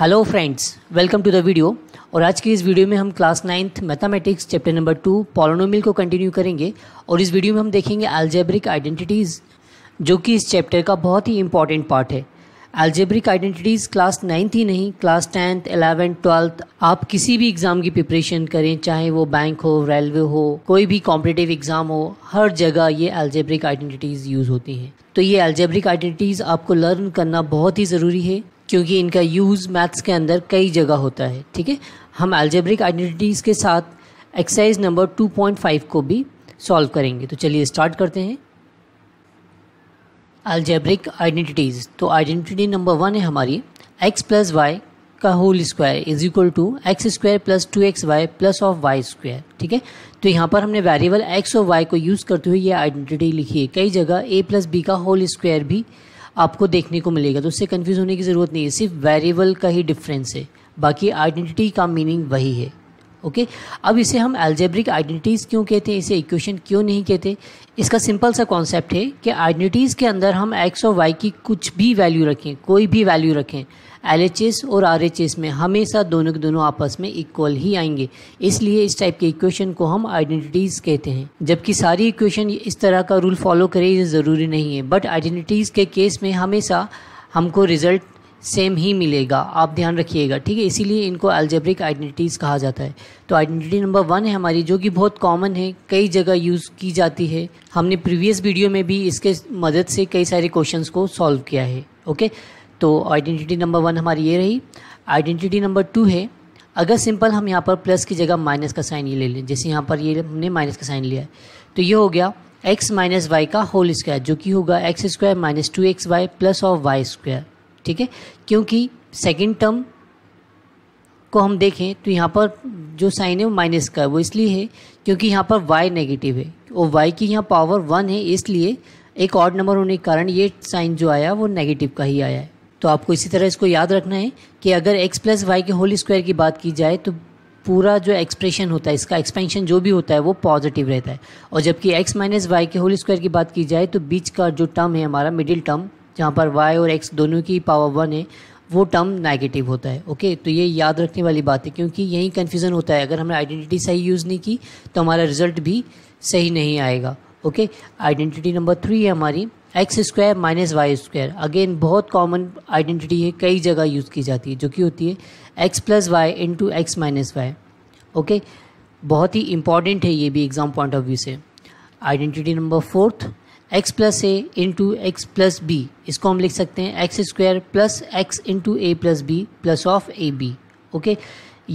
Hello friends welcome to the video और आज की इस वीडियो में हम class ninth mathematics chapter number two polynomial को कंटिन्यू करेंगे और इस वीडियो में हम देखेंगे एल्जेब्रिक आइडेंटिटीज़ जो कि इस चैप्टर का बहुत ही इंपॉर्टेंट पार्ट है एल्जेब्रिक आइडेंटिटीज़ क्लास नाइन्थ ही नहीं क्लास टेंथ एलेवेंथ ट्वेल्थ आप किसी भी एग्ज़ाम की प्रिपरेशन करें चाहे वो बैंक हो रेलवे हो कोई भी कॉम्पिटेटिव एग्ज़ाम हो हर जगह ये एल्जेब्रिक आइडेंटिटीज़ यूज़ होती हैं तो ये एल्जेब्रिक आइडेंटिटीज़ आपको लर्न करना बहुत ही ज़रूरी है क्योंकि इनका यूज़ मैथ्स के अंदर कई जगह होता है ठीक है हम एल्जेब्रिक आइडेंटिटीज़ के साथ एक्सरसाइज नंबर 2.5 को भी सॉल्व करेंगे तो चलिए स्टार्ट करते हैं अल्जेब्रिक आइडेंटिटीज़ तो आइडेंटिटी नंबर वन है हमारी एक्स प्लस वाई का whole square is equal to x square plus two x y plus of y square ठीक है तो यहाँ पर हमने वेरिएबल एक्स और वाई को यूज़ करते हुए ये आइडेंटिटी लिखी है कई जगह ए प्लस बी का होल स्क्वायर भी आपको देखने को मिलेगा तो उससे कन्फ्यूज़ होने की ज़रूरत नहीं है सिर्फ वेरिएबल का ही डिफरेंस है बाकी आइडेंटिटी का मीनिंग वही है ओके अब इसे हम एल्जेब्रिक आइडेंटिटीज़ क्यों कहते हैं इसे इक्वेशन क्यों नहीं कहते इसका सिंपल सा कॉन्सेप्ट है कि आइडेंटिटीज़ के अंदर हम एक्स और वाई की कुछ भी वैल्यू रखें कोई भी वैल्यू रखें एल और आर में हमेशा दोनों के दोनों आपस में इक्वल ही आएंगे इसलिए इस टाइप के इक्वेशन को हम आइडेंटिटीज़ कहते हैं जबकि सारी इक्वेशन इस तरह का रूल फॉलो करें ये ज़रूरी नहीं है बट आइडेंटिटीज़ के केस में हमेशा हमको रिज़ल्ट सेम ही मिलेगा आप ध्यान रखिएगा ठीक है इसीलिए इनको एल्जेब्रिक आइडेंटिटीज़ कहा जाता है तो आइडेंटिटी नंबर वन है हमारी जो कि बहुत कॉमन है कई जगह यूज़ की जाती है हमने प्रीवियस वीडियो में भी इसके मदद से कई सारे क्वेश्चन को सॉल्व किया है ओके तो आइडेंटिटी नंबर वन हमारी ये रही आइडेंटिटी नंबर टू है अगर सिंपल हम यहाँ पर प्लस की जगह माइनस का साइन ये ले लें जैसे यहाँ पर ये हमने माइनस का साइन लिया है तो ये हो गया एक्स माइनस वाई का होल स्क्वायर जो कि होगा x square minus two x y plus of y square ठीक है क्योंकि सेकेंड टर्म को हम देखें तो यहाँ पर जो साइन है वो माइनस का है वो इसलिए है क्योंकि यहाँ पर वाई नेगेटिव है और वाई की यहाँ पावर वन है इसलिए एक ऑड नंबर होने के कारण ये साइन जो आया वो नेगेटिव का ही आया है तो आपको इसी तरह इसको याद रखना है कि अगर x प्लस वाई के होल स्क्वायर की बात की जाए तो पूरा जो एक्सप्रेशन होता है इसका एक्सपेंशन जो भी होता है वो पॉजिटिव रहता है और जबकि एक्स माइनस वाई के होल स्क्वायर की बात की जाए तो बीच का जो टर्म है हमारा मिडिल टर्म जहाँ पर वाई और एक्स दोनों की पावर वन है वो टर्म नेगेटिव होता है ओके तो ये याद रखने वाली बात है क्योंकि यही कन्फ्यूज़न होता है अगर हमने आइडेंटिटी सही यूज़ नहीं की तो हमारा रिजल्ट भी सही नहीं आएगा ओके आइडेंटिटी नंबर थ्री है हमारी x square minus y square again बहुत कॉमन आइडेंटिटी है कई जगह यूज़ की जाती है जो कि होती है x plus y into x minus y okay बहुत ही इंपॉर्टेंट है ये भी एग्ज़ाम पॉइंट ऑफ व्यू से identity number fourth x plus a into x plus b इसको हम लिख सकते हैं x square plus x into a plus b plus of a b okay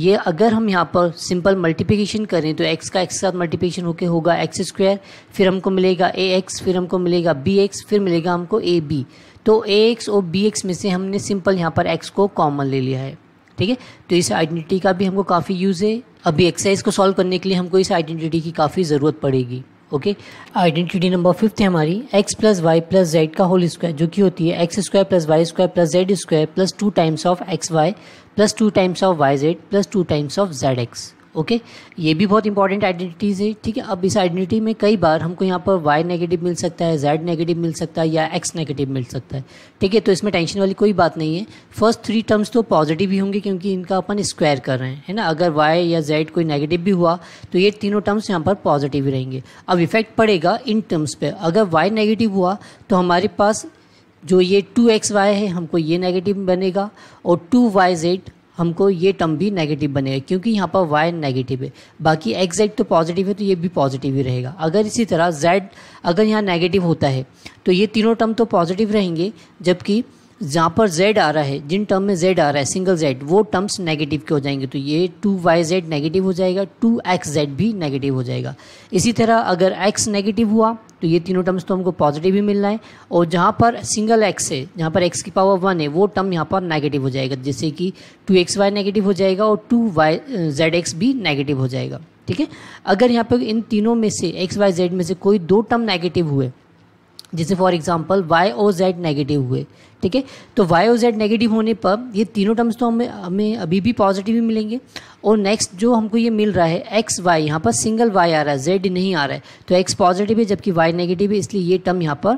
ये अगर हम यहाँ पर सिंपल मल्टीप्लिकेशन करें तो एक्स का एक्स के साथ मल्टीप्लिकेशन होके होगा एक्स स्क्वायर फिर हमको मिलेगा ए एक्स फिर हमको मिलेगा बी एक्स फिर मिलेगा हमको ए बी तो ए एक्स और बी एक्स में से हमने सिंपल यहाँ पर एक्स को कॉमन ले लिया है ठीक है तो इस आइडेंटिटी का भी हमको काफ़ी यूज़ है अभी एक्सरसाइज को सॉल्व करने के लिए हमको इस आइडेंटिटी की काफ़ी ज़रूरत पड़ेगी ओके आइडेंटिटी नंबर फिफ्थ है हमारी x plus y plus z का होल स्क्वायर जो कि होती है x square plus y square plus z square plus two times of x y plus two times of y z plus two times of z x okay ये भी बहुत important identities है ठीक है अब इस आइडेंटिटी में कई बार हमको यहाँ पर वाई नेगेटिव मिल सकता है जेड नेगेटिव मिल सकता है या एक्स नेगेटिव मिल सकता है ठीक है तो इसमें टेंशन वाली कोई बात नहीं है फर्स्ट थ्री टर्म्स तो पॉजिटिव ही होंगे क्योंकि इनका अपन स्क्वायर कर रहे हैं है ना अगर वाई या जेड कोई नेगेटिव भी हुआ तो ये तीनों टर्म्स यहाँ पर पॉजिटिव ही रहेंगे अब इफेक्ट पड़ेगा इन टर्म्स पर अगर वाई नेगेटिव हुआ तो हमारे पास जो ये टू एक्स वाई है हमको ये नेगेटिव बनेगा और टू वाई जेड हमको ये टर्म भी नेगेटिव बनेगा क्योंकि यहाँ पर वाई नेगेटिव है बाकी एक्स जेड तो पॉजिटिव है तो ये भी पॉजिटिव ही रहेगा अगर इसी तरह जेड अगर यहाँ नेगेटिव होता है तो ये तीनों टर्म तो पॉजिटिव रहेंगे जबकि जहाँ पर जेड आ रहा है जिन टर्म में जेड आ रहा है सिंगल जेड वो टर्म्स नेगेटिव के हो जाएंगे तो ये टू वाई जेड नेगेटिव हो जाएगा टू एक्स जेड भी नेगेटिव हो जाएगा इसी तरह अगर एक्स नेगेटिव हुआ तो ये तीनों टर्म्स तो हमको पॉजिटिव ही मिलना है और जहाँ पर सिंगल एक्स है जहाँ पर एक्स की पावर वन है वो टर्म यहाँ पर नेगेटिव हो जाएगा जैसे कि टू एक्स वाई नेगेटिव हो जाएगा और टू वाई जेड एक्स भी नेगेटिव हो जाएगा ठीक है अगर यहाँ पर इन तीनों में से एक्स वाई जेड में से कोई दो टर्म नेगेटिव हुए जैसे for example y or z negative हुए ठीक है तो वाई ओ जेड नेगेटिव होने पर ये तीनों टर्म्स तो हमें हमें अभी भी पॉजिटिव ही मिलेंगे और नेक्स्ट जो हमको ये मिल रहा है एक्स वाई यहाँ पर सिंगल वाई आ रहा है जेड नहीं आ रहा है तो एक्स पॉजिटिव है जबकि वाई नेगेटिव है इसलिए ये टर्म यहाँ पर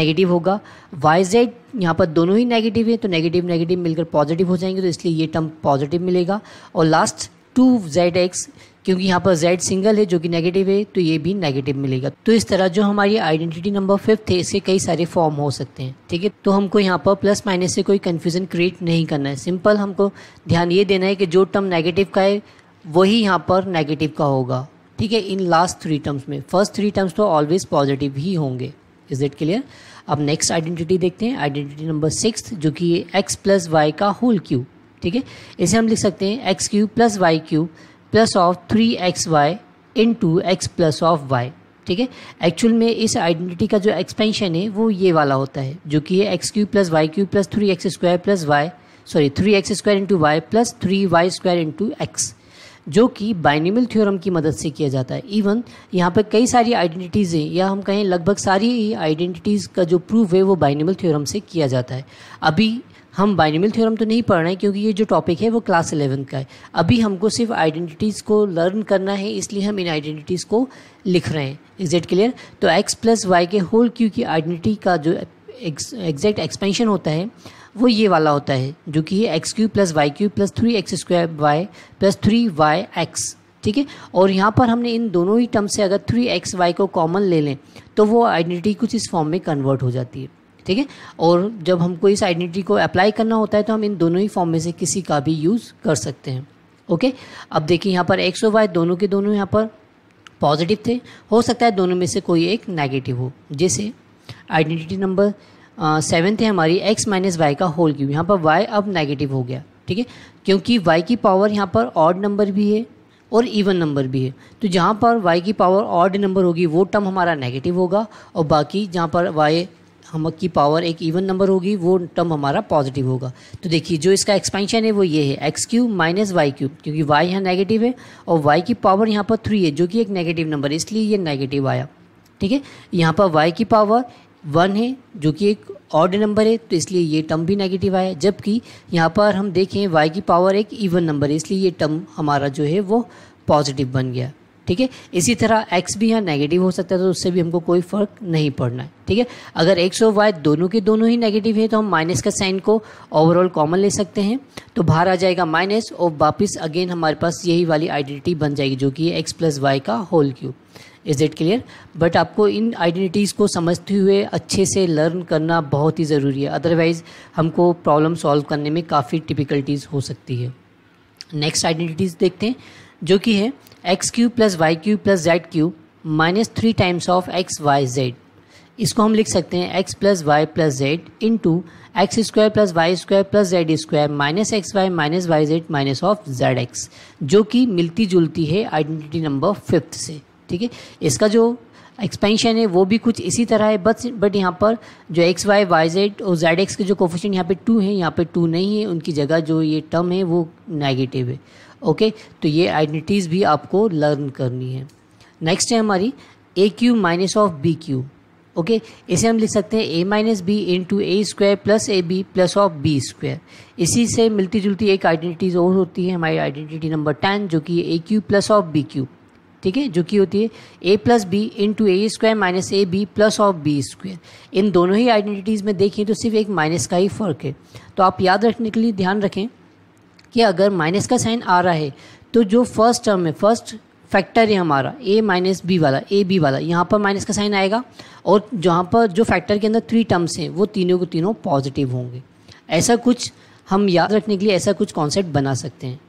नेगेटिव होगा वाई जेड यहाँ पर दोनों ही नेगेटिव है तो नेगेटिव नेगेटिव मिलकर पॉजिटिव हो जाएंगे तो इसलिए ये टर्म पॉजिटिव मिलेगा और लास्ट टू जेड एक्स क्योंकि यहाँ पर z सिंगल है जो कि नेगेटिव है तो ये भी नेगेटिव मिलेगा तो इस तरह जो हमारी आइडेंटिटी नंबर फिफ्थ है इसके कई सारे फॉर्म हो सकते हैं ठीक है तो हमको यहाँ पर प्लस माइनस से कोई कन्फ्यूज़न क्रिएट नहीं करना है सिंपल हमको ध्यान ये देना है कि जो टर्म नेगेटिव का है वही यहाँ पर नेगेटिव का होगा ठीक है इन लास्ट थ्री टर्म्स में फर्स्ट थ्री टर्म्स तो ऑलवेज पॉजिटिव ही होंगे इज इट क्लियर अब नेक्स्ट आइडेंटिटी देखते हैं आइडेंटिटी नंबर सिक्स जो कि एक्स प्लस वाई का होल क्यू ठीक है इसे हम लिख सकते हैं x cube plus y cube plus of three x y in into x plus of y ठीक है एक्चुअल में इस आइडेंटिटी का जो एक्सपेंशन है वो ये वाला होता है जो कि है x cube plus y cube plus three x square plus y sorry three x square into y plus three y square into x जो कि बाइनिमल थ्योरम की मदद से किया जाता है इवन यहाँ पर कई सारी आइडेंटिटीज़ हैं या हम कहें लगभग सारी आइडेंटिटीज़ का जो प्रूफ है वो बाइनिमल थ्योरम से किया जाता है अभी हम बाइनमियल थ्योरम तो नहीं पढ़ रहे हैं क्योंकि ये जो टॉपिक है वो क्लास इलेवन का है अभी हमको सिर्फ आइडेंटिटीज़ को लर्न करना है इसलिए हम इन आइडेंटिटीज़ को लिख रहे हैं इट क्लियर तो एक्स प्लस वाई के होल क्यू की आइडेंटिटी का जो एग्जैक्ट एक्सपेंशन होता है वो ये वाला होता है जो कि x cube plus y cube plus three x square y plus three y x ठीक है और यहाँ पर हमने इन दोनों ही टर्म से अगर थ्री एक्स वाई को कॉमन ले लें तो वो आइडेंटिटी कुछ इस फॉर्म में कन्वर्ट हो जाती है ठीक है और जब हमको इस आइडेंटिटी को अप्लाई करना होता है तो हम इन दोनों ही फॉर्म में से किसी का भी यूज़ कर सकते हैं ओके अब देखिए यहाँ पर एक्स और वाई दोनों के दोनों यहाँ पर पॉजिटिव थे हो सकता है दोनों में से कोई एक नेगेटिव हो जैसे आइडेंटिटी नंबर सेवन थे हमारी एक्स माइनस वाई का होल क्यूब यहाँ पर वाई अब नेगेटिव हो गया ठीक है क्योंकि वाई की पावर यहाँ पर ऑड नंबर भी है और इवन नंबर भी है तो जहाँ पर वाई की पावर ऑड नंबर होगी वो टर्म हमारा नेगेटिव होगा और बाकी जहाँ पर वाई हम की पावर एक इवन नंबर होगी वो टर्म हमारा पॉजिटिव होगा तो देखिए जो इसका एक्सपेंशन है वो ये है x cube minus y cube क्योंकि वाई यहाँ नेगेटिव है और वाई की पावर यहाँ पर थ्री है जो कि एक नेगेटिव नंबर है इसलिए ये नेगेटिव आया ठीक है यहाँ पर वाई की पावर वन है जो कि एक ऑड नंबर है तो इसलिए ये टर्म भी नेगेटिव आया जबकि यहाँ पर हम देखें वाई की पावर एक इवन नंबर है इसलिए ये टर्म हमारा जो है वो पॉजिटिव बन गया ठीक है इसी तरह x भी यहाँ नेगेटिव हो सकता है तो उससे भी हमको कोई फ़र्क नहीं पड़ना है ठीक है अगर x और y दोनों के दोनों ही नेगेटिव है तो हम माइनस का साइन को ओवरऑल कॉमन ले सकते हैं तो बाहर आ जाएगा माइनस और वापस अगेन हमारे पास यही वाली आइडेंटिटी बन जाएगी जो कि एक्स प्लस वाई का whole cube is it clear but आपको इन आइडेंटिटीज़ को समझते हुए अच्छे से लर्न करना बहुत ही ज़रूरी है अदरवाइज़ हमको प्रॉब्लम सॉल्व करने में काफ़ी डिफ़िकल्टीज़ हो सकती है नेक्स्ट आइडेंटिटीज़ देखते हैं जो कि है x cube plus y cube plus z cube minus three times of x y z इसको हम लिख सकते हैं x plus y plus z into x square plus y square plus z square minus x y minus y z minus of z x जो कि मिलती जुलती है आइडेंटिटी नंबर फिफ्थ से ठीक है इसका जो एक्सपेंशन है वो भी कुछ इसी तरह है बट बट यहाँ पर जो एक्स वाई वाई जेड और जेड एक्स के जो कोफिशेंट यहाँ पे टू है यहाँ पे टू नहीं है उनकी जगह जो ये टर्म है वो नेगेटिव है ओके तो ये आइडेंटिटीज़ भी आपको लर्न करनी है नेक्स्ट है हमारी a cube minus of b cube okay इसे हम लिख सकते हैं a minus b into a square plus a b plus of b square इसी से मिलती जुलती एक आइडेंटिटीज और होती है हमारी आइडेंटिटी नंबर टेन जो कि a cube plus of b cube ठीक है जो कि होती है a plus b into a square minus a b plus of b square इन दोनों ही आइडेंटिटीज़ में देखें तो सिर्फ एक माइनस का ही फर्क है तो आप याद रखने के लिए ध्यान रखें कि अगर माइनस का साइन आ रहा है तो जो फर्स्ट टर्म है फर्स्ट फैक्टर है हमारा ए माइनस बी वाला ए बी वाला यहाँ पर माइनस का साइन आएगा और जहाँ पर जो फैक्टर के अंदर थ्री टर्म्स हैं वो तीनों के तीनों पॉजिटिव होंगे ऐसा कुछ हम याद रखने के लिए ऐसा कुछ कॉन्सेप्ट बना सकते हैं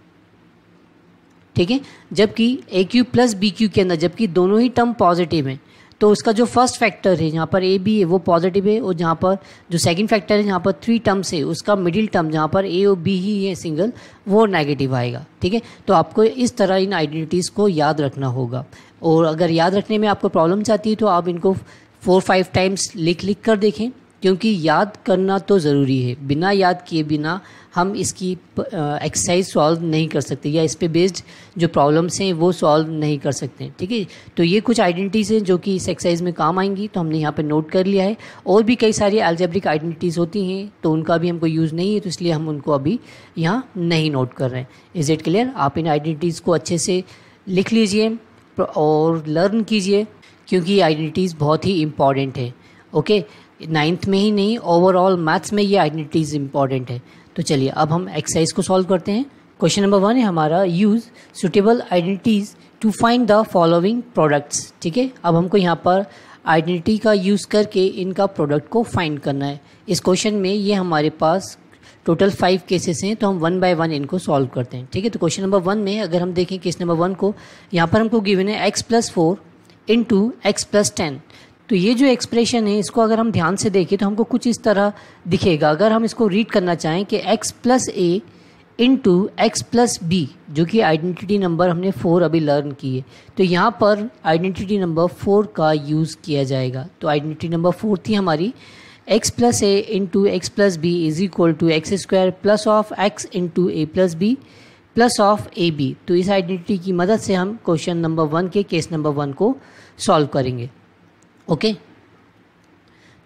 ठीक है जबकि a cube plus b cube के अंदर जबकि दोनों ही टर्म पॉजिटिव हैं तो उसका जो फर्स्ट फैक्टर है जहाँ पर ए बी है वो पॉजिटिव है और जहाँ पर जो सेकंड फैक्टर है जहाँ पर थ्री टर्म्स है उसका मिडिल टर्म जहाँ पर ए और बी ही है सिंगल वो नेगेटिव आएगा ठीक है तो आपको इस तरह इन आइडेंटिटीज़ को याद रखना होगा और अगर याद रखने में आपको प्रॉब्लम आती है तो आप इनको फोर फाइव टाइम्स लिख लिख कर देखें क्योंकि याद करना तो ज़रूरी है बिना याद किए बिना हम इसकी एक्सरसाइज सॉल्व नहीं कर सकते या इस पर बेस्ड जो प्रॉब्लम्स हैं वो सॉल्व नहीं कर सकते ठीक है तो ये कुछ आइडेंटिटीज़ हैं जो कि इस एक्सरसाइज में काम आएंगी तो हमने यहाँ पर नोट कर लिया है और भी कई सारी एल्जेब्रिक आइडेंटिटीज़ होती हैं तो उनका भी हमको यूज़ नहीं है तो इसलिए हम उनको अभी यहाँ नहीं नोट कर रहे हैं इज़ इट क्लियर आप इन आइडेंटिटीज़ को अच्छे से लिख लीजिए और लर्न कीजिए क्योंकि ये आइडेंटिटीज़ बहुत ही इम्पॉर्टेंट है ओके okay? नाइन्थ में ही नहीं ओवरऑल मैथ्स में ये आइडेंटिटीज़ इंपॉर्टेंट है तो चलिए अब हम एक्सरसाइज को सॉल्व करते हैं क्वेश्चन नंबर वन है हमारा use suitable identities to find the following products ठीक है अब हमको यहाँ पर आइडेंटिटी का यूज़ करके इनका प्रोडक्ट को फाइंड करना है इस क्वेश्चन में ये हमारे पास टोटल फाइव केसेस हैं तो हम वन बाय वन इनको सॉल्व करते हैं ठीक है तो क्वेश्चन नंबर वन में अगर हम देखें केस नंबर वन को यहाँ पर हमको गिवन है x plus four into x plus ten तो ये जो एक्सप्रेशन है इसको अगर हम ध्यान से देखें तो हमको कुछ इस तरह दिखेगा अगर हम इसको रीड करना चाहें कि x plus a into x plus b जो कि आइडेंटिटी नंबर हमने फ़ोर अभी लर्न की है तो यहाँ पर आइडेंटिटी नंबर फोर का यूज़ किया जाएगा तो आइडेंटिटी नंबर फोर थी हमारी x plus a into x plus b is equal to x square plus of x into a plus b plus of a b तो इस आइडेंटिटी की मदद से हम क्वेश्चन नंबर वन के केस नंबर वन को सॉल्व करेंगे okay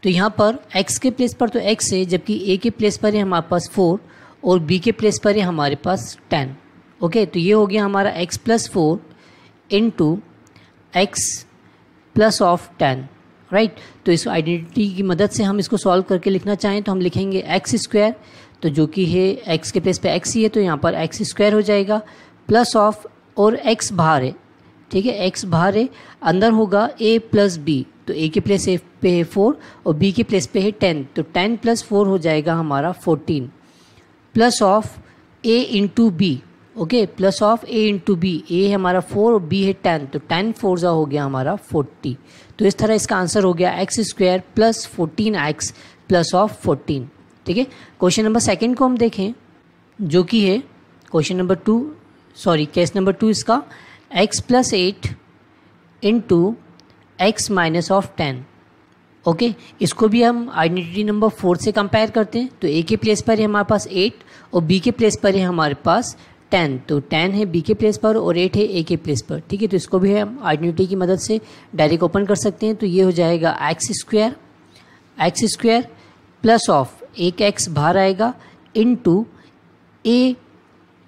तो यहाँ पर x के प्लेस पर तो x है जबकि a के प्लेस पर है हमारे पास फोर और b के प्लेस पर है हमारे पास टेन ओके तो ये हो गया हमारा x plus four into x plus of ten right तो इस आइडेंटिटी की मदद से हम इसको सॉल्व करके लिखना चाहें तो हम लिखेंगे एक्स स्क्वायर तो जो कि है एक्स के प्लेस पे एक्स ही है तो यहाँ पर एक्स स्क्वायर हो जाएगा प्लस ऑफ और एक्स बाहर है ठीक है एक्स बाहर है अंदर होगा ए प्लस बी तो ए के प्लेस ए पे है फोर और बी के प्लेस पे है टेन तो टेन प्लस फोर हो जाएगा हमारा fourteen plus of a into b okay plus of a into b a हमारा फोर और बी है टेन तो टेन फोर हो गया हमारा फोर्टी तो इस तरह इसका आंसर हो गया x square plus fourteen x plus of fourteen ठीक है क्वेश्चन नंबर सेकेंड को हम देखें जो कि है question number two sorry case number two इसका x plus eight into x minus of ten okay इसको भी हम आइडेंटिटी नंबर फोर से कंपेयर करते हैं तो ए के प्लेस पर है हमारे पास एट और बी के प्लेस पर है हमारे पास टेन तो टेन है बी के प्लेस पर और एट है ए के प्लेस पर ठीक है तो इसको भी हम आइडेंटिटी की मदद से डायरेक्ट ओपन कर सकते हैं तो ये हो जाएगा x square x square plus of एक एक्स बाहर आएगा into a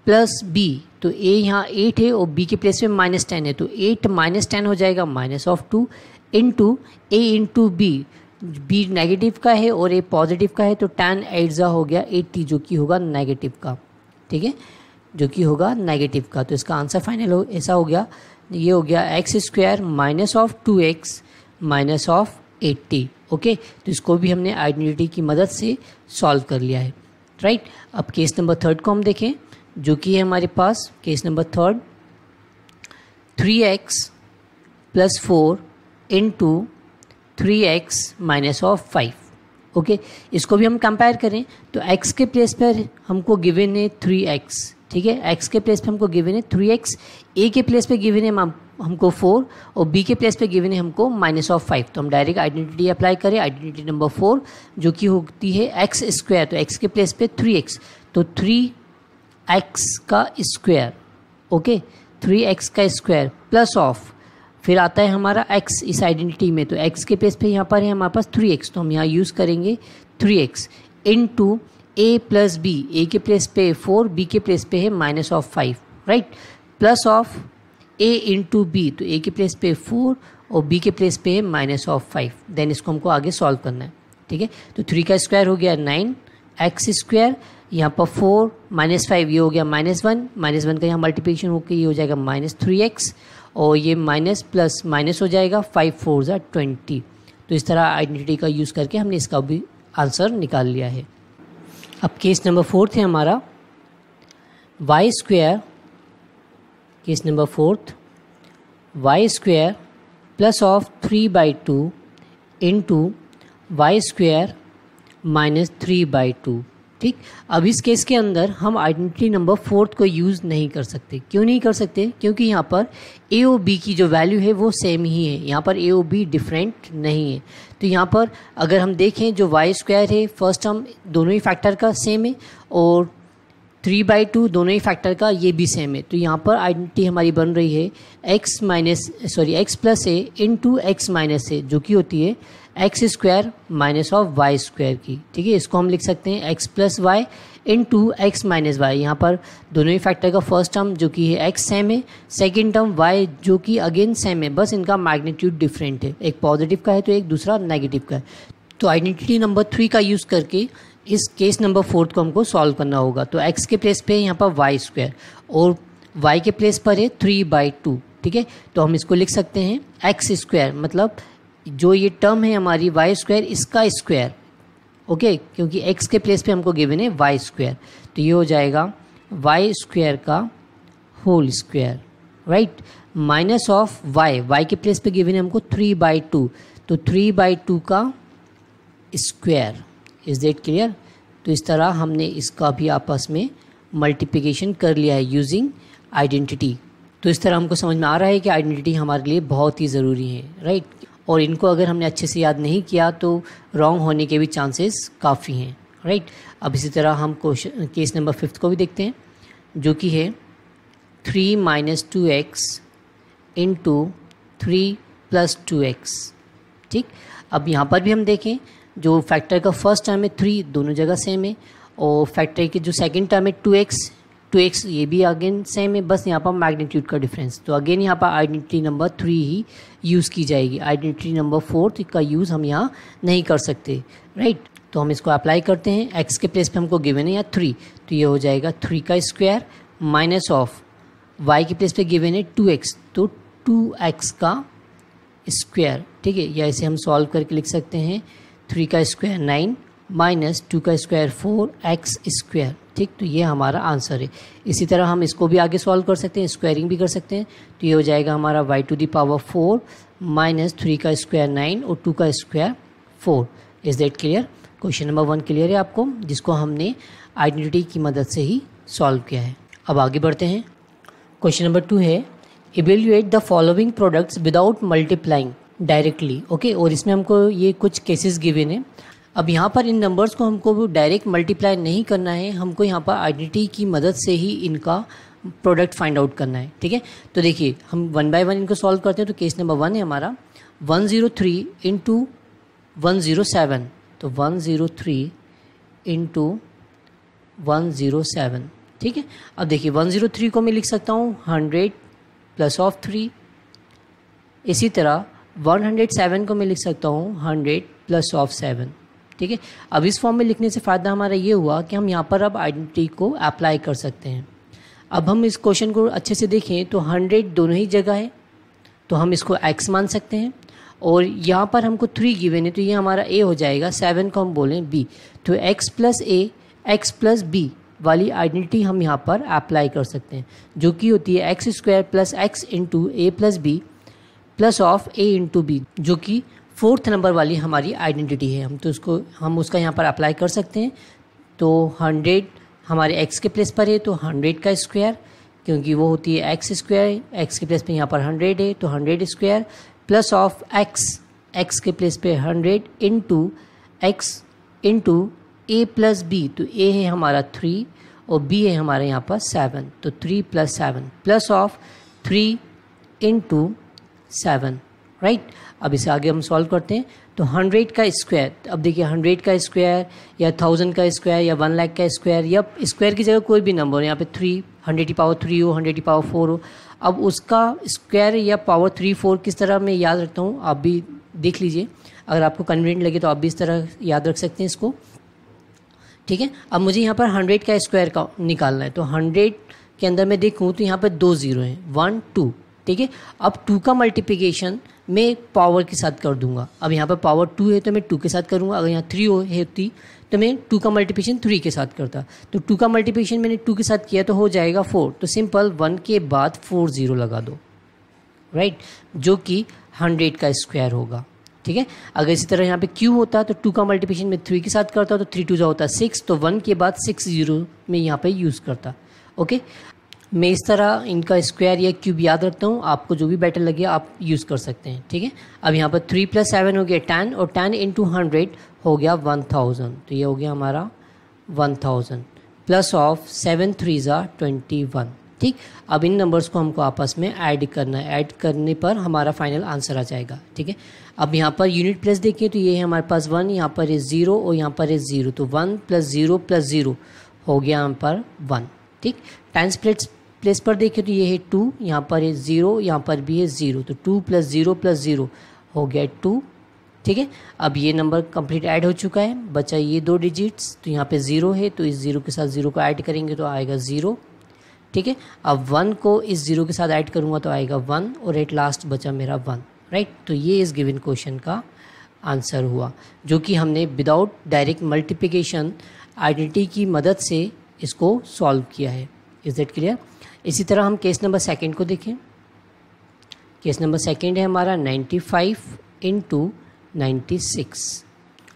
plus b तो ए यहाँ एट है और बी के प्लेस में माइनस टेन है तो एट माइनस टेन हो जाएगा minus of two in into a into b b negative का है और ए पॉजिटिव का है तो टेन एट ज़ा हो गया एट्टी जो कि होगा नेगेटिव का ठीक है जो कि होगा नेगेटिव का तो इसका आंसर फाइनल हो ऐसा हो गया ये हो गया x square minus of two x minus of eighty okay तो इसको भी हमने आइडेंटिटी की मदद से सॉल्व कर लिया है राइट अब केस नंबर थर्ड को हम देखें जो कि है हमारे पास case number third three x plus four into three x minus of five okay इसको भी हम कंपेयर करें तो x के प्लेस पर हमको गिवन है थ्री एक्स ठीक है x के प्लेस पे हमको गिवन है थ्री एक्स ए के प्लेस पे गिवन है हमको फोर और बी के प्लेस पे गिवन है हमको माइनस ऑफ फाइव तो हम डायरेक्ट आइडेंटिटी अप्लाई करें आइडेंटिटी नंबर फोर जो कि होती है एक्स स्क्वायर तो एक्स के प्लेस पे थ्री एक्स तो थ्री एक्स का स्क्वायर ओके थ्री एक्स का स्क्वायर प्लस ऑफ फिर आता है हमारा एक्स इस आइडेंटिटी में तो एक्स के पेस पे यहाँ पर है हमारे पास थ्री एक्स तो हम यहाँ यूज़ करेंगे three x in into a plus b a के प्लेस पे फोर बी के प्लेस पे है minus of five right plus of a into b तो ए के प्लेस पे फोर और बी के प्लेस पे है माइनस ऑफ फाइव देन इसको हमको आगे सॉल्व करना है ठीक है तो थ्री का स्क्वायर हो गया नाइन एक्स स्क्वायर यहाँ पर फोर माइनस फाइव ये हो गया माइनस वन माइनस वन का यहाँ मल्टीप्लिकेशन होकर ये हो जाएगा माइनस थ्री एक्स और ये माइनस प्लस माइनस हो जाएगा फाइव फोर ज़ा ट्वेंटी तो इस तरह आइडेंटिटी का यूज़ करके हमने इसका भी आंसर निकाल लिया है अब केस नंबर फोर्थ है हमारा y square case number fourth y square plus of three by two in to y square minus three by two ठीक अब इस केस के अंदर हम आइडेंटिटी नंबर फोर्थ को यूज़ नहीं कर सकते क्यों नहीं कर सकते क्योंकि यहाँ पर ए ओ बी की जो वैल्यू है वो सेम ही है यहाँ पर ए ओ बी डिफरेंट नहीं है तो यहाँ पर अगर हम देखें जो वाई स्क्वायर है फर्स्ट हम दोनों ही फैक्टर का सेम है और थ्री बाई टू दोनों ही फैक्टर का ये भी सेम है तो यहाँ पर आइडेंटिटी हमारी बन रही है x minus sorry x plus a into x minus a जो कि होती है x square minus of y square की ठीक है इसको हम लिख सकते हैं एक्स प्लस वाई इन टू एक्स माइनस वाई यहाँ पर दोनों ही फैक्टर का फर्स्ट टर्म जो कि है एक्स सेम है सेकेंड टर्म वाई जो कि अगेन सेम है बस इनका मैग्नीट्यूड डिफरेंट है एक पॉजिटिव का है तो एक दूसरा नेगेटिव का है तो आइडेंटिटी नंबर थ्री का यूज़ करके इस केस नंबर फोर्थ को हमको सॉल्व करना होगा तो एक्स के प्लेस पे यहाँ पर वाई स्क्वायर और वाई के प्लेस पर है थ्री बाई टू ठीक है तो हम इसको लिख सकते हैं एक्स स्क्वायर मतलब जो ये टर्म है हमारी वाई स्क्वायर इसका स्क्वायर ओके क्योंकि एक्स के प्लेस पे हमको गिवन है वाई स्क्वायर तो ये हो जाएगा वाई स्क्वायर का whole square right minus of y y के प्लेस पे गिवन है हमको थ्री बाई टू तो थ्री बाई टू का स्क्वायर इज़ देट क्लियर तो इस तरह हमने इसका भी आपस में मल्टीप्लिकेशन कर लिया है यूजिंग आइडेंटिटी तो इस तरह हमको समझ में आ रहा है कि आइडेंटिटी हमारे लिए बहुत ही ज़रूरी है राइट और इनको अगर हमने अच्छे से याद नहीं किया तो रॉन्ग होने के भी चांसेस काफ़ी हैं राइट अब इसी तरह हम क्वेश्चन केस नंबर फिफ्थ को भी देखते हैं जो कि है थ्री माइनस टू एक्स इन into three plus two x ठीक अब यहाँ पर भी हम देखें जो फैक्टर का फर्स्ट टर्म है थ्री दोनों जगह सेम है और फैक्टर की जो सेकंड टर्म है टू एक्स टू एक्स ये भी अगेन सेम है बस यहाँ पर मैग्नीट्यूड का डिफरेंस तो अगेन यहाँ पर आइडेंटिटी नंबर थ्री ही यूज़ की जाएगी आइडेंटिटी नंबर फोर्थ का यूज़ हम यहाँ नहीं कर सकते राइट तो हम इसको अप्लाई करते हैं एक्स के प्लेस पे हमको गिवन है या थ्री तो ये हो जाएगा थ्री का स्क्वायर माइनस ऑफ वाई के प्लेस पे गिवन है टू एक्स तो टू एक्स का स्क्वायर ठीक है या इसे हम सॉल्व करके लिख सकते हैं थ्री का स्क्वायर नाइन माइनस टू का स्क्वायर फोर एक्स स्क्वायर ठीक तो ये हमारा आंसर है इसी तरह हम इसको भी आगे सॉल्व कर सकते हैं स्क्वायरिंग भी कर सकते हैं तो ये हो जाएगा हमारा y to the power four minus three का स्क्वायर नाइन और टू का square four is that clear question number one clear है आपको जिसको हमने आइडेंटिटी की मदद से ही सॉल्व किया है अब आगे बढ़ते हैं क्वेश्चन नंबर टू है evaluate the following products without multiplying directly okay और इसमें हमको ये कुछ केसेस गिवेन है अब यहाँ पर इन नंबर्स को हमको डायरेक्ट मल्टीप्लाई नहीं करना है हमको यहाँ पर आइडेंटिटी की मदद से ही इनका प्रोडक्ट फाइंड आउट करना है ठीक है तो देखिए हम वन बाय वन इनको सॉल्व करते हैं तो केस नंबर वन है हमारा one zero three into one zero seven तो one zero three into one zero seven ठीक है अब देखिए वन ज़ीरो थ्री को मैं लिख सकता हूँ हंड्रेड प्लस ऑफ थ्री इसी तरह वन हंड्रेड सेवन को मैं लिख सकता हूँ हंड्रेड प्लस ऑफ सेवन ठीक है अब इस फॉर्म में लिखने से फ़ायदा हमारा ये हुआ कि हम यहाँ पर अब आइडेंटिटी को अप्लाई कर सकते हैं अब हम इस क्वेश्चन को अच्छे से देखें तो हंड्रेड दोनों ही जगह है तो हम इसको एक्स मान सकते हैं और यहाँ पर हमको थ्री गिवेन है तो ये हमारा ए हो जाएगा सेवन को हम बोलें बी तो x plus a x plus b वाली आइडेंटिटी हम यहाँ पर अप्लाई कर सकते हैं जो कि होती है x square plus x into a plus b plus of a into b जो कि फोर्थ नंबर वाली हमारी आइडेंटिटी है हम तो उसको हम उसका यहाँ पर अप्लाई कर सकते हैं तो हंड्रेड हमारे एक्स के प्लेस पर है तो हंड्रेड का स्क्वायर क्योंकि वो होती है एक्स स्क्वायर एक्स के प्लेस पे यहाँ पर हंड्रेड है तो hundred square plus of x x के प्लेस पे hundred into x in into a plus b तो ए है हमारा थ्री और बी है हमारे यहाँ पर सेवन तो three plus seven plus of three into seven right right? अब इसे आगे हम सॉल्व करते हैं तो हंड्रेड का स्क्वायर अब देखिए हंड्रेड का स्क्वायर या थाउजेंड का स्क्वायर या वन लाख का स्क्वायर या स्क्वायर की जगह कोई भी नंबर हो यहाँ पे थ्री हंड्रेड की पावर थ्री हो हंड्रेड की पावर फोर हो अब उसका स्क्वायर या पावर थ्री फोर किस तरह मैं याद रखता हूँ आप भी देख लीजिए अगर आपको कन्वीनियंट लगे तो आप भी इस तरह याद रख सकते हैं इसको ठीक है अब मुझे यहाँ पर हंड्रेड का स्क्वायर का निकालना है तो हंड्रेड के अंदर मैं देखूँ तो यहाँ पर दो ज़ीरो हैं वन टू ठीक है अब टू का मल्टीप्लिकेशन मैं पावर के साथ कर दूंगा अब यहाँ पर पावर टू है तो मैं टू के साथ करूँगा अगर यहाँ थ्री हो तो मैं टू का मल्टीप्लिकेशन थ्री के साथ करता तो टू का मल्टीप्लिकेशन मैंने टू के साथ किया तो हो जाएगा फोर तो सिंपल वन के बाद फोर ज़ीरो लगा दो राइट जो कि हंड्रेड का स्क्वायर होगा ठीक है अगर इसी तरह यहाँ पे क्यू होता तो टू का मल्टीप्लिकेशन में थ्री के साथ करता तो थ्री टू जो होता सिक्स तो वन के बाद सिक्स ज़ीरो में यहाँ पे यूज़ करता ओके मैं इस तरह इनका स्क्वायर या क्यूब याद रखता हूँ आपको जो भी बेटर लगे आप यूज़ कर सकते हैं ठीक है अब यहाँ पर थ्री प्लस सेवन हो गया टेन और टेन इंटू हंड्रेड हो गया वन थाउजेंड तो ये हो गया हमारा one thousand plus of seven three ज़ा ट्वेंटी वन ठीक अब इन नंबर्स को हमको आपस में ऐड करना है ऐड करने पर हमारा फाइनल आंसर आ जाएगा ठीक है अब यहाँ पर यूनिट प्लस देखिए तो ये है हमारे पास वन यहाँ पर है ज़ीरो और यहाँ पर है ज़ीरो तो one plus zero plus zero हो गया यहाँ पर वन ठीक टेन स्प्लिट्स प्लेस पर देखें तो ये है टू यहाँ पर है ज़ीरो यहाँ पर भी है ज़ीरो तो two plus zero plus zero हो गया टू ठीक है अब ये नंबर कंप्लीट ऐड हो चुका है बचा ये दो डिजिट्स तो यहाँ पे ज़ीरो है तो इस ज़ीरो के साथ ज़ीरो को ऐड करेंगे तो आएगा ज़ीरो ठीक है अब वन को इस ज़ीरो के साथ ऐड करूँगा तो आएगा वन और एट लास्ट बचा मेरा वन राइट तो ये इस गिविन क्वेश्चन का आंसर हुआ जो कि हमने विदाउट डायरेक्ट मल्टीप्लीकेशन आइडेंटिटी की मदद से इसको सॉल्व किया है इज़ दैट क्लियर इसी तरह हम केस नंबर सेकेंड को देखें केस नंबर सेकेंड है हमारा ninety five into ninety six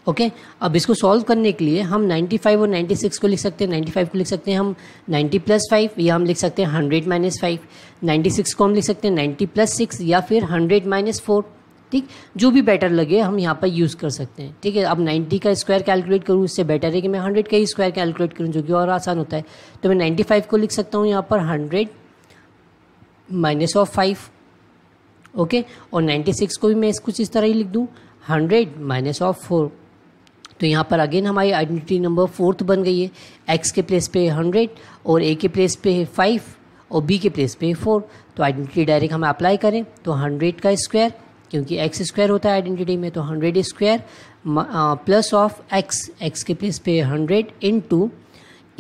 okay अब इसको सॉल्व करने के लिए हम 95 और 96 को लिख सकते हैं 95 को लिख सकते हैं हम 90 प्लस फाइव या हम लिख सकते हैं 100 माइनस फाइव नाइन्टी को हम लिख सकते हैं 90 प्लस सिक्स या फिर 100 माइनस फोर ठीक जो भी बेटर लगे हम यहाँ पर यूज़ कर सकते हैं ठीक है अब 90 का स्क्वायर कैलकुलेट करूँ इससे बेटर है कि मैं 100 का ही स्क्वायर कैलकुलेट करूँ जो कि और आसान होता है तो मैं 95 को लिख सकता हूँ यहाँ पर 100 माइनस ऑफ फाइव ओके और 96 को भी मैं कुछ इस तरह ही लिख दूँ हंड्रेड माइनस ऑफ फोर तो यहाँ पर अगेन हमारी आइडेंटिटी नंबर फोर्थ बन गई है एक्स के प्लेस पे हंड्रेड और ए के प्लेस पे फाइव और बी के प्लेस पे फोर तो आइडेंटिटी डायरेक्ट हम अप्लाई करें तो हंड्रेड का स्क्वायर क्योंकि एक्स स्क्वायर होता है आइडेंटिटी में तो hundred square plus of x x के प्लेस पे hundred into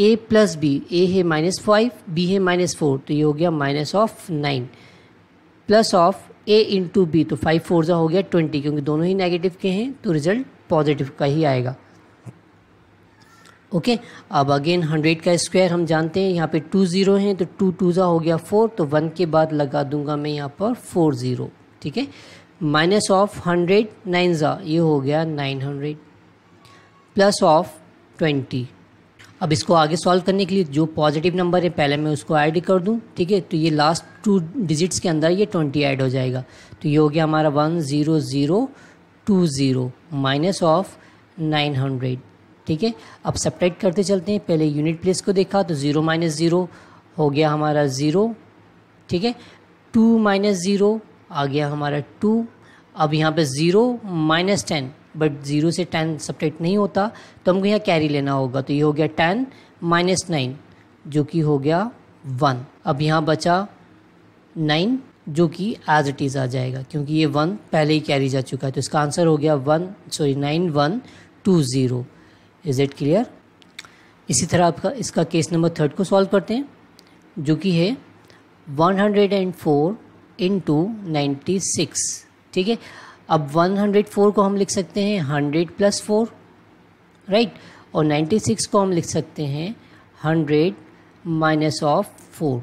a plus b a है माइनस फाइव बी है माइनस फोर तो ये हो गया minus of nine plus of a into b तो फाइव फोर ज़ा हो गया ट्वेंटी क्योंकि दोनों ही नेगेटिव के हैं तो रिजल्ट पॉजिटिव का ही आएगा ओके okay, अब अगेन हंड्रेड का स्क्वायर हम जानते हैं यहाँ पे टू ज़ीरो हैं तो टू टू ज़ा हो गया फोर तो वन के बाद लगा दूंगा मैं यहाँ पर फोर ज़ीरो ठीक है माइनस ऑफ हंड्रेड नाइन ज़ा ये हो गया nine hundred plus of twenty अब इसको आगे सॉल्व करने के लिए जो पॉजिटिव नंबर है पहले मैं उसको ऐड कर दूं ठीक है तो ये लास्ट टू डिजिट्स के अंदर ये ट्वेंटी ऐड हो जाएगा तो ये हो गया हमारा one zero zero two zero minus of nine hundred ठीक है अब सेपरेट करते चलते हैं पहले यूनिट प्लेस को देखा तो ज़ीरो माइनस ज़ीरो हो गया हमारा ज़ीरो ठीक है टू माइनस ज़ीरो आ गया हमारा टू अब यहाँ पे zero minus ten but zero से टेन सपरेट नहीं होता तो हमको यहाँ कैरी लेना होगा तो ये हो गया टेन माइनस नाइन जो कि हो गया वन अब यहाँ बचा नाइन जो कि एज इट इज़ आ जाएगा क्योंकि ये वन पहले ही कैरी जा चुका है तो इसका आंसर हो गया one sorry nine one two zero is it clear इसी तरह आपका इसका केस नंबर थर्ड को सॉल्व करते हैं जो कि है one hundred and four into ninety six ठीक है अब वन हंड्रेड फोर को हम लिख सकते हैं हंड्रेड प्लस फोर राइट और नाइन्टी सिक्स को हम लिख सकते हैं हंड्रेड माइनस ऑफ फोर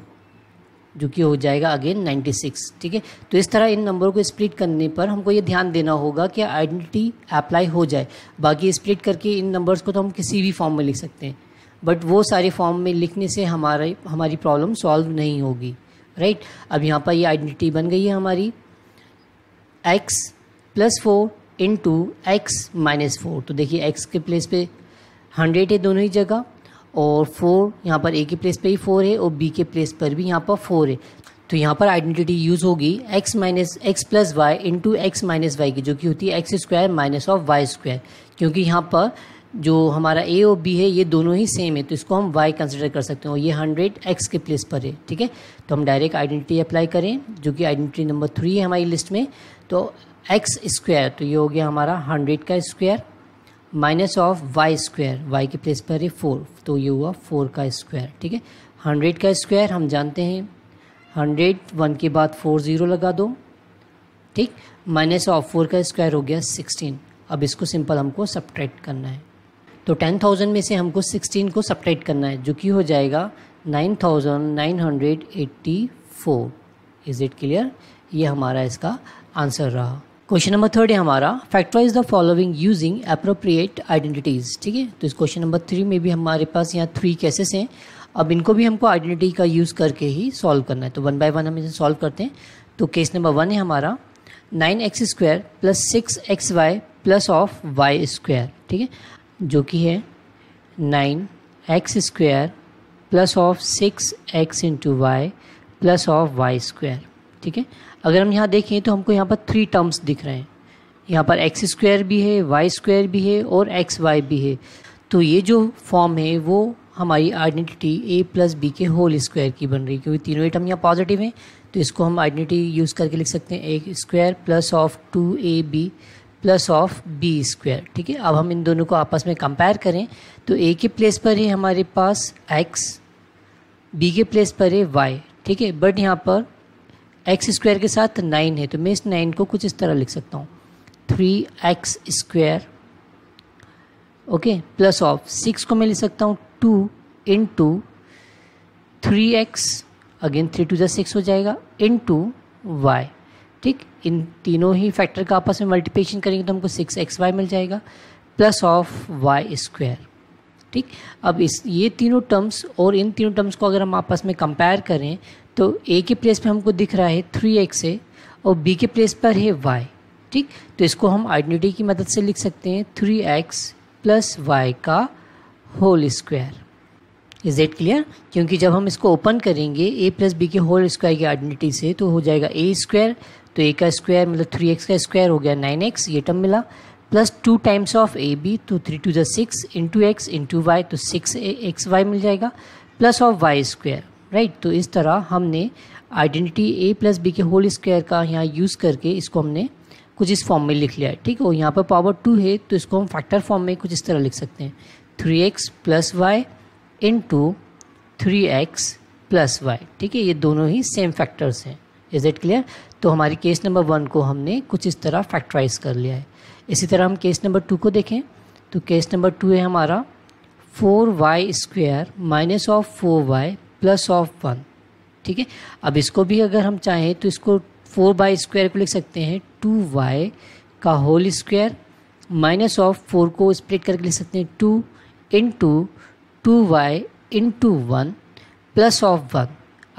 जो कि हो जाएगा अगेन 96 ठीक है तो इस तरह इन नंबरों को स्प्लिट करने पर हमको ये ध्यान देना होगा कि आइडेंटिटी अप्लाई हो जाए बाकी स्प्लिट करके इन नंबर्स को तो हम किसी भी फॉर्म में लिख सकते हैं बट वो सारे फॉर्म में लिखने से हमारे हमारी प्रॉब्लम सॉल्व नहीं होगी राइट अब यहाँ पर ये आइडेंटिटी बन गई है हमारी x plus four into x minus four तो देखिए एक्स के प्लेस पे हंड्रेड है दोनों ही जगह और फोर यहाँ पर ए के प्लेस पे ही फोर है और बी के प्लेस पर भी यहाँ पर फोर है तो यहाँ पर आइडेंटिटी यूज़ होगी x minus x plus y into x minus y की जो कि होती है x square minus of y square क्योंकि यहाँ पर जो हमारा ए और बी है ये दोनों ही सेम है तो इसको हम वाई कंसिडर कर सकते हैं और ये हंड्रेड एक्स के प्लेस पर है ठीक है तो हम डायरेक्ट आइडेंटिटी अप्लाई करें जो कि आइडेंटिटी नंबर थ्री है हमारी लिस्ट में तो एक्स स्क्वायर तो ये हो गया हमारा हंड्रेड का square minus of y square y के प्लेस पर है फोर तो ये हुआ फोर का स्क्वायर ठीक है हंड्रेड का स्क्वायर हम जानते हैं हंड्रेड वन के बाद फोर ज़ीरो लगा दो ठीक माइनस ऑफ फोर का स्क्वायर हो गया सिक्सटीन अब इसको सिंपल हमको सब्ट्रैक्ट करना है तो टेन थाउजेंड में से हमको सिक्सटीन को सप्टाइट करना है जो कि हो जाएगा nine thousand nine hundred eighty four is it clear ये हमारा इसका आंसर रहा क्वेश्चन नंबर थर्ड है हमारा factorise the following using appropriate identities ठीक है तो इस क्वेश्चन नंबर थ्री में भी हमारे पास यहाँ थ्री केसेस हैं अब इनको भी हमको आइडेंटिटी का यूज़ करके ही सॉल्व करना है तो वन बाय वन हम इसे सॉल्व करते हैं तो केस नंबर वन है हमारा nine x square plus six x y plus of y square ठीक है जो कि है nine x square plus of six x into y plus of y square ठीक है अगर हम यहाँ देखें तो हमको यहाँ पर थ्री टर्म्स दिख रहे हैं यहाँ पर एक्स स्क्वायर भी है वाई स्क्वायर भी है और एक्स वाई भी है तो ये जो फॉर्म है वो हमारी आइडेंटिटी ए प्लस बी के होल स्क्वायर की बन रही है क्योंकि तीनों आइटम यहाँ पॉजिटिव हैं तो इसको हम आइडेंटिटी यूज़ करके लिख सकते हैं a square plus of two a b plus of b square ठीक है अब हम इन दोनों को आपस में कंपेयर करें तो ए के प्लेस पर है हमारे पास एक्स बी के प्लेस पर है वाई ठीक है बट यहाँ पर एक्स स्क्वायर के साथ नाइन है तो मैं इस नाइन को कुछ इस तरह लिख सकता हूँ three x square okay plus of six को मैं लिख सकता हूँ टू इन into three x again three two जै सिक्स हो जाएगा इन टू वाई ठीक इन तीनों ही फैक्टर का आपस में मल्टीप्लिकेशन करेंगे तो हमको सिक्स एक्स वाई मिल जाएगा प्लस ऑफ वाई स्क्वायर ठीक अब इस ये तीनों टर्म्स और इन तीनों टर्म्स को अगर हम आपस में कंपेयर करें तो ए के प्लेस पे हमको दिख रहा है थ्री एक्स है और बी के प्लेस पर है वाई ठीक तो इसको हम आइडेंटिटी की मदद से लिख सकते हैं थ्री एक्स प्लस वाई का whole square is it clear क्योंकि जब हम इसको ओपन करेंगे ए प्लस बी के होल स्क्वायर की आइडेंटिटी से तो हो जाएगा ए स्क्वायर तो ए का स्क्वायर मतलब थ्री एक्स का स्क्वायर हो गया नाइन एक्स ये टर्म मिला plus two times of a b तो थ्री टू ज six into x into y तो सिक्स एक्स वाई मिल जाएगा plus of y square right तो इस तरह हमने आइडेंटिटी ए प्लस बी के होल स्क्वायर का यहाँ यूज़ करके इसको हमने कुछ इस फॉर्म में लिख लिया है ठीक है और यहाँ पर पावर टू है तो इसको हम फैक्टर फॉर्म में कुछ इस तरह लिख सकते हैं थ्री एक्स प्लस वाई इन into three x plus y ठीक है ये दोनों ही सेम फैक्टर्स हैं इज इट क्लियर तो हमारी केस नंबर वन को हमने कुछ इस तरह फैक्टराइज कर लिया है इसी तरह हम केस नंबर टू को देखें तो केस नंबर टू है हमारा four y square minus of four y plus of one ठीक है अब इसको भी अगर हम चाहें तो इसको फोर बाई स्क्वायर को लिख सकते हैं टू वाई का whole square minus of four को स्प्लिट करके लिख सकते हैं two in to two y in to one plus of one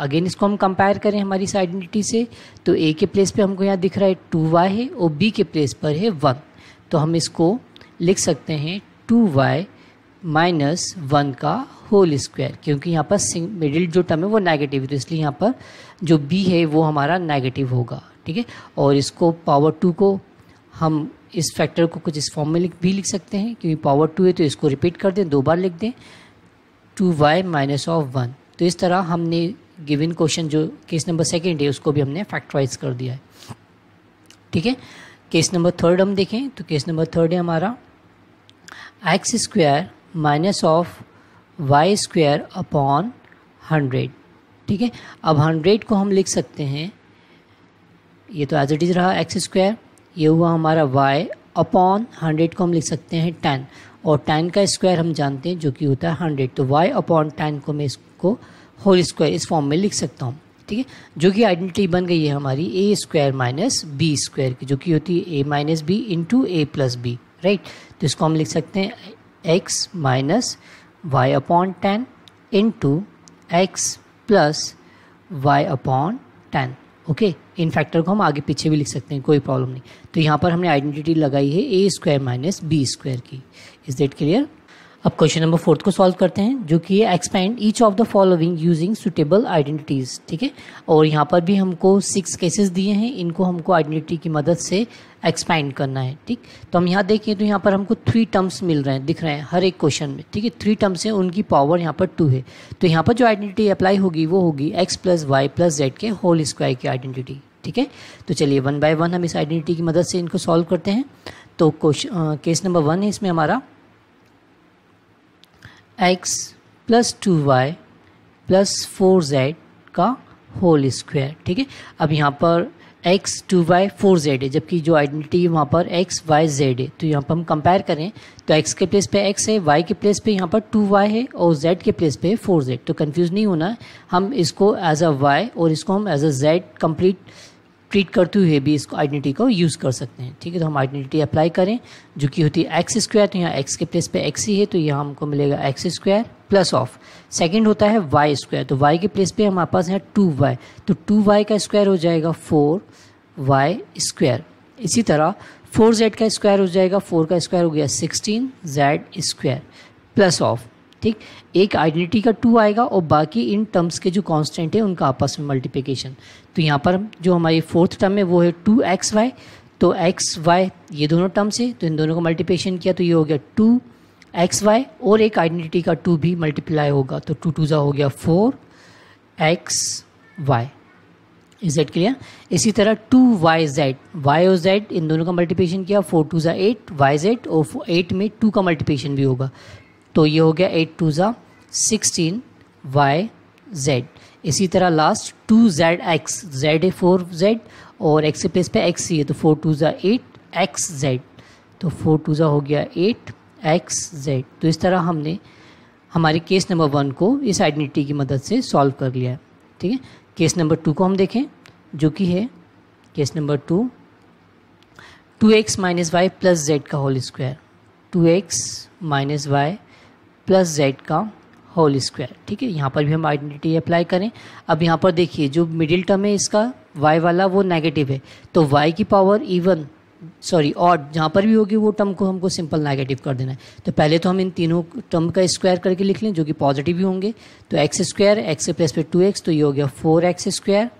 again इसको हम कंपेयर करें हमारी इस आइडेंटिटी से तो ए के प्लेस पे हमको यहाँ दिख रहा है टू वाई है और बी के प्लेस पर है वन तो हम इसको लिख सकते हैं टू वाई माइनस वन का होल स्क्वायर क्योंकि यहाँ पर मिडिल जो टर्म है वो नेगेटिव है तो इसलिए यहाँ पर जो बी है वो हमारा नेगेटिव होगा ठीक है और इसको पावर टू को हम इस फैक्टर को कुछ इस फॉर्म में लिख भी लिख सकते हैं क्योंकि पावर टू है तो इसको रिपीट कर दें दो बार लिख दें two y minus of one तो इस तरह हमने गिविन क्वेश्चन जो केस नंबर सेकेंड है उसको भी हमने फैक्टराइज कर दिया है ठीक है केस नंबर थर्ड हम देखें तो केस नंबर थर्ड है हमारा x square minus of y square upon hundred ठीक है अब हंड्रेड को हम लिख सकते हैं ये तो एज इट इज़ रहा एक्स स्क्वायर ये हुआ हमारा वाई अपॉन हंड्रेड को हम लिख सकते हैं टेन और टेन का स्क्वायर हम जानते हैं जो कि होता है हंड्रेड तो वाई अपॉन टेन को मैं इसको होल स्क्वायर इस फॉर्म में लिख सकता हूँ ठीक है जो कि आइडेंटिटी बन गई है हमारी a square minus b square की जो कि होती है a minus b into a plus b right तो इसको हम लिख सकते हैं x minus y upon ten into x plus y upon ten okay इन फैक्टर को हम आगे पीछे भी लिख सकते हैं कोई प्रॉब्लम नहीं तो यहाँ पर हमने आइडेंटिटी लगाई है a square minus b square की इज देट क्लियर अब क्वेश्चन नंबर फोर्थ को सॉल्व करते हैं जो कि expand each of the following using suitable identities ठीक है और यहाँ पर भी हमको सिक्स केसेस दिए हैं इनको हमको आइडेंटिटी की मदद से एक्सपेंड करना है ठीक तो हम यहाँ देखें तो यहाँ पर हमको थ्री टर्म्स मिल रहे हैं दिख रहे हैं हर एक क्वेश्चन में ठीक है थ्री टर्म्स हैं उनकी पावर यहाँ पर टू है तो यहाँ पर जो आइडेंटिटी अप्लाई होगी वो होगी x plus y plus z के होल स्क्वायर की आइडेंटिटी ठीक है तो चलिए वन बाय वन हम इस आइडेंटिटी की मदद से इनको सॉल्व करते हैं तो क्वेश्चन केस नंबर वन है इसमें हमारा x plus two y plus four z का होल स्क्वायर ठीक है अब यहाँ पर x two y four z है जबकि जो आइडेंटिटी वहाँ पर एक्स वाई जेड है तो यहाँ पर हम कंपेयर करें तो एक्स के प्लेस पे एक्स है वाई के प्लेस पे यहाँ पर टू वाई है और जेड के प्लेस पे फोर जेड तो कंफ्यूज नहीं होना है हम इसको एज अ वाई और इसको हम as a z complete treat करते हुए भी इसको आइडेंटिटी को यूज़ कर सकते हैं ठीक है तो हम आइडेंटिटी अप्लाई करें जो कि होती है एक्स स्क्वायर तो यहाँ एक्स के प्लेस पे एक्स ही है तो यहाँ हमको मिलेगा x square plus of second होता है वाई स्क्वायर तो वाई के प्लेस पे हमारे पास है टू वाई तो टू वाई का स्क्वायर हो जाएगा फोर वाई स्क्वायर इसी तरह फोर जेड का स्क्वायर हो जाएगा फोर का स्क्वायर हो गया sixteen z square plus of ठीक एक आइडेंटिटी का टू आएगा और बाकी इन टर्म्स के जो कांस्टेंट है उनका आपस में मल्टीप्लिकेशन तो यहाँ पर जो हमारी फोर्थ टर्म है वो है टू एक्स वाई तो एक्स वाई ये दोनों टर्म्स है तो इन दोनों का मल्टीप्लिकेशन किया तो ये हो गया टू एक्स वाई और एक आइडेंटिटी का टू भी मल्टीप्लाई होगा तो टू टू ज़ा हो गया four x y is that clear इसी तरह टू वाई जेड वाई और जेड इन दोनों का मल्टीप्लिकेशन किया फोर टू ज़ा एट वाई जेड और एट में टू का मल्टीप्लिकेशन भी होगा तो ये हो गया एट टू ज़ा सिक्सटीन वाई जेड इसी तरह last two z x z है फोर जेड और एक्स प्लेस पे एक्स ही है तो फोर टू ज़ा एट एक्स जेड तो फोर टू ज़ा हो गया एट एक्स जेड तो इस तरह हमने हमारे केस नंबर वन को इस आइडेंटिटी की मदद से सॉल्व कर लिया है ठीक है केस नंबर टू को हम देखें जो कि है case number two two x minus y plus z का whole square two x minus y plus z का होल स्क्वायर ठीक है यहाँ पर भी हम आइडेंटिटी अप्लाई करें अब यहाँ पर देखिए जो मिडिल टर्म है इसका वाई वाला वो नेगेटिव है तो वाई की पावर इवन सॉरी और जहाँ पर भी होगी वो टर्म को हमको सिंपल नेगेटिव कर देना है तो पहले तो हम इन तीनों टर्म का स्क्वायर करके लिख लें जो कि पॉजिटिव ही होंगे तो एक्स स्क्वायर एक्स के प्लस पे टू एक्स तो ये हो गया four x square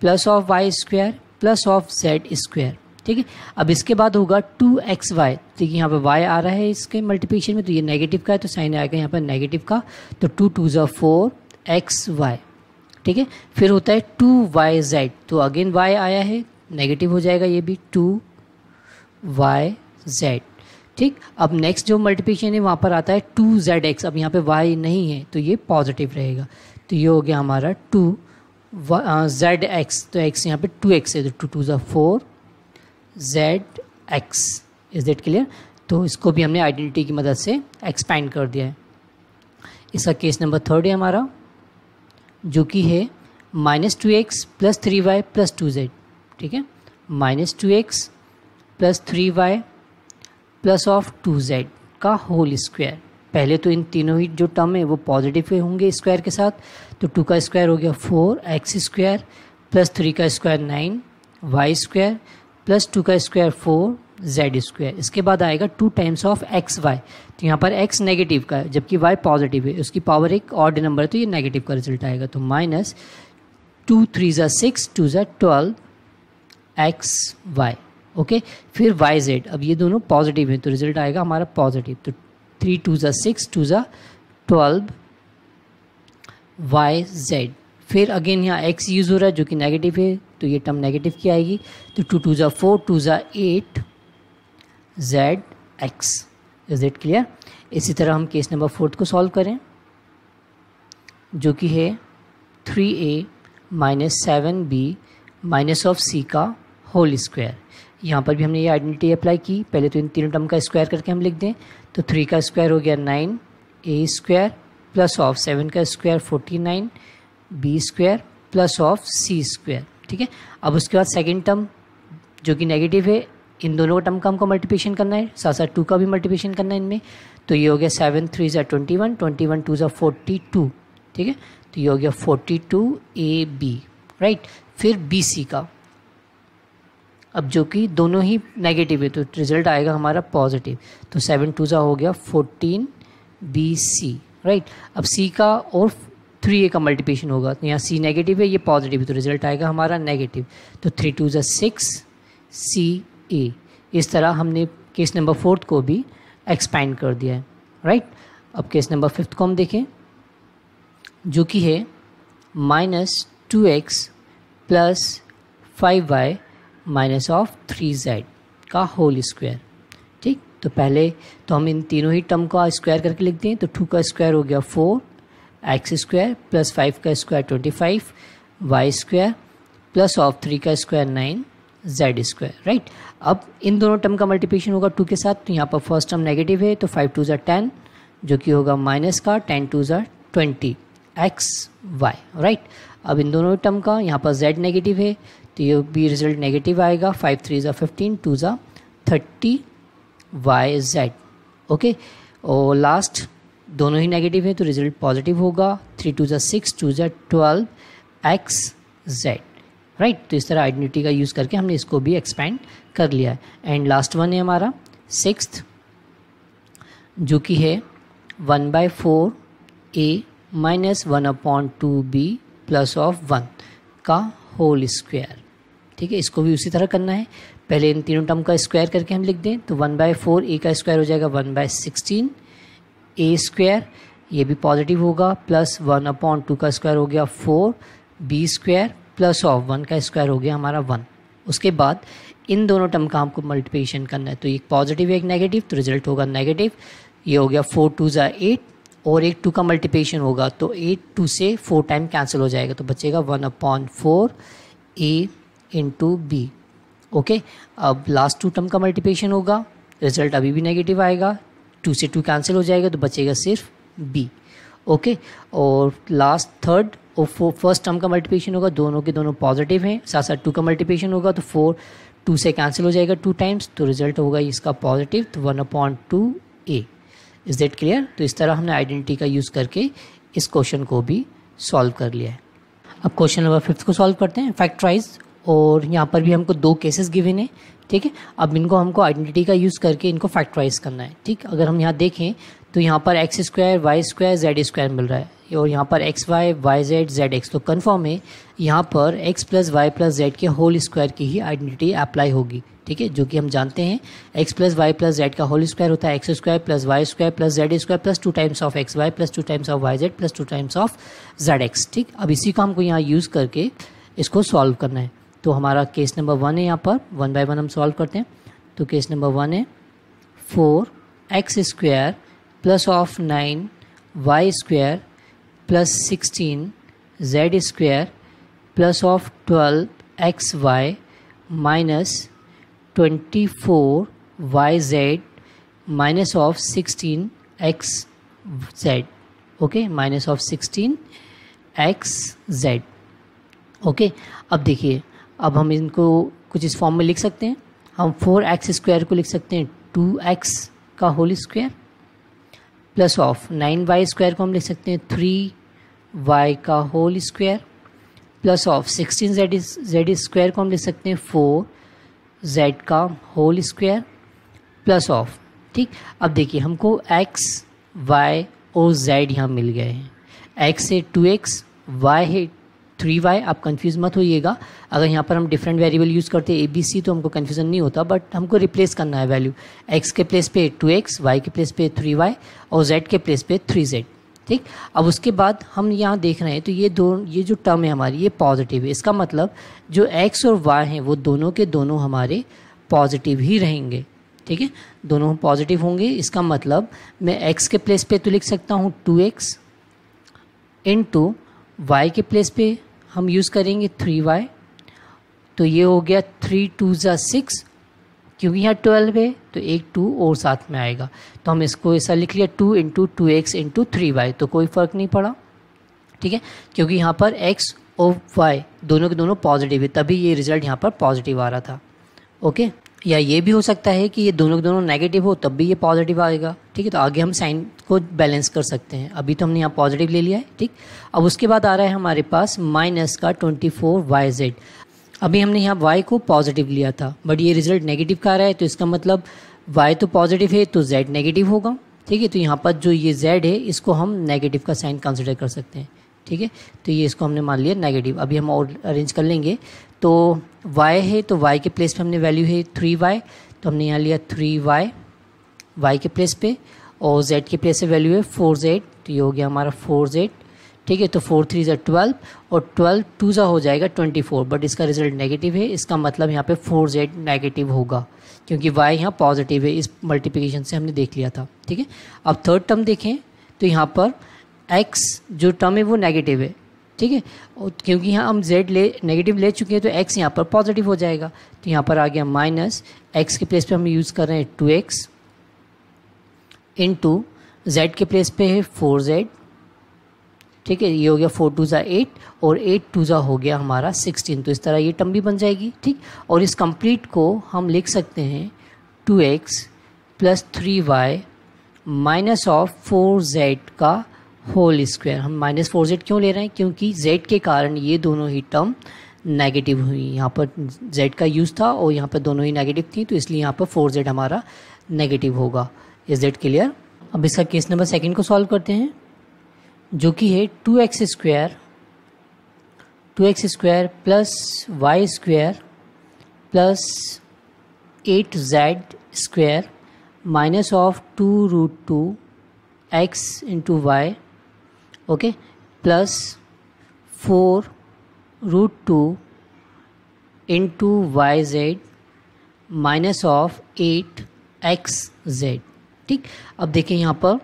plus of y square plus of z square ठीक है अब इसके बाद होगा टू एक्स वाई ठीक है यहाँ पर वाई आ रहा है इसके मल्टीप्लिकेशन में तो ये नेगेटिव का है तो साइन आएगा यहाँ पर नेगेटिव का तो टू टू ज़ा फोर एक्स वाई ठीक है फिर होता है टू वाई जेड तो अगेन वाई आया है नेगेटिव हो जाएगा ये भी टू वाई जेड ठीक अब नेक्स्ट जो मल्टीप्लिकेशन है वहाँ पर आता है टू जेड एक्स अब यहाँ पर वाई नहीं है तो ये पॉजिटिव रहेगा तो ये हो गया हमारा टू जेड एक्स तो एक्स यहाँ पे टू एक्स है तो टू टू ज़ा four z x is that clear तो इसको भी हमने आइडेंटिटी की मदद से एक्सपैंड कर दिया है इसका केस नंबर थर्ड है हमारा जो कि है minus two x plus three y plus two z ठीक है minus two x plus three y plus of two z का होल स्क्वायर पहले तो इन तीनों ही जो टर्म है वो पॉजिटिव होंगे स्क्वायर के साथ तो टू का स्क्वायर हो गया four x square plus three का square nine y square plus two का स्क्वायर फोर जेड स्क्वायर इसके बाद आएगा two times of x y तो यहाँ पर एक्स नेगेटिव का है जबकि वाई पॉजिटिव है उसकी पावर एक डी नंबर है तो ये नेगेटिव का रिजल्ट आएगा तो माइनस टू थ्री ज़ा सिक्स टू ज़ा ट्वेल्व एक्स वाई ओके फिर वाई जेड अब ये दोनों पॉजिटिव हैं तो रिजल्ट आएगा हमारा पॉजिटिव तो थ्री टू ज़ा सिक्स टू ज़ा ट्वेल्व वाई जेड फिर अगेन यहाँ एक्स यूज़ हो रहा है जो कि नेगेटिव है तो ये टर्म नेगेटिव की आएगी तो टू टू ज़ा फोर टू ज़ा eight z x is it clear इसी तरह हम केस नंबर फोर्थ को सॉल्व करें जो कि है three a minus seven b minus of c का होल स्क्वायर यहाँ पर भी हमने ये आइडेंटिटी अप्लाई की पहले तो इन तीनों टर्म का स्क्वायर करके हम लिख दें तो थ्री का स्क्वायर हो गया nine a square plus of seven का square forty nine b square plus of c square ठीक है अब उसके बाद सेकेंड टर्म जो कि नेगेटिव है इन दोनों टर्म का हमको मल्टीप्लिकेशन करना है साथ साथ टू का भी मल्टीप्लिकेशन करना है इनमें तो ये हो गया सेवन थ्री ज़ा twenty one twenty one two ज़ा फोर्टी टू ठीक है तो ये हो गया forty two a b right फिर बी सी का अब जो कि दोनों ही नेगेटिव है तो रिजल्ट आएगा हमारा पॉजिटिव तो सेवन टू ज़ा हो गया फोर्टीन बी सी राइट अब सी का और थ्री ए का मल्टीपेशन होगा तो यहाँ सी नेगेटिव है ये पॉजिटिव है तो रिजल्ट आएगा हमारा नेगेटिव तो थ्री टू ज़ा सिक्स सी ए इस तरह हमने केस नंबर फोर्थ को भी एक्सपैंड कर दिया है राइट अब केस नंबर फिफ्थ को हम देखें जो कि है minus two x plus five y minus of three z का होल स्क्वायर ठीक तो पहले तो हम इन तीनों ही टर्म तो का स्क्वायर करके लिखते हैं तो टू का स्क्वायर हो गया four x square plus five का square twenty five y square plus of three का square nine z square right अब इन दोनों टर्म का मल्टीप्लिकेशन होगा टू के साथ तो यहाँ पर फर्स्ट टर्म नेगेटिव है तो फाइव टू ज़ार टेन जो कि होगा माइनस का टेन टू ज़ार ट्वेंटी एक्स वाई राइट अब इन दोनों टर्म का यहाँ पर जेड नेगेटिव है तो ये भी रिजल्ट नेगेटिव आएगा फाइव थ्री ज़र फिफ्टीन टू ज़ा थर्टी वाई जेड ओके और लास्ट दोनों ही नेगेटिव है तो रिजल्ट पॉजिटिव होगा थ्री टू जै सिक्स टू जै ट्वेल्व एक्स जेड राइट तो इस तरह आइडेंटिटी का यूज़ करके हमने इसको भी एक्सपेंड कर लिया है एंड लास्ट वन है हमारा सिक्स जो कि है one by four a minus one upon two b plus of one का होल स्क्वायर ठीक है इसको भी उसी तरह करना है पहले इन तीनों टर्म का स्क्वायर करके हम लिख दें तो वन बाय फोर ए का स्क्वायर हो जाएगा one by sixteen a square ये भी पॉजिटिव होगा प्लस वन अपॉन टू का स्क्वायर हो गया four b square plus of one का स्क्वायर हो गया हमारा वन उसके बाद इन दोनों टर्म का हमको मल्टीप्लिकेशन करना है तो एक पॉजिटिव एक नेगेटिव तो रिजल्ट होगा नेगेटिव ये हो गया फोर टू ज़ा एट और एक टू का मल्टीप्लिकेशन होगा तो एट टू से फोर टाइम कैंसिल हो जाएगा तो बचेगा one upon four a into b okay अब लास्ट टू टर्म का मल्टीप्लिकेशन होगा रिजल्ट अभी भी नेगेटिव आएगा टू से टू कैंसिल हो जाएगा तो बचेगा सिर्फ बी ओके और लास्ट थर्ड और फोर फर्स्ट टर्म का मल्टीप्लिकेशन होगा दोनों के दोनों पॉजिटिव हैं साथ साथ टू का मल्टीप्लिकेशन होगा तो फोर टू से कैंसिल हो जाएगा टू टाइम्स तो रिजल्ट होगा इसका पॉजिटिव तो one upon two a is that clear तो इस तरह हमने आइडेंटिटी का यूज़ करके इस क्वेश्चन को भी सॉल्व कर लिया है अब क्वेश्चन नंबर फिफ्थ को सॉल्व करते हैं फैक्ट्राइज और यहाँ पर भी हमको दो केसेस गिविन है ठीक है अब इनको हमको आइडेंटिटी का यूज़ करके इनको फैक्टराइज करना है ठीक अगर हम यहाँ देखें तो यहाँ पर x square y square z square मिल रहा है और यहाँ पर x y y z z x तो कन्फर्म है यहाँ पर x plus y plus z के होल स्क्वायर की ही आइडेंटिटी अप्लाई होगी ठीक है जो कि हम जानते हैं x plus y plus z का होल स्क्वायर होता है x square plus y square plus z square plus two times of x y plus two times of y z plus two times of z x ठीक अब इसी को हमको यहाँ use करके इसको सॉल्व करना है तो हमारा केस नंबर वन है यहाँ पर वन बाय वन हम सॉल्व करते हैं तो केस नंबर वन है four x square plus of nine y square plus sixteen z square plus of twelve x y minus twenty four y z minus of sixteen x z okay minus of sixteen x z okay अब देखिए अब हम इनको कुछ इस form में लिख सकते हैं हम फोर एक्स स्क्वायर को लिख सकते हैं टू एक्स का whole square plus of nine y square को हम लिख सकते हैं थ्री वाई का whole square plus of sixteen z z square को हम लिख सकते हैं फोर जेड का होल स्क्वायर प्लस ऑफ ठीक अब देखिए हमको एक्स वाई और जेड यहाँ मिल गए हैं एक्स है टू एक्स वाई है थ्री वाई आप कन्फ्यूज मत होइएगा अगर यहाँ पर हम डिफरेंट वेरिएबल यूज़ करते ए बी सी तो हमको कन्फ्यूज़न नहीं होता बट हमको रिप्लेस करना है वैल्यू एक्स के प्लेस पे टू एक्स वाई के प्लेस पे थ्री वाई और जेड के प्लेस पे थ्री जेड ठीक अब उसके बाद हम यहाँ देख रहे हैं तो ये दो ये जो टर्म है हमारी ये पॉजिटिव है इसका मतलब जो एक्स और वाई हैं वो दोनों के दोनों हमारे पॉजिटिव ही रहेंगे ठीक है दोनों पॉजिटिव होंगे इसका मतलब मैं एक्स के प्लेस पे तो लिख सकता हूँ two x in to y के प्लेस पे हम यूज़ करेंगे थ्री वाई तो ये हो गया थ्री टू ज़ा सिक्स क्योंकि यहाँ ट्वेल्व है तो एक टू और साथ में आएगा तो हम इसको ऐसा लिख लिया two into two x into three y तो कोई फ़र्क नहीं पड़ा ठीक है क्योंकि यहाँ पर एक्स और वाई दोनों के दोनों पॉजिटिव है तभी ये रिज़ल्ट यहाँ पर पॉजिटिव आ रहा था ओके या ये भी हो सकता है कि ये दोनों दोनों नेगेटिव हो तब भी ये पॉजिटिव आएगा ठीक है तो आगे हम साइन को बैलेंस कर सकते हैं अभी तो हमने यहाँ पॉजिटिव ले लिया है ठीक अब उसके बाद आ रहा है हमारे पास माइनस का ट्वेंटी फोर वाई जेड अभी हमने यहाँ वाई को पॉजिटिव लिया था बट ये रिजल्ट नेगेटिव का आ रहा है तो इसका मतलब वाई तो पॉजिटिव है तो जेड नेगेटिव होगा ठीक है तो यहाँ पर जो ये जेड है इसको हम नेगेटिव का साइन कंसिडर कर सकते हैं ठीक है तो ये इसको हमने मान लिया नेगेटिव अभी हम और अरेंज कर लेंगे तो y है तो y के प्लेस पे हमने वैल्यू है थ्री वाई तो हमने यहाँ लिया थ्री वाई वाई के प्लेस पे और z के प्लेस पे वैल्यू है फोर जेड तो ये हो गया हमारा फोर जेड ठीक है तो फोर थ्री जेड ट्वेल्व और ट्वेल्व टू जो हो जाएगा ट्वेंटी फोर बट इसका रिजल्ट नेगेटिव है इसका मतलब यहाँ पे फोर जेड नेगेटिव होगा क्योंकि वाई यहाँ पॉजिटिव है इस मल्टीप्लिकेशन से हमने देख लिया था ठीक है अब थर्ड टर्म देखें तो यहाँ पर एक्स जो टर्म है वो नेगेटिव है ठीक है और क्योंकि यहाँ हम जेड ले नेगेटिव ले चुके हैं तो एक्स यहाँ पर पॉजिटिव हो जाएगा तो यहाँ पर आ गया माइनस एक्स के प्लेस पे हम यूज़ कर रहे हैं टू एक्स इन टू जेड के प्लेस पे है फोर जेड ठीक है ये हो गया फोर टू ज़ा एट और एट टू ज़ा हो गया हमारा सिक्सटीन तो इस तरह ये टर्म भी बन जाएगी ठीक और इस कंप्लीट को हम लिख सकते हैं two x plus three y minus of four z का होल स्क्वायर हम माइनस फोर जेड क्यों ले रहे हैं क्योंकि जेड के कारण ये दोनों ही टर्म नेगेटिव हुई यहाँ पर जेड का यूज़ था और यहाँ पर दोनों ही नेगेटिव थी तो इसलिए यहाँ पर फोर जेड हमारा नेगेटिव होगा इज जेड क्लियर अब इसका केस नंबर सेकेंड को सॉल्व करते हैं जो कि है two x square two x square plus y square plus eight z square minus of two root two x into y okay plus four root two in to y z minus of eight x z ठीक अब देखें यहाँ पर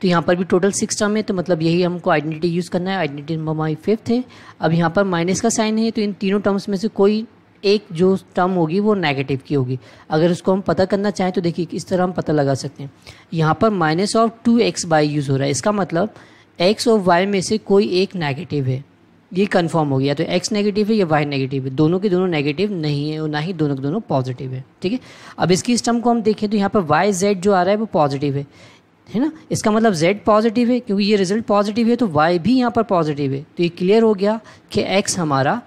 तो यहाँ पर भी total six term है तो मतलब यही हमको आइडेंटिटी यूज़ करना है आइडेंटिटी नंबर हमारी फिफ्थ है अब यहाँ पर माइनस का साइन है तो इन तीनों टर्म्स में से कोई एक जो टर्म होगी वो नेगेटिव की होगी अगर उसको हम पता करना चाहें तो देखिए इस तरह हम पता लगा सकते हैं यहाँ पर minus of two x by use हो रहा है इसका मतलब एक्स और वाई में से कोई एक नेगेटिव है ये कंफर्म हो गया तो एक्स नेगेटिव है या वाई नेगेटिव है दोनों के दोनों नेगेटिव नहीं है और ना ही दोनों के दोनों पॉजिटिव है ठीक है अब इसकी स्टम को हम देखें तो यहाँ पर वाई जेड जो आ रहा है वो पॉजिटिव है है ना इसका मतलब जेड पॉजिटिव है क्योंकि ये रिजल्ट पॉजिटिव है तो वाई भी यहाँ पर पॉजिटिव है तो ये क्लियर हो गया कि एक्स हमारा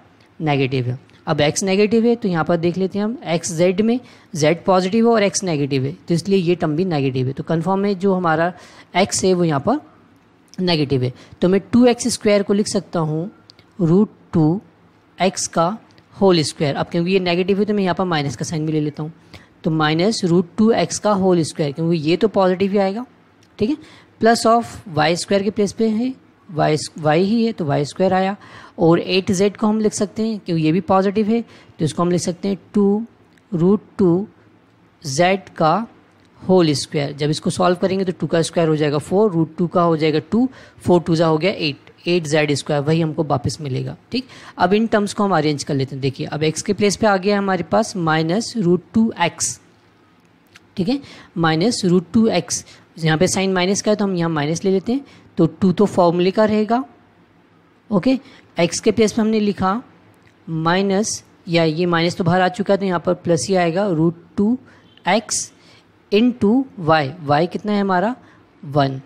नेगेटिव है अब एक्स नेगेटिव है तो यहाँ पर देख लेते हैं हम एक्स जेड में जेड पॉजिटिव है और एक्स नेगेटिव है तो इसलिए ये टर्म भी नेगेटिव है तो कन्फर्म है जो हमारा एक्स है वो यहाँ पर नेगेटिव है तो मैं टू एक्स स्क्वायर को लिख सकता हूँ रूट टू एक्स का होल स्क्वायर अब क्योंकि ये नेगेटिव है तो मैं यहाँ पर माइनस का साइन भी ले लेता हूँ तो माइनस रूट टू एक्स का होल स्क्वायर क्योंकि ये तो पॉजिटिव ही आएगा ठीक है प्लस ऑफ वाई स्क्वायर के प्लेस पे है वाई वाई ही है तो वाई स्क्वायर आया और एट जेड को हम लिख सकते हैं क्योंकि ये भी पॉजिटिव है तो इसको हम लिख सकते हैं टू रूट टू जेड का होल स्क्वायर जब इसको सॉल्व करेंगे तो टू का स्क्वायर हो जाएगा फोर रूट टू का हो जाएगा टू फोर टू जा हो गया एट एट जेड स्क्वायर वही हमको वापस मिलेगा ठीक अब इन टर्म्स को हम अरेंज कर लेते हैं देखिए अब एक्स के प्लेस पे आ गया हमारे पास माइनस रूट टू एक्स ठीक है माइनस रूट टू एक्स यहाँ पे साइन माइनस का है तो हम यहाँ माइनस ले लेते हैं तो टू तो फॉर्मूले का रहेगा ओके एक्स के प्लेस पर हमने लिखा माइनस या ये माइनस तो बाहर आ चुका है तो यहाँ पर प्लस ही आएगा root two x in to y y कितना है हमारा वन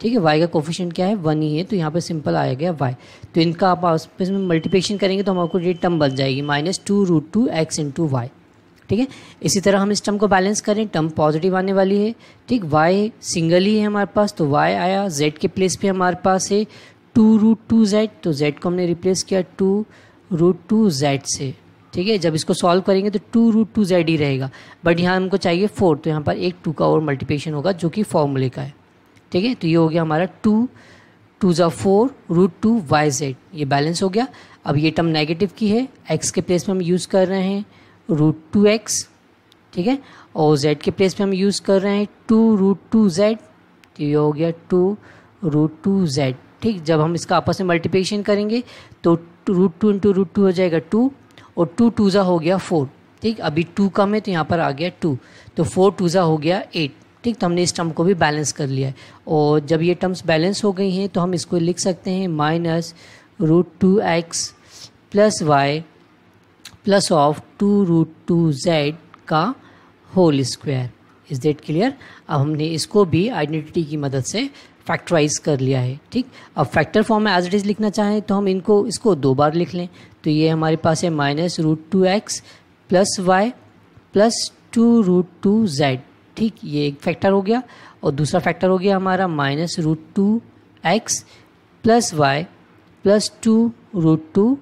ठीक है वाई का कोफिशियंट क्या है वन ही है तो यहाँ पे सिंपल आया गया वाई तो इनका आप आपस में मल्टीप्लिकेशन करेंगे तो हमारे को ये टर्म बन जाएगी minus two root two x in to y ठीक है इसी तरह हम इस टर्म को बैलेंस करें टर्म पॉजिटिव आने वाली है ठीक वाई सिंगल ही है हमारे पास तो वाई आया जेड के प्लेस पे हमारे पास है टू रूट टू जेड तो जेड को हमने रिप्लेस किया टू रूट टू जेड से ठीक है जब इसको सॉल्व करेंगे तो टू रूट टू जेड ही रहेगा बट यहाँ हमको चाहिए फोर तो यहाँ पर एक टू का और मल्टीप्लिकेशन होगा जो कि फॉर्मूले का है ठीक है तो ये हो गया हमारा टू टू ज़ा four root two y z ये बैलेंस हो गया अब ये टर्म नेगेटिव की है एक्स के प्लेस में हम यूज़ कर रहे हैं रूट टू एक्स ठीक है और जेड के प्लेस में हम यूज़ कर रहे हैं टू रूट टू जेड तो ये हो गया टू रूट टू जेड ठीक जब हम इसका आपस में मल्टीप्लिकेशन करेंगे तो root two into root two हो जाएगा टू और टू टू ज़ा हो गया फोर ठीक अभी टू कम है तो यहाँ पर आ गया टू तो फोर टू ज़ा हो गया एट ठीक तो हमने इस टर्म को भी बैलेंस कर लिया है और जब ये टर्म्स बैलेंस हो गई हैं तो हम इसको लिख सकते हैं minus root two x plus y plus of two root two z का whole square is that clear अब हमने इसको भी आइडेंटिटी की मदद से फैक्टराइज कर लिया है ठीक अब फैक्टर फॉर्म में एज इट इज़ लिखना चाहें तो हम इनको इसको दो बार लिख लें तो ये हमारे पास है minus root two x plus y plus two root two z ठीक ये एक फैक्टर हो गया और दूसरा फैक्टर हो गया हमारा minus root two x plus y plus two root two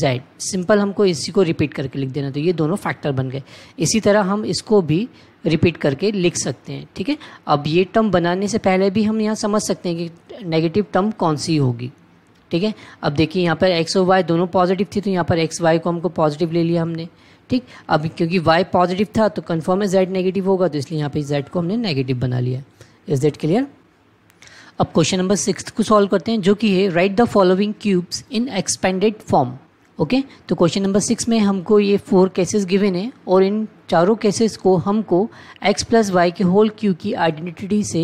z simple हमको इसी को रिपीट करके लिख देना तो ये दोनों फैक्टर बन गए इसी तरह हम इसको भी रिपीट करके लिख सकते हैं ठीक है अब ये टर्म बनाने से पहले भी हम यहाँ समझ सकते हैं कि नेगेटिव टर्म कौन सी होगी ठीक है अब देखिए यहाँ पर एक्स और वाई दोनों पॉजिटिव थी तो यहाँ पर एक्स वाई को हमको पॉजिटिव ले लिया हमने ठीक अब क्योंकि वाई पॉजिटिव था तो कन्फर्म है जेड नेगेटिव होगा तो इसलिए यहाँ पे जेड को हमने नेगेटिव बना लिया इज दैट क्लियर अब क्वेश्चन नंबर सिक्स को सॉल्व करते हैं जो कि है write the following cubes in expanded form okay तो क्वेश्चन नंबर सिक्स में हमको ये फोर केसेस गिवन है और इन चारों केसेस को हमको एक्स प्लस वाई के होल क्यू की आइडेंटिटी से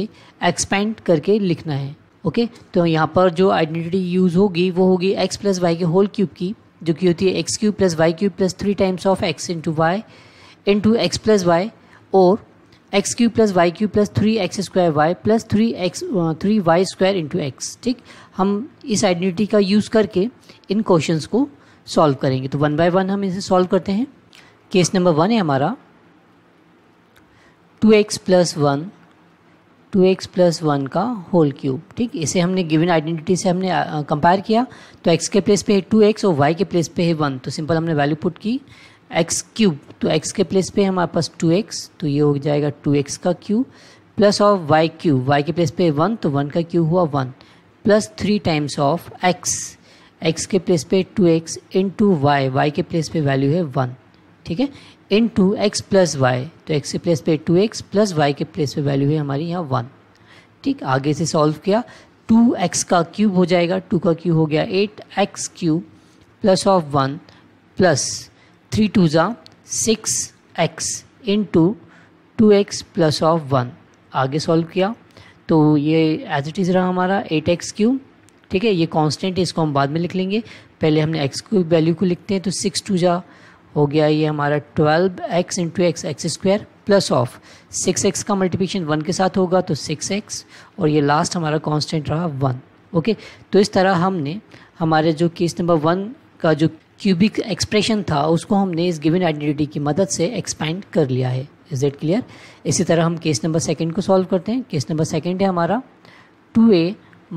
एक्सपेंड करके लिखना है ओके okay? तो यहाँ पर जो आइडेंटिटी यूज़ होगी वो होगी एक्स प्लस वाई के होल क्यूब की जो कि होती है x cube plus y cube plus three times of x into y into x plus y और x cube plus y cube plus three x square y plus three x three y square into x ठीक हम इस identity का use करके इन questions को solve करेंगे तो one by one हम इसे सॉल्व करते हैं केस नंबर वन है हमारा two x plus one two x plus one का होल क्यूब ठीक इसे हमने गिवन आइडेंटिटी से हमने कंपेयर किया तो एक्स के प्लेस पे है टू एक्स और वाई के प्लेस पे है वन तो सिंपल हमने वैल्यू पुट की एक्स क्यूब तो एक्स के प्लेस पे हमारे पास टू एक्स तो ये हो जाएगा टू एक्स का cube plus of y cube y के प्लेस पे वन तो वन का क्यूब हुआ one plus three times of x x के प्लेस पे two x in to y y के प्लेस पे वैल्यू है वन ठीक है into x plus y तो एक्स के प्लेस पे टू एक्स प्लस वाई के प्लेस पे वैल्यू है हमारी यहाँ वन ठीक आगे से सॉल्व किया टू एक्स का क्यूब हो जाएगा टू का क्यूब हो गया eight x cube plus of one plus three two ज़ा six x in to two x plus of one आगे सॉल्व किया तो ये एज इट इज़ रहा हमारा एट एक्स क्यूब ठीक है ये कांस्टेंट है इसको हम बाद में लिख लेंगे पहले हमने एक्स की वैल्यू को लिखते हैं तो सिक्स टू जा हो गया ये हमारा twelve x into x x square plus of six x का मल्टीप्लिकेशन वन के साथ होगा तो सिक्स एक्स और ये लास्ट हमारा कांस्टेंट रहा वन ओके तो इस तरह हमने हमारे जो केस नंबर वन का जो क्यूबिक एक्सप्रेशन था उसको हमने इस गिवन आइडेंटिटी की मदद से एक्सपेंड कर लिया है इज इट क्लियर इसी तरह हम केस नंबर सेकेंड को सॉल्व करते हैं केस नंबर सेकेंड है हमारा two a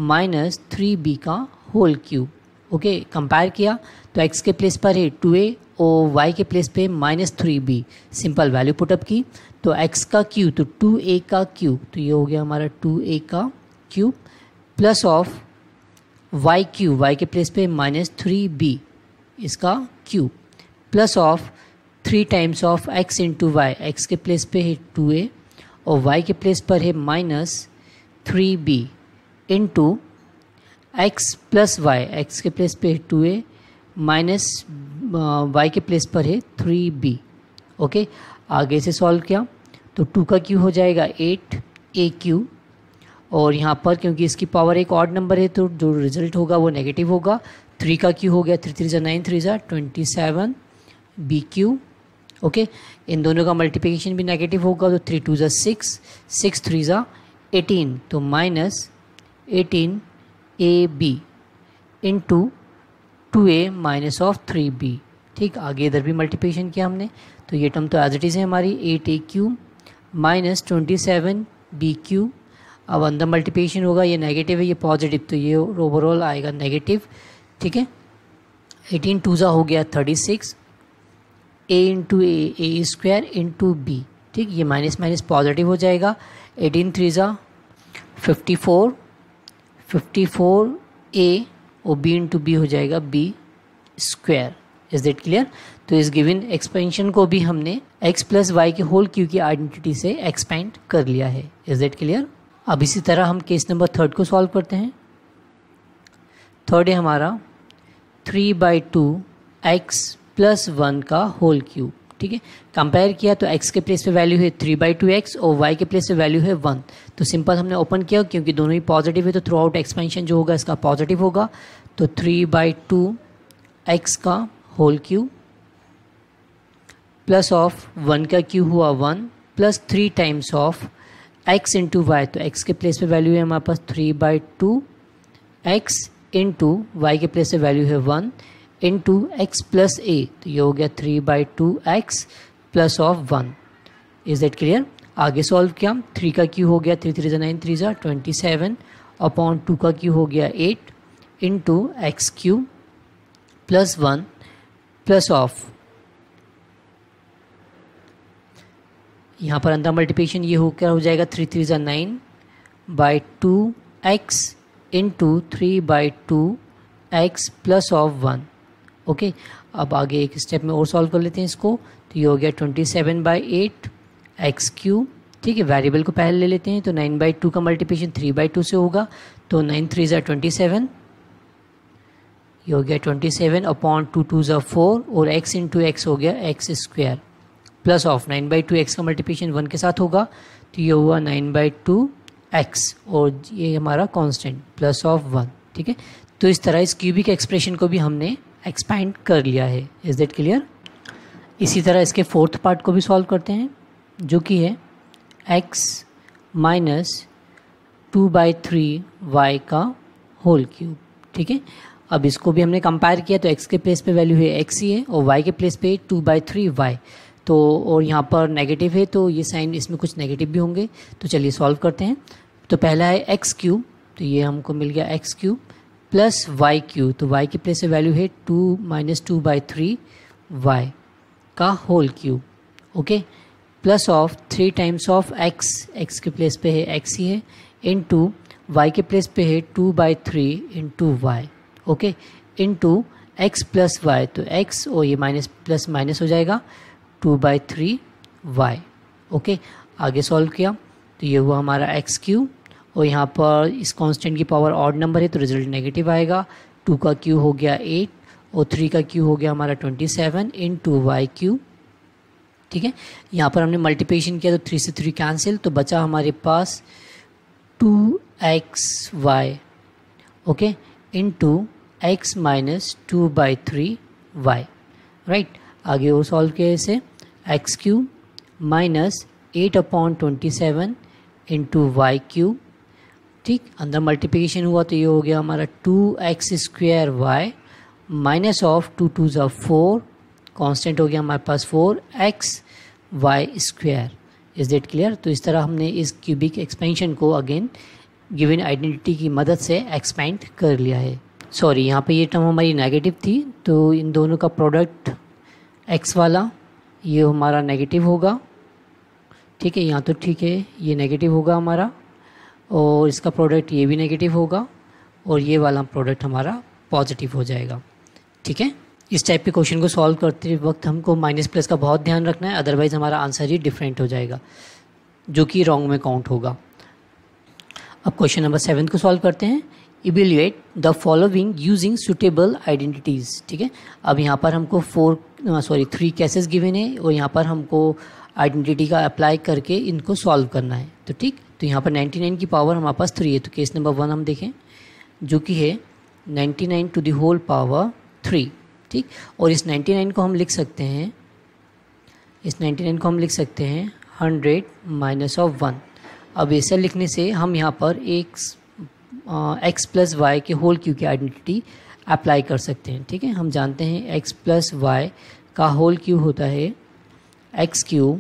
minus three b का होल क्यूब ओके कंपेयर किया तो एक्स के प्लेस पर है टू ए और वाई के प्लेस पे minus three b simple value put up की तो एक्स का क्यूब तो टू ए का क्यूब तो ये हो गया हमारा टू ए का cube plus of y cube y के प्लेस पे माइनस थ्री बी इसका cube plus of three times of x into y x के प्लेस पे है टू ए और वाई के प्लेस पर है minus three b into x plus y x के प्लेस पे टू ए माइनस वाई के प्लेस पर है थ्री बी ओके आगे से सॉल्व किया तो टू का क्यू हो जाएगा एट ए क्यू और यहाँ पर क्योंकि इसकी पावर एक ऑड नंबर है तो जो रिजल्ट होगा वो नेगेटिव होगा थ्री का क्यू हो गया थ्री थ्री ज़ा नाइन थ्री ज़ा twenty seven b cube okay इन दोनों का मल्टीप्लिकेशन भी नेगेटिव होगा तो थ्री टू ज़ा सिक्स सिक्स थ्री ज़ा एटीन तो minus eighteen a b in to two a minus of three b ठीक आगे इधर भी मल्टीप्लिकेशन किया हमने तो ये टर्म तो एज इट इज़ है हमारी eight a cube minus twenty seven b cube अब अंदर मल्टीप्लिकेशन होगा ये नेगेटिव है ये पॉजिटिव तो ये ओवरऑल आएगा नेगेटिव ठीक है एटीन टू ज़ा हो गया thirty six a into a a square into b ठीक ये माइनस माइनस पॉजिटिव हो जाएगा एटीन थ्री ज़ा fifty four fifty four a ओ बी टू बी हो जाएगा b square is that clear तो इस गिवन एक्सपेंशन को भी हमने x प्लस वाई के होल क्यू की आइडेंटिटी से एक्सपेंड कर लिया है इज दैट क्लियर अब इसी तरह हम केस नंबर थर्ड को सॉल्व करते हैं थर्ड है हमारा three by two x plus one का होल क्यूब ठीक है कंपेयर किया तो x के प्लेस पे वैल्यू है थ्री बाई टू एक्स और y के प्लेस पे वैल्यू है वन तो सिंपल हमने ओपन किया क्योंकि दोनों ही पॉजिटिव है तो थ्रू आउट एक्सपेंशन जो होगा इसका पॉजिटिव होगा तो थ्री बाई टू एक्स का whole cube plus of one का क्यू हुआ one plus three times of x into y तो एक्स के प्लेस पे वैल्यू है हमारे पास three by two x into y के प्लेस पे वैल्यू है one into x plus a तो ये हो गया three by two x plus of one is that clear आगे सॉल्व किया थ्री का क्यू हो गया थ्री थ्री ज़ा नाइन थ्री जो ट्वेंटी सेवन अपॉन टू का क्यू हो गया eight into x cube plus one plus of यहाँ पर अंदर मल्टीप्लिकेशन ये हो क्या हो जाएगा थ्री थ्री ज़ा nine by two x in into three by two x plus of one okay अब आगे एक स्टेप में और सॉल्व कर लेते हैं इसको तो ये हो गया twenty seven by eight x cube ठीक है वेरिएबल को पहले ले लेते हैं तो नाइन बाई टू का मल्टीप्लिकेशन थ्री बाई टू से होगा तो नाइन थ्री ज़ा ट्वेंटी सेवन ये हो गया twenty seven upon two two ज़ा फोर और एक्स इन टू एक्स हो गया x square plus of nine by two x का मल्टीप्लिकेशन वन के साथ होगा तो ये हुआ नाइन बाई टू एक्स और ये हमारा कॉन्स्टेंट प्लस ऑफ वन ठीक है तो इस तरह इस क्यूबिक एक्सप्रेशन को भी हमने एक्सपैंड कर लिया है इज़ दैट क्लियर इसी तरह इसके फोर्थ पार्ट को भी सॉल्व करते हैं जो कि है x minus two by three y का होल क्यूब ठीक है अब इसको भी हमने कंपेयर किया तो एक्स के प्लेस पे वैल्यू है एक्स ही है और वाई के प्लेस पे टू बाई थ्री वाई तो और यहाँ पर नेगेटिव है तो ये साइन इसमें कुछ नेगेटिव भी होंगे तो चलिए सॉल्व करते हैं तो पहला है एक्स क्यूब तो ये हमको मिल गया x cube plus y cube तो वाई की प्लेस में वैल्यू है two minus two by three y का whole cube okay plus of three times of x x के प्लेस पे है एक्स ही है इन टू वाई के प्लेस पे है two by three in to y okay into x plus y तो एक्स और ये माइनस प्लस माइनस हो जाएगा two by three y okay आगे सॉल्व किया तो ये हुआ हमारा एक्स क्यू और यहाँ पर इस कांस्टेंट की पावर ऑड नंबर है तो रिजल्ट नेगेटिव आएगा टू का क्यू हो गया एट और थ्री का क्यू हो गया हमारा twenty seven in to y cube ठीक है यहाँ पर हमने मल्टीप्लिकेशन किया तो थ्री से थ्री कैंसिल तो बचा हमारे पास two x y okay into x minus two by three y right आगे और सॉल्व किया इसे x cube minus eight upon twenty seven into y cube ठीक अंदर मल्टीप्लिकेशन हुआ तो ये हो गया हमारा two x square y minus of two two ज़ा फोर कॉन्स्टेंट हो गया हमारे पास four x y square is that clear तो इस तरह हमने इस क्यूबिक एक्सपेंशन को अगेन गिविन आइडेंटिटी की मदद से एक्सपेंड कर लिया है सॉरी यहाँ पे ये टर्म हमारी नेगेटिव थी तो इन दोनों का प्रोडक्ट एक्स वाला ये हमारा नेगेटिव होगा ठीक है यहाँ तो ठीक है ये नेगेटिव होगा हमारा और इसका प्रोडक्ट ये भी नेगेटिव होगा और ये वाला प्रोडक्ट हमारा पॉजिटिव हो जाएगा ठीक है इस टाइप के क्वेश्चन को सॉल्व करते वक्त हमको माइनस प्लस का बहुत ध्यान रखना है अदरवाइज़ हमारा आंसर ही डिफरेंट हो जाएगा जो कि रॉन्ग में काउंट होगा अब क्वेश्चन नंबर सेवन को सॉल्व करते हैं evaluate the following using suitable identities ठीक है अब यहाँ पर हमको four sorry three cases given है और यहाँ पर हमको आइडेंटिटी का अप्लाई करके इनको सॉल्व करना है तो ठीक तो यहाँ पर 99 की पावर हमारे पास थ्री है तो केस नंबर वन हम देखें जो कि है 99 to the whole power three ठीक और इस 99 को हम लिख सकते हैं इस 99 को हम लिख सकते हैं 100 माइनस ऑफ वन अब ऐसा लिखने से हम यहाँ पर एक एक्स प्लस वाई के होल क्यू की आइडेंटिटी अप्लाई कर सकते हैं ठीक है हम जानते हैं एक्स प्लस वाई का होल क्यू होता है x cube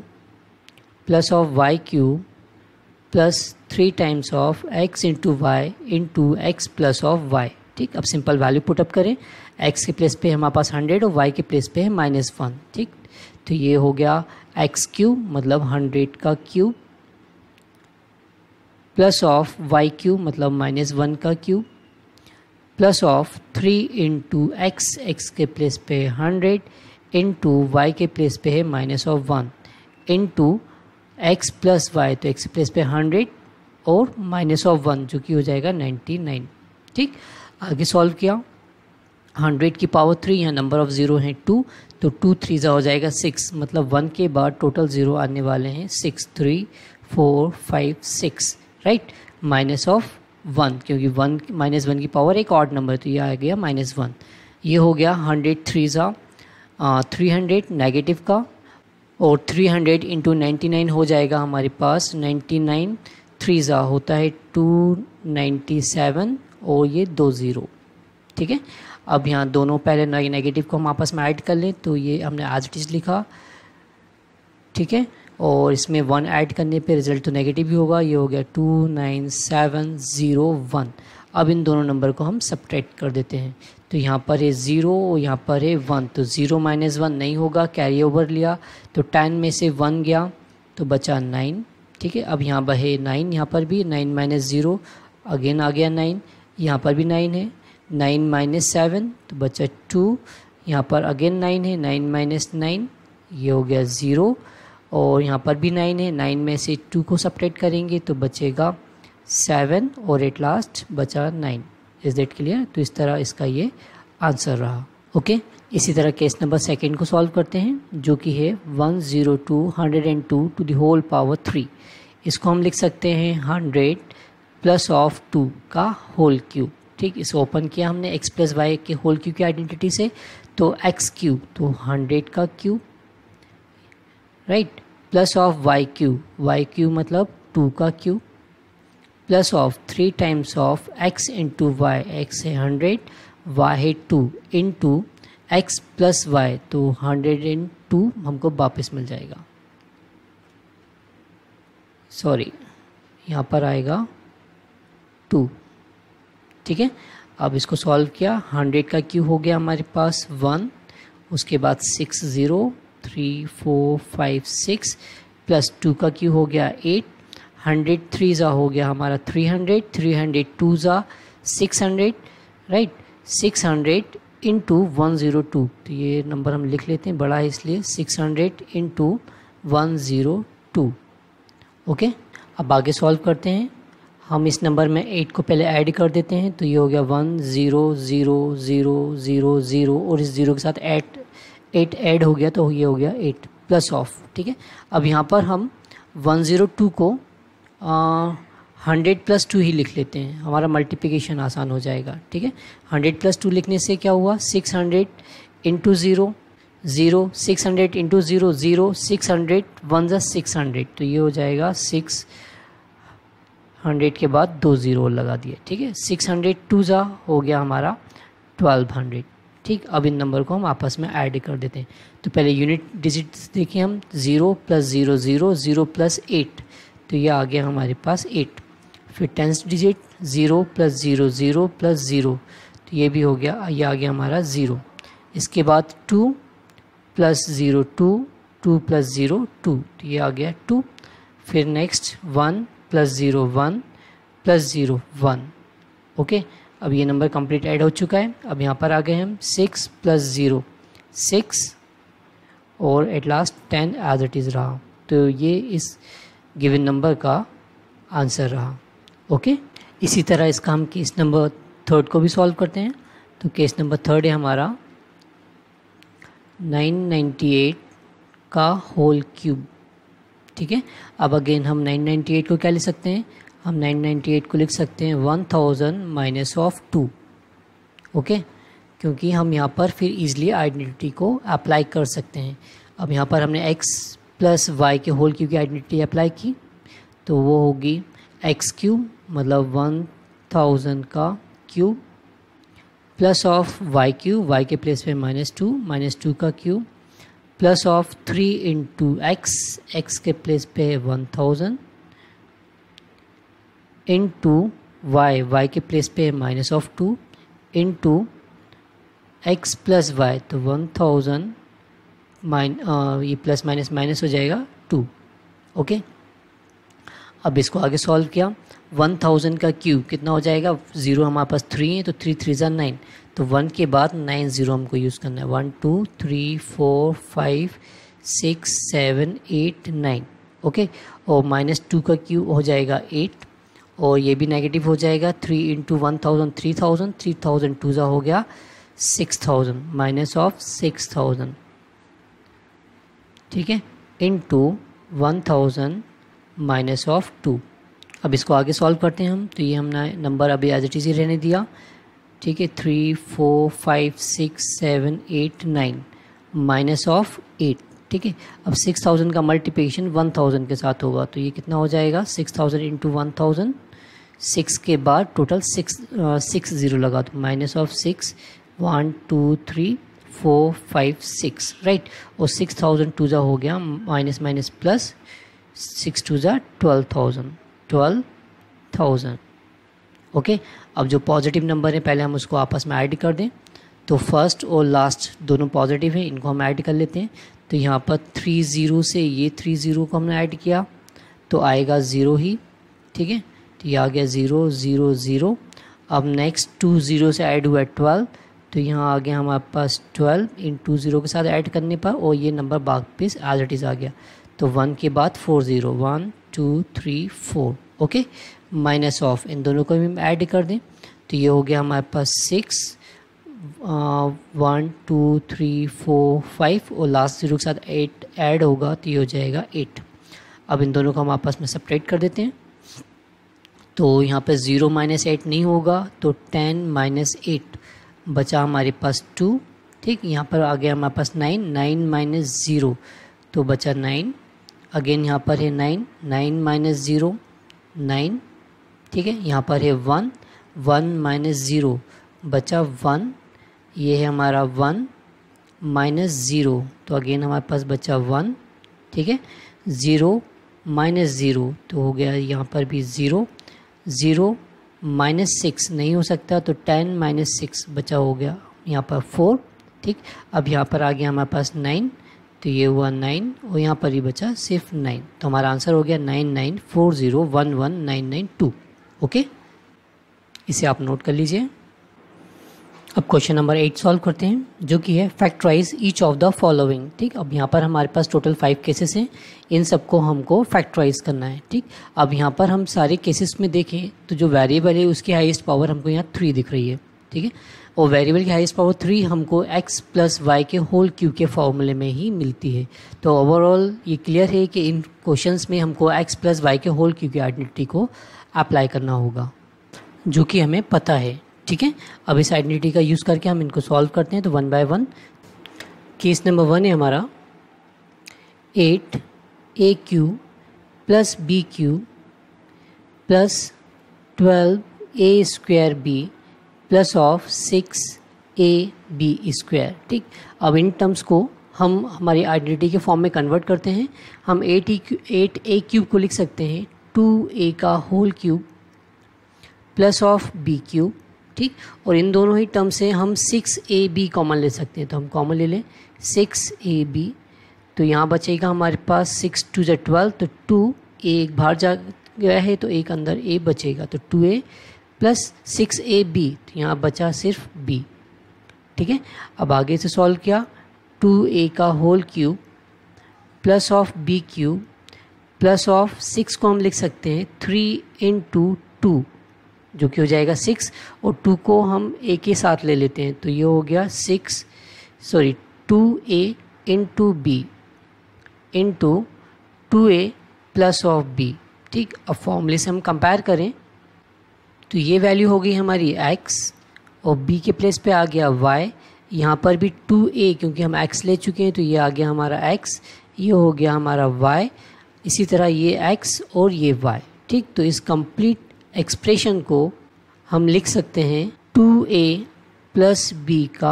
plus of y cube plus three times of x into y into x plus of y ठीक अब सिंपल वैल्यू पुटअप करें एक्स के प्लेस पे हमारे पास हंड्रेड और वाई के प्लेस पे है माइनस वन ठीक तो ये हो गया एक्स क्यूब मतलब हंड्रेड का cube plus of y cube मतलब माइनस वन का cube plus of three into x x के प्लेस पे हंड्रेड इंटू वाई के प्लेस पे है minus of one into x plus y तो एक्स प्लस पे हंड्रेड और माइनस ऑफ वन जो कि हो जाएगा नाइन्टी नाइन ठीक आगे सॉल्व किया हंड्रेड की पावर थ्री यहाँ नंबर ऑफ ज़ीरो हैं टू तो टू थ्री जो हो जाएगा सिक्स मतलब वन के बाद टोटल ज़ीरो आने वाले हैं six three four five six right minus of one क्योंकि वन माइनस वन की पावर एक ऑड नंबर तो ये आ गया माइनस वन ये हो गया हंड्रेड थ्री ज़ा थ्री हंड्रेड नेगेटिव का और 300 हंड्रेड इंटू नाइन्टी हो जाएगा हमारे पास 99 नाइन थ्री ज़ा होता है 297 और ये दो ज़ीरो ठीक है अब यहाँ दोनों पहले नेगेटिव को हम आपस में ऐड कर लें तो ये हमने आज लिखा ठीक है और इसमें वन ऐड करने पे रिज़ल्ट तो नेगेटिव ही होगा ये हो गया two nine seven zero one अब इन दोनों नंबर को हम सब्ट्रैक्ट कर देते हैं तो यहाँ पर है ज़ीरो और यहाँ पर है वन तो ज़ीरो माइनस वन नहीं होगा कैरी ओवर लिया तो टेन में से वन गया तो बचा नाइन ठीक है अब यहाँ बहे नाइन यहाँ पर भी नाइन माइनस ज़ीरो अगेन आ गया नाइन यहाँ पर भी नाइन है नाइन माइनस सेवन तो बचा टू यहाँ पर अगेन नाइन है नाइन माइनस नाइन ये हो गया ज़ीरो और यहाँ पर भी नाइन है नाइन में से टू को सपरेट करेंगे तो बचेगा सेवन और एट लास्ट बचा नाइन इज दैट क्लियर तो इस तरह इसका ये आंसर रहा ओके इसी तरह केस नंबर सेकेंड को सॉल्व करते हैं जो कि है one zero two hundred and two to the whole power three इसको हम लिख सकते हैं हंड्रेड प्लस ऑफ टू का होल क्यूब ठीक इसे ओपन किया हमने एक्स प्लस वाई के होल क्यूब की आइडेंटिटी से तो एक्स क्यूब तो हंड्रेड का cube right plus of y cube y cube मतलब टू का cube plus of three times of x into y x है हंड्रेड वाई है टू इन टू एक्स प्लस वाई तो हंड्रेड इन टू हमको वापस मिल जाएगा सॉरी यहाँ पर आएगा टू ठीक है अब इसको सॉल्व किया हंड्रेड का क्यू हो गया हमारे पास वन उसके बाद six zero three four five six plus two का क्यू हो गया एट हंड्रेड थ्री ज़ा हो गया हमारा three hundred three hundred two ज़ा six hundred right six hundred in to one zero two तो ये नंबर हम लिख लेते हैं बड़ा है इसलिए six hundred in to one zero two okay अब आगे सॉल्व करते हैं हम इस नंबर में एट को पहले ऐड कर देते हैं तो ये हो गया one zero zero zero zero zero और इस ज़ीरो के साथ एट एट ऐड हो गया तो ये हो गया एट प्लस ऑफ ठीक है अब यहाँ पर हम वन ज़ीरो टू को हंड्रेड प्लस टू ही लिख लेते हैं हमारा मल्टीप्लिकेशन आसान हो जाएगा ठीक है हंड्रेड प्लस टू लिखने से क्या हुआ six hundred into zero zero six hundred into zero zero six hundred one ज़ा सिक्स हंड्रेड तो ये हो जाएगा सिक्स हंड्रेड के बाद दो ज़ीरो लगा दिए ठीक है सिक्स हंड्रेड टू ज़ा हो गया हमारा ट्वेल्व हंड्रेड ठीक अब इन नंबर को हम आपस में ऐड कर देते हैं तो पहले यूनिट डिजिट देखें हम zero plus zero zero zero plus eight तो ये आ गया हमारे पास एट फिर tens digit zero plus zero zero plus zero तो ये भी हो गया ये आ गया हमारा ज़ीरो इसके बाद two plus zero two two plus zero two तो ये आ गया टू फिर next one plus zero one plus zero one okay अब ये नंबर कंप्लीट ऐड हो चुका है अब यहाँ पर आ गए हम सिक्स प्लस ज़ीरो सिक्स और at last ten as it is रहा तो ये इस गिवन नंबर का आंसर रहा ओके इसी तरह इसका हम केस नंबर थर्ड को भी सॉल्व करते हैं तो केस नंबर थर्ड है हमारा 998 का होल क्यूब ठीक है अब अगेन हम 998 को क्या लिख सकते हैं हम 998 को लिख सकते हैं 1000 माइनस ऑफ टू ओके क्योंकि हम यहाँ पर फिर इजीली आइडेंटिटी को अप्लाई कर सकते हैं अब यहाँ पर हमने एक्स प्लस वाई के होल क्यूब की आइडेंटिटी अप्लाई की तो वो होगी एक्स क्यूब मतलब वन थाउजेंड का cube plus of y cube y के प्लेस पे माइनस टू माइनस टू का cube plus of three into x x के प्लेस पे one thousand in to y y के प्लेस पे minus of two in into x plus y तो one thousand mine uh, ये plus minus minus हो जाएगा to okay अब इसको आगे सॉल्व किया वन थाउजेंड का क्यूब कितना हो जाएगा ज़ीरो हमारे पास थ्री है तो थ्री थ्री ज़ा नाइन तो वन के बाद नाइन ज़ीरो हमको यूज़ करना है one two three four five six seven eight nine okay और माइनस टू का क्यूब हो जाएगा एट और ये भी नेगेटिव हो जाएगा three into one thousand three thousand three thousand two ज़ा हो गया six thousand minus of six thousand ठीक है इन to one thousand minus of two अब इसको आगे सॉल्व करते हैं हम तो ये हमने नंबर अभी एज इट इज ही रहने दिया ठीक है three four five six seven eight nine minus of eight ठीक है अब सिक्स थाउजेंड का मल्टीप्लिकेशन वन थाउजेंड के साथ होगा तो ये कितना हो जाएगा six thousand into one thousand six के बाद टोटल सिक्स सिक्स ज़ीरो लगा तो minus of six one two three four five six right और सिक्स थाउजेंड टू जो हो गया minus minus plus six two जो twelve thousand twelve thousand okay अब जो पॉजिटिव नंबर है पहले हम उसको आपस में ऐड कर दें तो फर्स्ट और लास्ट दोनों पॉजिटिव हैं इनको हम ऐड कर लेते हैं तो यहाँ पर थ्री ज़ीरो से ये थ्री ज़ीरो को हमने ऐड किया तो आएगा ज़ीरो ही ठीक है तो ये आ गया ज़ीरो ज़ीरो ज़ीरो अब नेक्स्ट टू ज़ीरो से ऐड हुआ ट्वेल्व तो यहाँ आ गया हमारे पास ट्वेल्व इन टू ज़ीरो के साथ ऐड करने पर और ये नंबर वापस एज इट इज़ आ गया तो वन के बाद four zero one two three four okay minus of इन दोनों को भी ऐड कर दें तो ये हो गया हमारे पास six one two three four five और लास्ट ज़ीरो के साथ एट ऐड होगा तो ये हो जाएगा एट अब इन दोनों को हम आपस में सेपरेट कर देते हैं तो यहाँ पे ज़ीरो माइनस एट नहीं होगा तो टेन माइनस एट बचा हमारे पास टू ठीक यहाँ पर आ गया हमारे पास नाइन नाइन माइनस ज़ीरो तो बचा नाइन अगेन यहाँ पर है nine nine minus zero nine ठीक है यहाँ पर है वन वन माइनस ज़ीरो बचा वन ये है हमारा वन माइनस ज़ीरो तो अगेन हमारे पास बचा वन ठीक है ज़ीरो माइनस ज़ीरो तो हो गया यहाँ पर भी ज़ीरो ज़ीरो माइनस सिक्स नहीं हो सकता तो टेन माइनस सिक्स बचा हो गया यहाँ पर फोर ठीक अब यहाँ पर आ गया हमारे पास नाइन तो ये हुआ नाइन और यहाँ पर ही बचा सिर्फ नाइन तो हमारा आंसर हो गया nine nine four zero one one nine nine two okay इसे आप नोट कर लीजिए अब क्वेश्चन नंबर एट सॉल्व करते हैं जो कि है factorise each of the following ठीक अब यहाँ पर हमारे पास टोटल फाइव केसेस हैं इन सबको हमको फैक्टराइज करना है ठीक अब यहाँ पर हम सारे केसेस में देखें तो जो वेरिएबल है उसकी हाईएस्ट पावर हमको यहाँ थ्री दिख रही है ठीक है और वेरिएबल की हाइस्ट पावर थ्री हमको एक्स प्लस वाई के होल क्यू के फॉर्मूले में ही मिलती है तो ओवरऑल ये क्लियर है कि इन क्वेश्चन में हमको एक्स प्लस वाई के होल क्यू की आइडेंटिटी को अप्लाई करना होगा जो कि हमें पता है ठीक है अब इस आइडेंटिटी का यूज़ करके हम इनको सॉल्व करते हैं तो one by one case number one है हमारा eight a cube plus b cube plus twelve a square B plus of six a B square ठीक अब इन टर्म्स को हम हमारी आइडेंटिटी के फॉर्म में कन्वर्ट करते हैं हम eight a cube eight a cube को लिख सकते हैं टू ए का whole cube plus of b cube ठीक और इन दोनों ही टर्म से हम सिक्स ए बी कॉमन ले सकते हैं तो हम कॉमन ले लें सिक्स ए बी तो यहाँ बचेगा हमारे पास सिक्स टू जो ट्वेल्व तो टू ए एक बाहर जा गया है तो एक अंदर ए बचेगा तो two a plus six a b तो यहाँ बचा सिर्फ बी ठीक है अब आगे से सॉल्व किया टू ए का whole cube plus of b cube plus of six को हम लिख सकते हैं थ्री इन टू टू जो कि हो जाएगा सिक्स और टू को हम ए के साथ ले लेते हैं तो ये हो गया six sorry two a into b in to two a plus of b ठीक अब फॉर्मूले से हम कंपेयर करें तो ये वैल्यू हो गई हमारी एक्स और बी के प्लेस पे आ गया वाई यहाँ पर भी टू ए क्योंकि हम एक्स ले चुके हैं तो ये आ गया हमारा एक्स ये हो गया हमारा वाई इसी तरह ये एक्स और ये वाई ठीक तो इस कंप्लीट एक्सप्रेशन को हम लिख सकते हैं टू ए प्लस बी का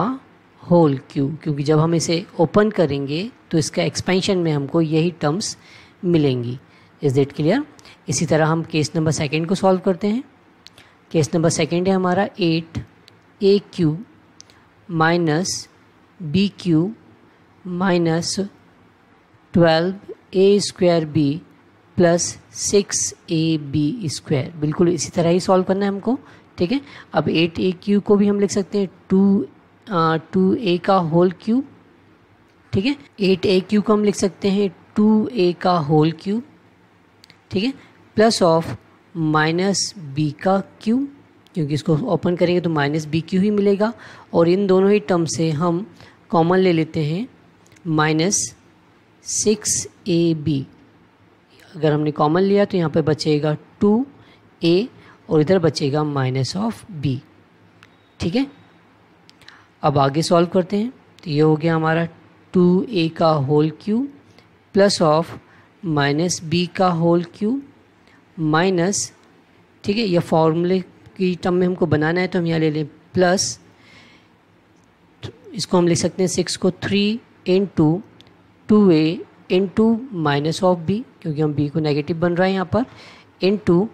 होल क्यू क्योंकि जब हम इसे ओपन करेंगे तो इसका एक्सपेंशन में हमको यही टर्म्स मिलेंगी इज दैट क्लियर इसी तरह हम केस नंबर सेकेंड को सॉल्व करते हैं केस नंबर सेकेंड है हमारा eight a cube minus b cube minus twelve a square B plus six a B square बिल्कुल इसी तरह ही सॉल्व करना है हमको ठीक है अब एट ए क्यू को भी हम लिख सकते हैं टू टू ए का होल क्यू ठीक है एट ए क्यू को हम लिख सकते हैं टू ए का होल क्यू ठीक है प्लस ऑफ माइनस बी का क्यू क्योंकि इसको ओपन करेंगे तो माइनस बी क्यू ही मिलेगा और इन दोनों ही टर्म से हम कॉमन ले लेते हैं माइनस सिक्स ए बी अगर हमने कॉमन लिया तो यहाँ पे बचेगा टू ए और इधर बचेगा माइनस ऑफ बी ठीक है अब आगे सॉल्व करते हैं तो ये हो गया हमारा टू ए का whole cube plus of minus b का होल क्यू माइनस ठीक है यह फॉर्मूले की टर्म में हमको बनाना है तो हम यहाँ ले लें प्लस तो इसको हम लिख सकते हैं सिक्स को three in to two a into minus of b क्योंकि हम बी को नेगेटिव बन रहा है यहाँ पर इन to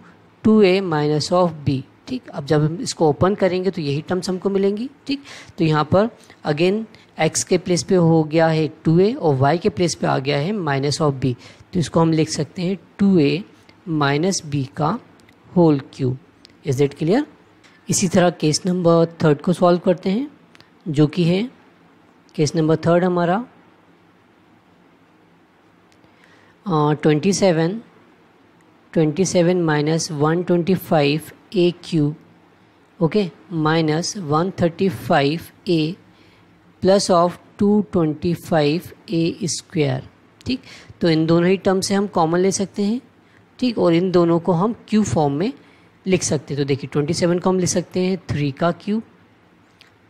two a minus of b ठीक अब जब हम इसको ओपन करेंगे तो यही टर्म्स हमको मिलेंगी ठीक तो यहाँ पर अगेन एक्स के प्लेस पे हो गया है टू ए और वाई के प्लेस पे आ गया है माइनस ऑफ बी तो इसको हम लिख सकते हैं टू ए माइनस बी का whole cube is it clear इसी तरह केस नंबर थर्ड को सॉल्व करते हैं जो कि है केस नंबर थर्ड हमारा twenty seven twenty seven minus one twenty five a cube okay minus one thirty five a plus of two twenty five a square ठीक तो इन दोनों ही टर्म से हम कॉमन ले सकते हैं ठीक और इन दोनों को हम क्यू फॉर्म में लिख सकते हैं तो देखिए ट्वेंटी सेवन को हम लिख सकते हैं थ्री का क्यू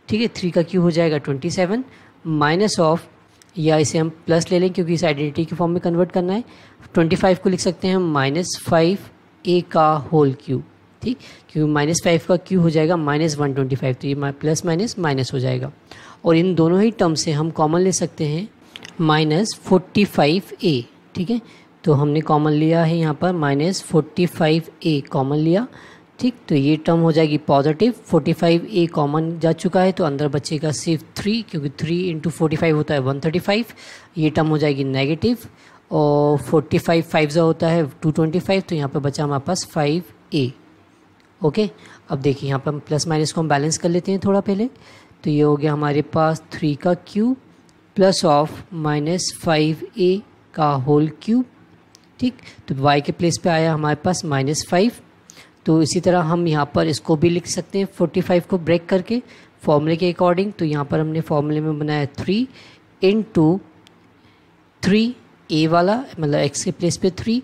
ठीक है थ्री का क्यू हो जाएगा ट्वेंटी सेवन माइनस ऑफ या इसे हम प्लस ले लें क्योंकि इसे आइडेंटिटी के फॉर्म में कन्वर्ट करना है ट्वेंटी फाइव को लिख सकते हैं माइनस फाइव ए का होल क्यूब ठीक क्योंकि माइनस फाइव का क्यू हो जाएगा माइनस वन ट्वेंटी फाइव तो ये प्लस माइनस माइनस हो जाएगा और इन दोनों ही टर्म से हम कॉमन ले सकते हैं माइनस फोर्टी फाइव ए ठीक है तो हमने कॉमन लिया है यहाँ पर minus forty five a common लिया ठीक तो ये टर्म हो जाएगी पॉजिटिव 45 ए कॉमन जा चुका है तो अंदर बचेगा सिर्फ थ्री क्योंकि थ्री इंटू फोर्टी फाइव होता है वन थर्टी फाइव ये टर्म हो जाएगी नेगेटिव और फोर्टी फाइव फाइव जो होता है टू ट्वेंटी फाइव तो यहाँ पर बचा हमारे पास फाइव ए ओके अब देखिए यहाँ पर प्लस माइनस को हम बैलेंस कर लेते हैं थोड़ा पहले तो ये हो गया हमारे पास थ्री का cube plus of minus five a का होल क्यूब ठीक तो वाई के प्लेस पे आया हमारे पास माइनस फाइव तो इसी तरह हम यहाँ पर इसको भी लिख सकते हैं फोर्टी फाइव को ब्रेक करके फॉर्मूले के अकॉर्डिंग तो यहाँ पर हमने फॉर्मूले में बनाया three into three a वाला मतलब एक्स के प्लेस पे थ्री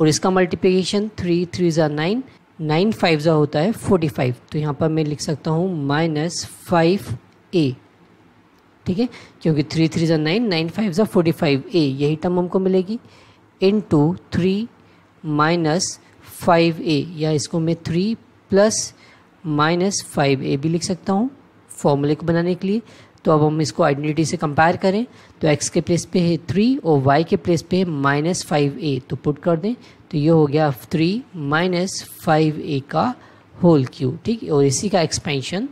और इसका मल्टीप्लिकेशन थ्री थ्री ज़ा नाइन नाइन फाइव ज़ा होता है फोर्टी फाइव तो यहाँ पर मैं लिख सकता हूँ माइनस फाइव ए ठीक है क्योंकि थ्री थ्री ज़ा नाइन नाइन फाइव ज़ा फोर्टी फाइव ए यही टर्म हमको मिलेगी into three minus five a या इसको मैं three plus minus five a भी लिख सकता हूँ फॉर्मूले को बनाने के लिए तो अब हम इसको आइडेंटिटी से कंपेयर करें तो एक्स के प्लेस पे है थ्री और वाई के प्लेस पे है माइनस फाइव ए तो पुट कर दें तो ये हो गया थ्री माइनस फाइव ए का होल क्यू ठीक और इसी का एक्सपेंशन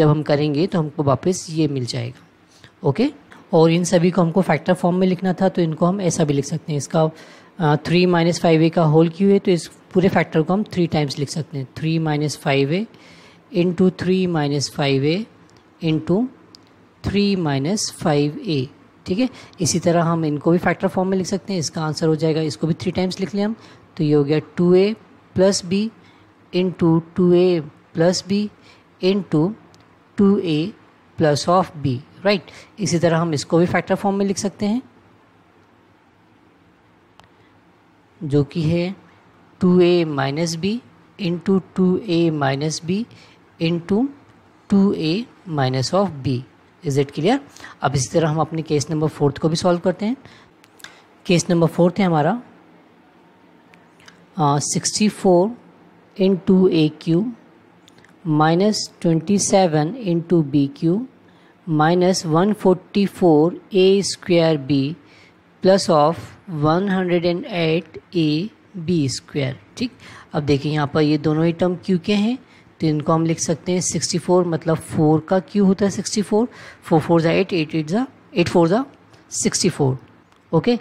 जब हम करेंगे तो हमको वापस ये मिल जाएगा ओके और इन सभी को हमको फैक्टर फॉर्म में लिखना था तो इनको हम ऐसा भी लिख सकते हैं इसका थ्री माइनस फाइव ए का होल क्यू है तो इस पूरे फैक्टर को हम थ्री टाइम्स लिख सकते हैं three minus five a into three minus five a into three minus five a ठीक है इसी तरह हम इनको भी फैक्टर फॉर्म में लिख सकते हैं इसका आंसर हो जाएगा इसको भी थ्री टाइम्स लिख लें हम तो ये हो गया two a plus b into two a plus b into two a plus of b right इसी तरह हम इसको भी फैक्टर फॉर्म में लिख सकते हैं जो कि है two a minus b into two a minus b into two a minus of b is it clear अब इसी तरह हम अपने केस नंबर फोर्थ को भी सॉल्व करते हैं केस नंबर फोर्थ है हमारा sixty four into A cube minus twenty seven into B cube minus one forty four A square B plus of 108 A B square ठीक अब देखिए यहाँ पर ये दोनों ही टर्म क्यू के हैं तो इनको हम लिख सकते हैं 64 मतलब 4 का क्यू होता है 64 फोर फोर फोर ज़ा एट एट एट ज़ा एट फोर ज़ा sixty four okay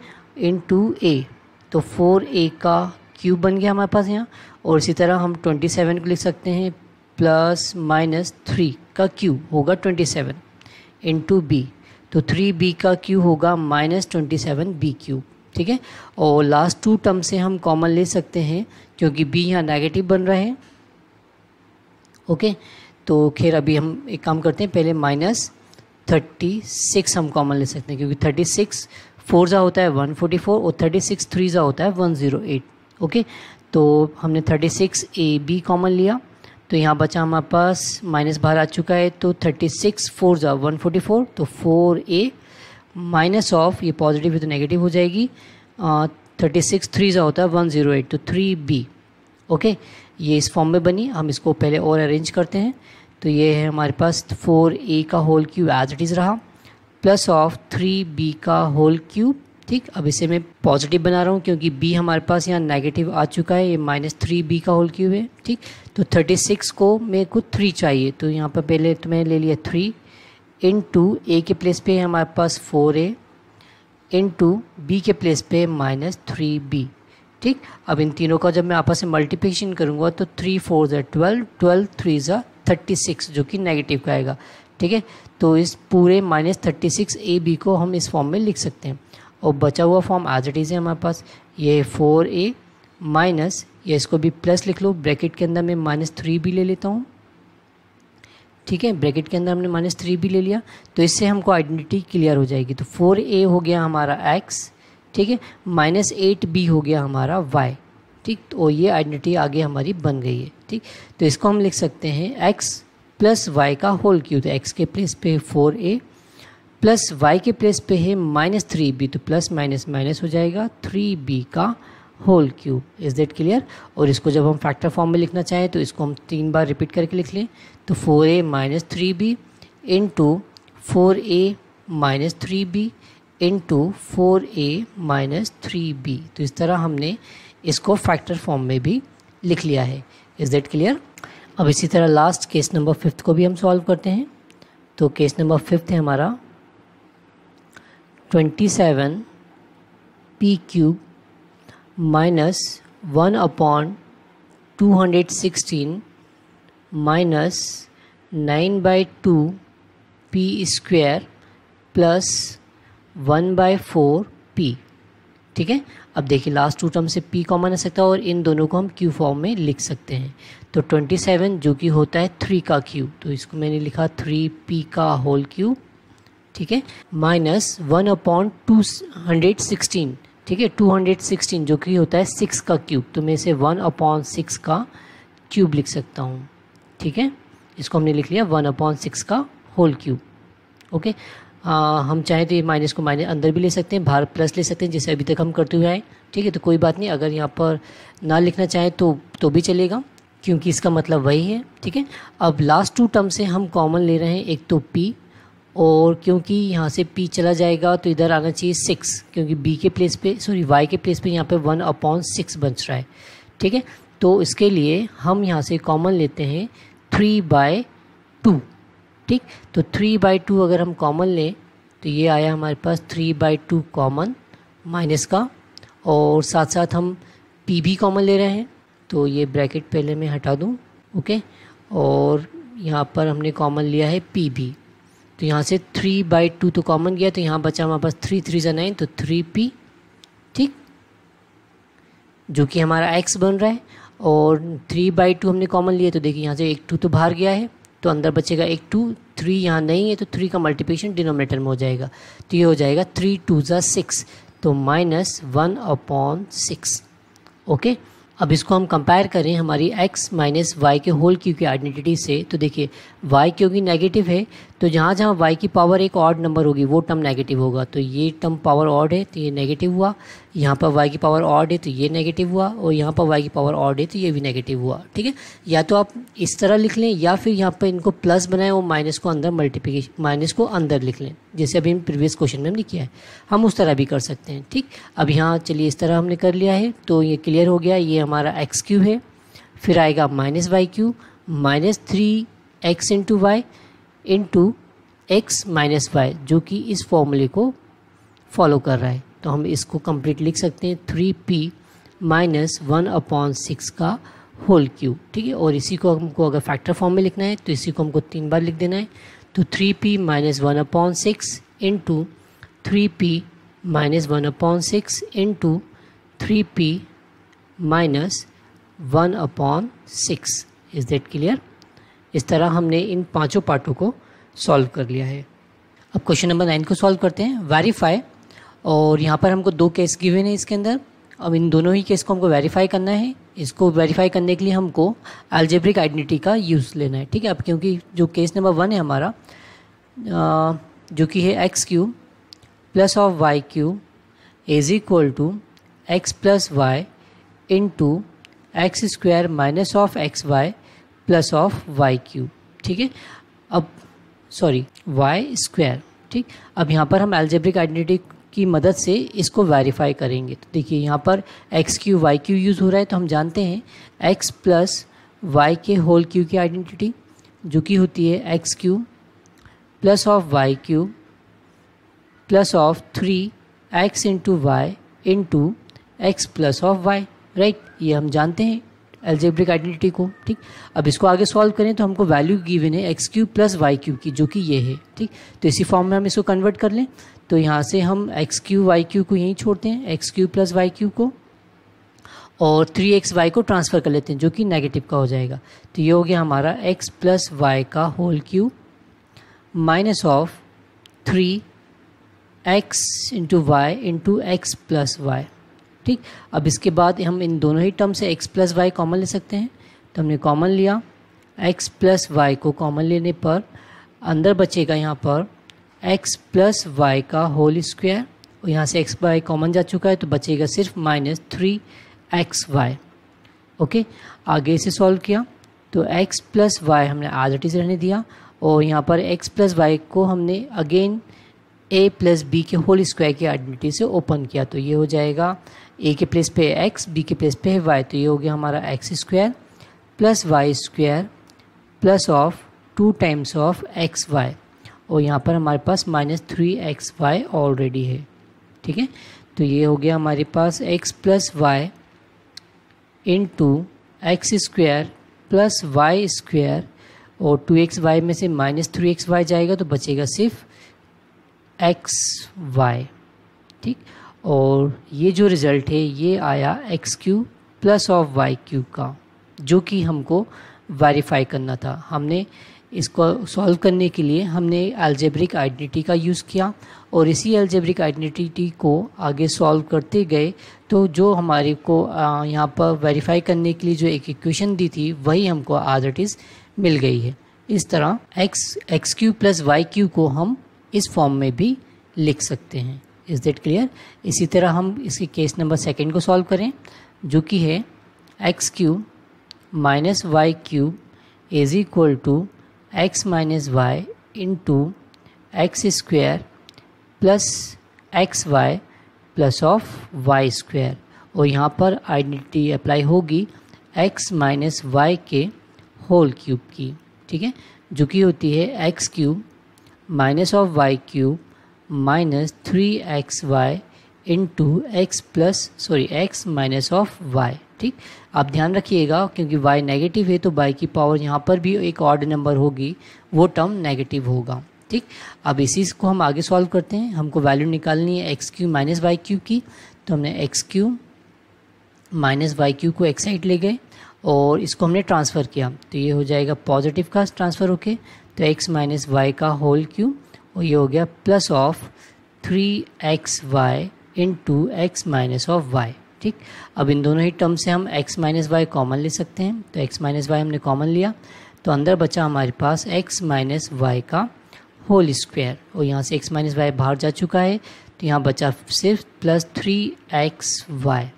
into two a four a का क्यूब बन गया हमारे पास यहाँ और इसी तरह हम ट्वेंटी सेवन को लिख सकते हैं प्लस माइनस थ्री का क्यू होगा twenty seven into b तो थ्री बी का क्यू होगा minus twenty seven b cube ठीक है और लास्ट टू टर्म से हम कॉमन ले सकते हैं क्योंकि बी यहाँ नेगेटिव बन रहा है ओके तो खैर अभी हम एक काम करते हैं पहले माइनस थर्टी सिक्स हम कॉमन ले सकते हैं क्योंकि थर्टी सिक्स फोर ज़ा होता है वन फोर्टी फोर और थर्टी सिक्स थ्री ज़ा होता है वन ज़ीरो एट ओके तो हमने thirty six a b common लिया तो यहाँ बचा हमारे पास माइनस बाहर आ चुका है तो थर्टी सिक्स फोर ज़ा वन फोर्टी फोर तो फोर ए माइनस ऑफ ये पॉजिटिव है तो नेगेटिव हो जाएगी थर्टी सिक्स थ्री जो होता है वन ज़ीरो एट तो थ्री बी ओके ये इस फॉर्म में बनी हम इसको पहले और अरेंज करते हैं तो ये है हमारे पास फोर ए का whole cube as it is रहा प्लस ऑफ थ्री बी का होल क्यूब ठीक अब इसे मैं पॉजिटिव बना रहा हूँ क्योंकि बी हमारे पास यहाँ नेगेटिव आ चुका है ये माइनस थ्री बी का होल क्यूब है ठीक तो थर्टी सिक्स को मेरे को थ्री चाहिए तो यहाँ पर पहले तो मैंने ले लिया थ्री इन टू ए के प्लेस पे हमारे पास four a into b के प्लेस पे माइनस थ्री बी ठीक अब इन तीनों का जब मैं आपस में मल्टीप्लिकेशन करूँगा तो थ्री फोर ज़ा ट्वेल्व ट्वेल्व थ्री ज़ा थर्टी सिक्स जो कि नेगेटिव का आएगा ठीक है तो इस पूरे minus thirty six a b को हम इस फॉर्म में लिख सकते हैं और बचा हुआ फॉर्म आज इट इज़ है हमारे पास ये फोर ए माइनस ये इसको भी प्लस लिख लो ब्रैकेट के अंदर मैं माइनस थ्री बी ले लेता हूँ ठीक है ब्रैकेट के अंदर हमने माइनस थ्री भी ले लिया तो इससे हमको आइडेंटिटी क्लियर हो जाएगी तो फोर ए हो गया हमारा एक्स ठीक है माइनस एट बी हो गया हमारा वाई ठीक तो ये आइडेंटिटी आगे हमारी बन गई है ठीक तो इसको हम लिख सकते हैं एक्स प्लस वाई का होल क्यू तो एक्स के प्लेस पे फोर ए प्लस वाई के प्लेस पे है माइनस थ्री बी तो प्लस माइनस माइनस हो जाएगा थ्री बी का whole cube is that clear और इसको जब हम फैक्टर फॉर्म में लिखना चाहें तो इसको हम तीन बार रिपीट करके लिख लें तो four a minus three b into four a minus three b into four a minus three b तो इस तरह हमने इसको फैक्टर फॉर्म में भी लिख लिया है इज़ दैट क्लियर अब इसी तरह लास्ट केस नंबर फिफ्थ को भी हम सॉल्व करते हैं तो केस नंबर फिफ्थ है हमारा twenty seven p cube minus one minus two hundred sixteen minus nine by two p square plus one by four p ठीक है अब देखिए लास्ट टू टर्म से पी कॉमन आ सकता है और इन दोनों को हम क्यू फॉर्म में लिख सकते हैं तो ट्वेंटी सेवन जो कि होता है थ्री का क्यू तो इसको मैंने लिखा थ्री पी का होल क्यू ठीक है minus one upon two hundred sixteen ठीक है टू हंड्रेड सिक्सटीन जो कि होता है सिक्स का क्यूब तो मैं इसे वन अपॉन सिक्स का क्यूब लिख सकता हूँ ठीक है इसको हमने लिख लिया वन अपॉन सिक्स का होल क्यूब ओके आ, हम चाहें तो ये माइनस को माइनस अंदर भी ले सकते हैं बाहर प्लस ले सकते हैं जैसे अभी तक हम करते हुए आए ठीक है तो कोई बात नहीं अगर यहाँ पर ना लिखना चाहें तो तो भी चलेगा क्योंकि इसका मतलब वही है ठीक है अब लास्ट टू टर्म से हम कॉमन ले रहे हैं एक तो पी और क्योंकि यहाँ से पी चला जाएगा तो इधर आना चाहिए सिक्स क्योंकि बी के प्लेस पे सॉरी वाई के प्लेस पे यहाँ पे वन अपॉन सिक्स बन रहा है ठीक है तो इसके लिए हम यहाँ से कॉमन लेते हैं थ्री बाय टू ठीक तो थ्री बाई टू अगर हम कॉमन लें तो ये आया हमारे पास three by two common minus का और साथ साथ हम पी भी कॉमन ले रहे हैं तो ये ब्रैकेट पहले मैं हटा दूँ ओके और यहाँ पर हमने कॉमन लिया है पी भी तो यहाँ से थ्री बाई टू तो कॉमन गया तो यहाँ बचा हमारे पास थ्री थ्री ज़ा नाइन तो थ्री पी ठीक जो कि हमारा एक्स बन रहा है और थ्री बाई टू हमने कॉमन लिया तो देखिए यहाँ से एक टू तो बाहर गया है तो अंदर बचेगा एक टू थ्री यहाँ नहीं है तो थ्री का मल्टीप्लिकेशन डिनोमिनेटर में हो जाएगा तो ये हो जाएगा थ्री टू ज़ा सिक्स तो minus one upon six okay अब इसको हम कंपेयर करें हमारी x माइनस वाई के होल क्यू की आइडेंटिटी से तो देखिए y क्योंकि नेगेटिव है तो जहाँ जहाँ वाई की पावर एक ऑड नंबर होगी वो टर्म नेगेटिव होगा तो ये टर्म पावर ऑड है तो ये नेगेटिव हुआ यहाँ पर वाई की पावर ऑड है तो ये नेगेटिव हुआ और यहाँ पर वाई की पावर ऑड है तो ये भी नेगेटिव हुआ ठीक है या तो आप इस तरह लिख लें या फिर यहाँ पर इनको प्लस बनाएं और माइनस को अंदर मल्टीप्लीकेशन माइनस को अंदर लिख लें जैसे अभी हम प्रीवियस क्वेश्चन में हमने किया है हम उस तरह भी कर सकते हैं ठीक अब यहाँ चलिए इस तरह हमने कर लिया है तो ये क्लियर हो गया ये हमारा एक्स क्यू है फिर आएगा minus y cube minus three x into y इन टू एक्स माइनस वाई जो कि इस फॉर्मूले को फॉलो कर रहा है तो हम इसको कंप्लीट लिख सकते हैं three p minus one upon six का होल क्यूब ठीक है और इसी को हमको अगर फैक्टर फॉर्म में लिखना है तो इसी को हमको तीन बार लिख देना है तो three p minus one upon six into three p minus one upon six into three p minus one upon six is that clear इस तरह हमने इन पांचों पार्टों को सॉल्व कर लिया है अब क्वेश्चन नंबर नाइन को सॉल्व करते हैं वेरीफाई और यहाँ पर हमको दो केस गिवन है इसके अंदर अब इन दोनों ही केस को हमको वेरीफाई करना है इसको वेरीफाई करने के लिए हमको एल्जेब्रिक आइडेंटिटी का यूज़ लेना है ठीक है अब क्योंकि जो केस नंबर वन है हमारा जो कि है x cube plus of y cube is equal to x plus y in into x square minus of x y plus of y cube ठीक है अब सॉरी वाई स्क्वायर ठीक अब यहाँ पर हम एल्जेब्रिक आइडेंटिटी की मदद से इसको वेरीफाई करेंगे तो देखिए यहाँ पर x cube y cube use हो रहा है तो हम जानते हैं एक्स प्लस वाई के होल क्यू की आइडेंटिटी जो कि होती है x cube plus of y cube plus of three x into y into x plus of y right ये हम जानते हैं एल्जेब्रिक आइडेंटिटी को ठीक अब इसको आगे सॉल्व करें तो हमको वैल्यू गिवन है x cube plus y cube की जो कि ये है ठीक तो इसी फॉर्म में हम इसको कन्वर्ट कर लें तो यहाँ से हम एक्स क्यू वाई क्यू को यहीं छोड़ते हैं x cube plus y cube को और थ्री एक्स वाई को ट्रांसफ़र कर लेते हैं जो कि नेगेटिव का हो जाएगा तो ये हो गया हमारा एक्स प्लस वाई का whole cube minus of three x into y into x plus y ठीक अब इसके बाद हम इन दोनों ही टर्म से एक्स प्लस वाई कॉमन ले सकते हैं तो हमने कॉमन लिया एक्स प्लस वाई को कॉमन लेने पर अंदर बचेगा यहाँ पर एक्स प्लस वाई का होल स्क्वायर और यहाँ से एक्स वाई कॉमन जा चुका है तो बचेगा सिर्फ minus three x y okay आगे इसे सॉल्व किया तो x प्लस वाई हमने आज से रहने दिया और यहाँ पर x प्लस वाई को हमने अगेन a प्लस बी के होल स्क्वायर की आइडेंटिटी से ओपन किया तो ये हो जाएगा ए के प्लेस पे एक्स बी के प्लेस पे है वाई तो ये हो गया हमारा x square plus y square plus of two times of x y और यहाँ पर हमारे पास minus three x y already है ठीक है तो ये हो गया हमारे पास एक्स प्लस वाई इन into x square plus y square और टू एक्स वाई में से माइनस थ्री एक्स वाई जाएगा तो बचेगा सिर्फ एक्स वाई ठीक और ये जो रिज़ल्ट है ये आया x cube plus of y cube का जो कि हमको वेरीफाई करना था हमने इसको सॉल्व करने के लिए हमने एल्जेब्रिक आइडेंटिटी का यूज़ किया और इसी एल्जेब्रिक आइडेंटिटी को आगे सॉल्व करते गए तो जो हमारे को यहाँ पर वेरीफाई करने के लिए जो एक इक्वेशन दी थी वही हमको आज इट इज़ मिल गई है इस तरह x x cube plus y cube को हम इस फॉर्म में भी लिख सकते हैं इज़ दैट क्लियर इसी तरह हम इसके केस नंबर सेकेंड को सॉल्व करें जो कि है x cube minus y cube is equal to x minus y in into x square plus x y plus of y square और यहाँ पर आइडेंटिटी अप्लाई होगी एक्स माइनस वाई के होल क्यूब की ठीक है जो कि होती है x cube minus of y cube minus three x y into x plus sorry x minus of y ठीक आप ध्यान रखिएगा क्योंकि y नेगेटिव है तो y की पावर यहाँ पर भी एक ऑर्ड नंबर होगी वो टर्म नेगेटिव होगा ठीक अब इसी को हम आगे सॉल्व करते हैं हमको वैल्यू निकालनी है x cube minus y cube की तो हमने x cube minus y cube को एक साइड ले गए और इसको हमने ट्रांसफ़र किया तो ये हो जाएगा पॉजिटिव का ट्रांसफ़र होके तो एक्स माइनस वाई का होल क्यू ये हो गया plus of three x y in into x minus of y ठीक अब इन दोनों ही टर्म से हम x माइनस वाई कॉमन ले सकते हैं तो x माइनस वाई हमने कॉमन लिया तो अंदर बचा हमारे पास x माइनस वाई का होल स्क्वायर और यहाँ से x माइनस वाई बाहर जा चुका है तो यहाँ बचा सिर्फ plus three x y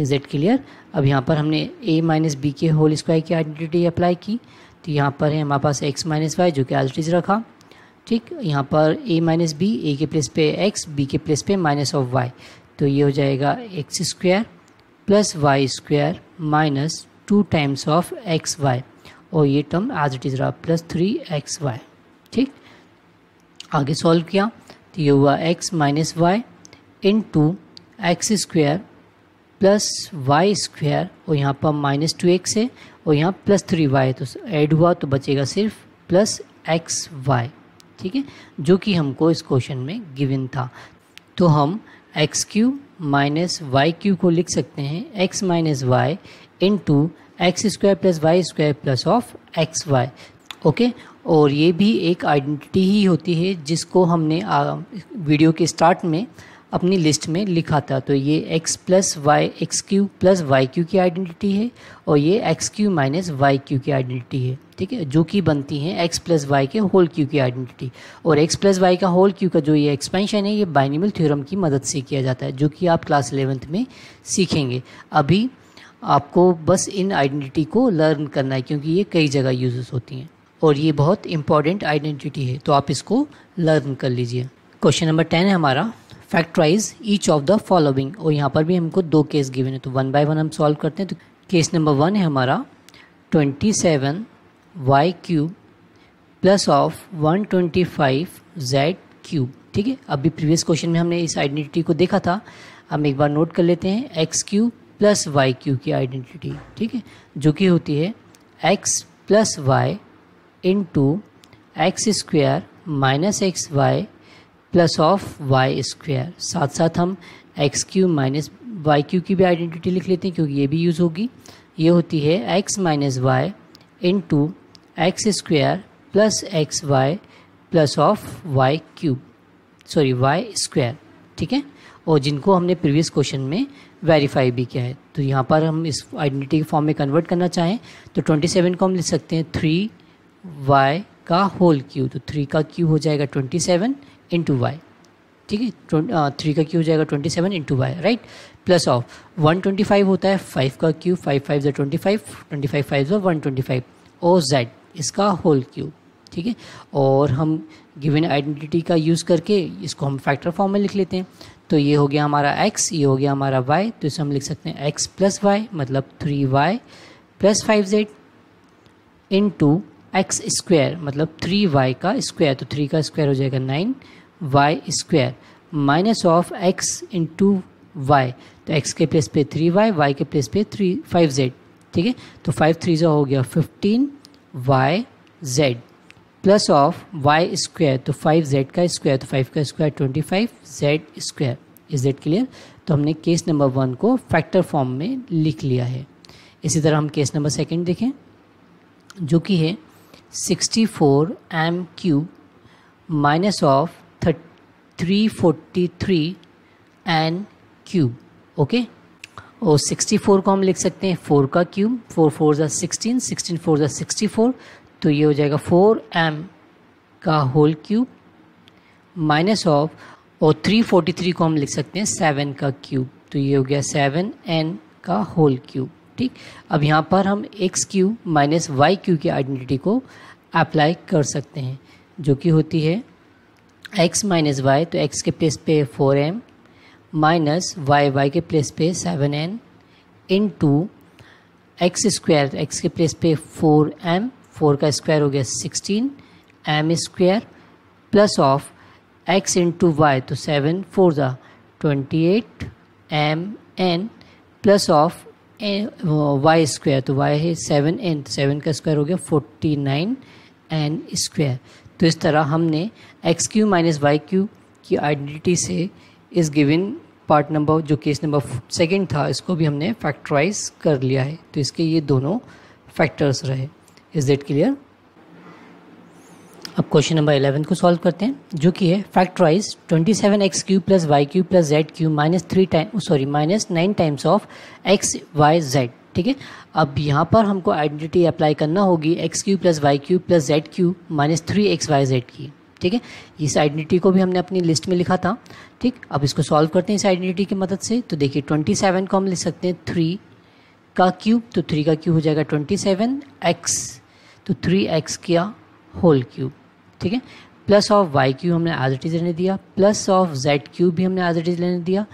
is it clear अब यहाँ पर हमने a माइनस बी के होल स्क्वायर की आइडेंटिटी अप्लाई की तो यहाँ पर है हमारे पास x माइनस वाई जो कि एल्ट्रीज रखा ठीक यहाँ पर a माइनस बी ए के प्लेस पे x b के प्लेस पे माइनस ऑफ y तो ये हो जाएगा x square plus y square minus two times of x y और ये टर्म आज इट इज़ रहा प्लस थ्री एक्स वाई ठीक आगे सॉल्व किया तो ये हुआ x माइनस वाई इन into x square plus y square और यहाँ पर माइनस टू एक्स है और यहाँ प्लस थ्री वाई तो ऐड हुआ तो बचेगा सिर्फ प्लस एक्स वाई ठीक है जो कि हमको इस क्वेश्चन में गिवन था तो हम x cube minus y cube को लिख सकते हैं x minus y in into x square plus y square plus of x y okay और ये भी एक आइडेंटिटी ही होती है जिसको हमने आ, वीडियो के स्टार्ट में अपनी लिस्ट में लिखा था तो ये x plus y x cube plus y cube की आइडेंटिटी है और ये x cube minus y cube की आइडेंटिटी है ठीक है जो कि बनती हैं एक्स प्लस वाई के होल क्यू की आइडेंटिटी और एक्स प्लस वाई का होल क्यू का जो ये एक्सपेंशन है ये बाइनिमल थ्योरम की मदद से किया जाता है जो कि आप क्लास इलेवेंथ में सीखेंगे अभी आपको बस इन आइडेंटिटी को लर्न करना है क्योंकि ये कई जगह यूजेस होती हैं और ये बहुत इंपॉर्टेंट आइडेंटिटी है तो आप इसको लर्न कर लीजिए क्वेश्चन नंबर टेन है हमारा factorise each of the following और यहाँ पर भी हमको दो केस गिवन है तो वन बाय वन हम सॉल्व करते हैं तो केस नंबर वन है हमारा twenty seven y cube plus of one twenty five z cube ठीक है अभी प्रीवियस क्वेश्चन में हमने इस आइडेंटिटी को देखा था हम एक बार नोट कर लेते हैं x cube plus y cube की आइडेंटिटी ठीक है जो कि होती है x plus y in into x square minus x y plus of y square साथ साथ हम x cube minus y cube की भी आइडेंटिटी लिख लेते हैं क्योंकि ये भी यूज़ होगी ये होती है x minus y in into x square plus x y plus of y cube sorry y square ठीक है और जिनको हमने प्रीवियस क्वेश्चन में वेरीफाई भी किया है तो यहाँ पर हम इस आइडेंटिटी के फॉर्म में कन्वर्ट करना चाहें तो 27 को हम लिख सकते हैं थ्री वाई का होल क्यू तो थ्री का क्यू हो जाएगा ट्वेंटी सेवन इंटू वाई ठीक है थ्री uh, का क्यू हो जाएगा twenty seven into y right plus of one twenty five होता है फाइव का क्यू फाइव फाइव जो twenty five twenty five five जो वन ट्वेंटी फाइव ओ जेड इसका होल क्यूब ठीक है और हम गिवन आइडेंटिटी का यूज़ करके इसको हम फैक्टर फॉर्म में लिख लेते हैं तो ये हो गया हमारा x ये हो गया हमारा y तो इसे हम लिख सकते हैं x प्लस वाई मतलब three y plus five z into x square मतलब थ्री वाई का स्क्वायर तो थ्री का स्क्वायर हो जाएगा nine y square minus of x in to y तो एक्स के प्लेस पे थ्री वाई वाई के प्लेस पे थ्री फाइव जेड ठीक है तो फाइव थ्री जो हो गया fifteen y z plus of y square तो फाइव जेड का स्क्वायर तो फाइव का square twenty five z square is that clear तो हमने केस नंबर वन को फैक्टर फॉर्म में लिख लिया है इसी तरह हम केस नंबर सेकेंड देखें जो कि है sixty four m cube minus of three forty three n cube okay और 64 को हम लिख सकते हैं 4 का क्यूब 4 फोर ज़ा सिक्सटीन सिक्सटीन फोर ज़ा सिक्सटी फोर तो ये हो जाएगा 4m का होल क्यूब माइनस ऑफ और 343 को हम लिख सकते हैं 7 का क्यूब तो ये हो गया 7n का होल क्यूब ठीक अब यहाँ पर हम x cube minus y cube की आइडेंटिटी को अप्लाई कर सकते हैं जो कि होती है एक्स माइनस वाई तो एक्स के प्लेस पे four m minus y y के प्लेस पे seven n into x square x के प्लेस पे फोर एम फोर का स्क्वायर हो गया sixteen m square plus of x in to y तो सेवन फोर ज़ा twenty eight m N plus of y square तो y है seven n seven का स्क्वायर हो गया फोर्टी नाइन एन स्क्वायर तो इस तरह हमने x cube minus y cube की आइडेंटिटी से इस गिविन पार्ट नंबर जो केस नंबर सेकंड था इसको भी हमने फैक्टराइज कर लिया है तो इसके ये दोनों फैक्टर्स रहे इज दैट क्लियर अब क्वेश्चन नंबर इलेवन को सॉल्व करते हैं जो कि है factorise twenty seven x cube plus y cube plus z cube minus three time sorry minus nine times of x y z ठीक है अब यहाँ पर हमको आइडेंटिटी अप्लाई करना होगी x cube plus y cube plus z cube minus three x y z की ठीक है इस आइडेंटिटी को भी हमने अपनी लिस्ट में लिखा था ठीक अब इसको सॉल्व करते हैं इस आइडेंटिटी की मदद से तो देखिए ट्वेंटी सेवन को हम लिख सकते हैं थ्री का क्यूब तो थ्री का क्यूब हो जाएगा ट्वेंटी सेवन एक्स तो थ्री एक्स किया होल क्यूब ठीक है प्लस ऑफ वाई क्यूब हमने एज इट इज़ लेने दिया प्लस ऑफ जेड क्यूब भी हमने एज इट इज़ लेने दिया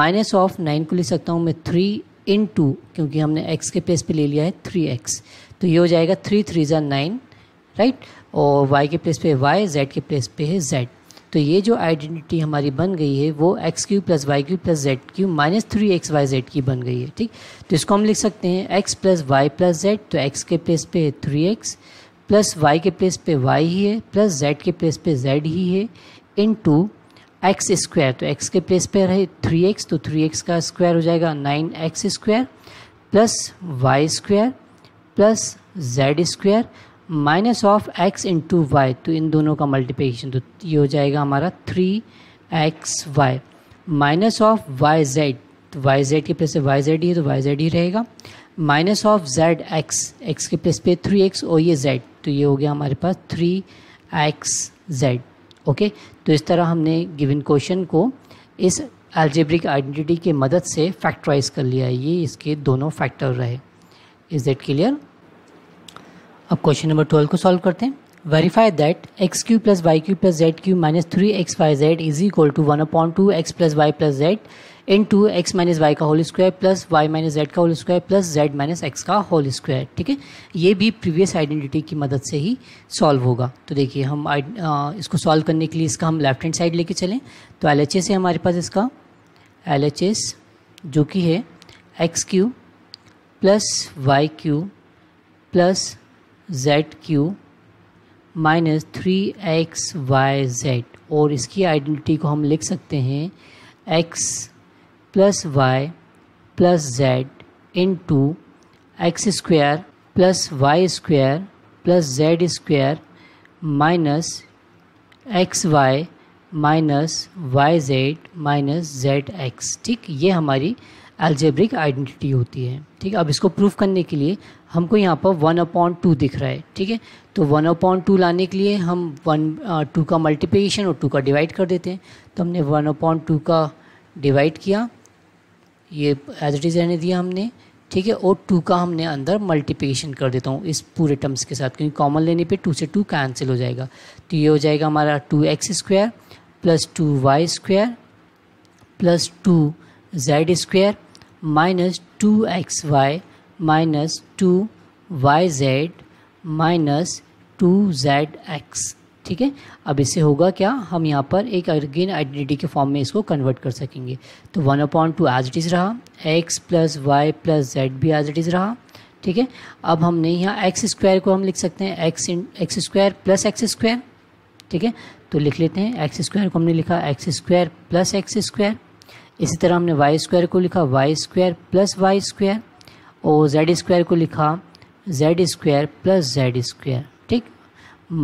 माइनस ऑफ नाइन को लिख सकता हूँ मैं थ्री इन टू क्योंकि हमने एक्स के प्लेस पे ले लिया है थ्री एक्स तो ये हो जाएगा थ्री थ्री ज़ा नाइन राइट और वाई के प्लेस पे वाई जेड के प्लेस पे है जेड तो ये जो आइडेंटिटी हमारी बन गई है वो x cube plus y cube plus z cube minus three x y z की बन गई है ठीक तो इसको हम लिख सकते हैं x plus y plus z तो एक्स के प्लेस पे है थ्री एक्स प्लस वाई के प्लेस पे वाई ही है प्लस जेड के प्लेस पे जेड ही है इन टू एक्स स्क्वायर तो एक्स के प्लेस पे रहे थ्री एक्स तो थ्री एक्स का स्क्वायर हो जाएगा nine x square plus y square plus z square minus of x into y तो इन दोनों का मल्टीप्लिकेशन तो ये हो जाएगा हमारा three x y minus of y z तो वाई जेड के प्लेस पे वाई जेड ही तो वाई जेड ही रहेगा minus of z x x के प्लेस पे थ्री एक्स और ये जेड तो ये हो गया हमारे पास थ्री एक्स जेड ओके तो इस तरह हमने गिवन क्वेश्चन को इस एल्जेब्रिक आइडेंटिटी की मदद से फैक्टराइज कर लिया ये इसके दोनों फैक्टर रहे इज़ दैट क्लियर अब क्वेश्चन नंबर ट्वेल्व को सॉल्व करते हैं verify that x cube plus y cube plus z cube minus three x y z is equal to one upon two x plus y plus z into x minus y का whole square plus y minus z का whole square plus z minus x का whole square ठीक है ये भी previous identity की मदद से ही सॉल्व होगा तो देखिए हम आ, इसको सॉल्व करने के लिए इसका हम लेफ्ट हैंड साइड लेके चलें तो एल एच एस है हमारे पास इसका एल एच एस जो कि है x cube plus y cube plus z cube minus three x y z और इसकी आइडेंटिटी को हम लिख सकते हैं x plus y plus z into x square plus y square plus z square minus x y minus y z minus z x ठीक ये हमारी एल्जेब्रिक आइडेंटिटी होती है ठीक अब इसको प्रूफ करने के लिए हमको यहाँ पर वन अपॉइंट टू दिख रहा है ठीक है तो वन अपॉइंट टू लाने के लिए हम वन टू uh, का मल्टीप्लिकेशन और टू का डिवाइड कर देते हैं तो हमने वन अपॉइंट टू का डिवाइड किया ये एज इट इज़ रहने दिया हमने ठीक है और टू का हमने अंदर मल्टीप्लिकेशन कर देता हूँ इस पूरे टर्म्स के साथ क्योंकि कॉमन लेने पे टू से टू कैंसिल हो जाएगा तो ये हो जाएगा हमारा two x square plus two y square plus two z square minus two x y minus two y z minus two z x ठीक है अब इससे होगा क्या हम यहाँ पर एक अर्गेन आइडेंटिटी के फॉर्म में इसको कन्वर्ट कर सकेंगे तो one upon two as it is रहा x plus y plus z भी एज इट इज़ रहा ठीक है अब हमने यहाँ एक्स स्क्वायर को हम लिख सकते हैं x in x square plus x square ठीक है तो लिख लेते हैं एक्स स्क्वायर को हमने लिखा x square plus x square इसी तरह हमने वाई स्क्वायर को लिखा y square plus y square और जेड स्क्वायर को लिखा z square plus z square ठीक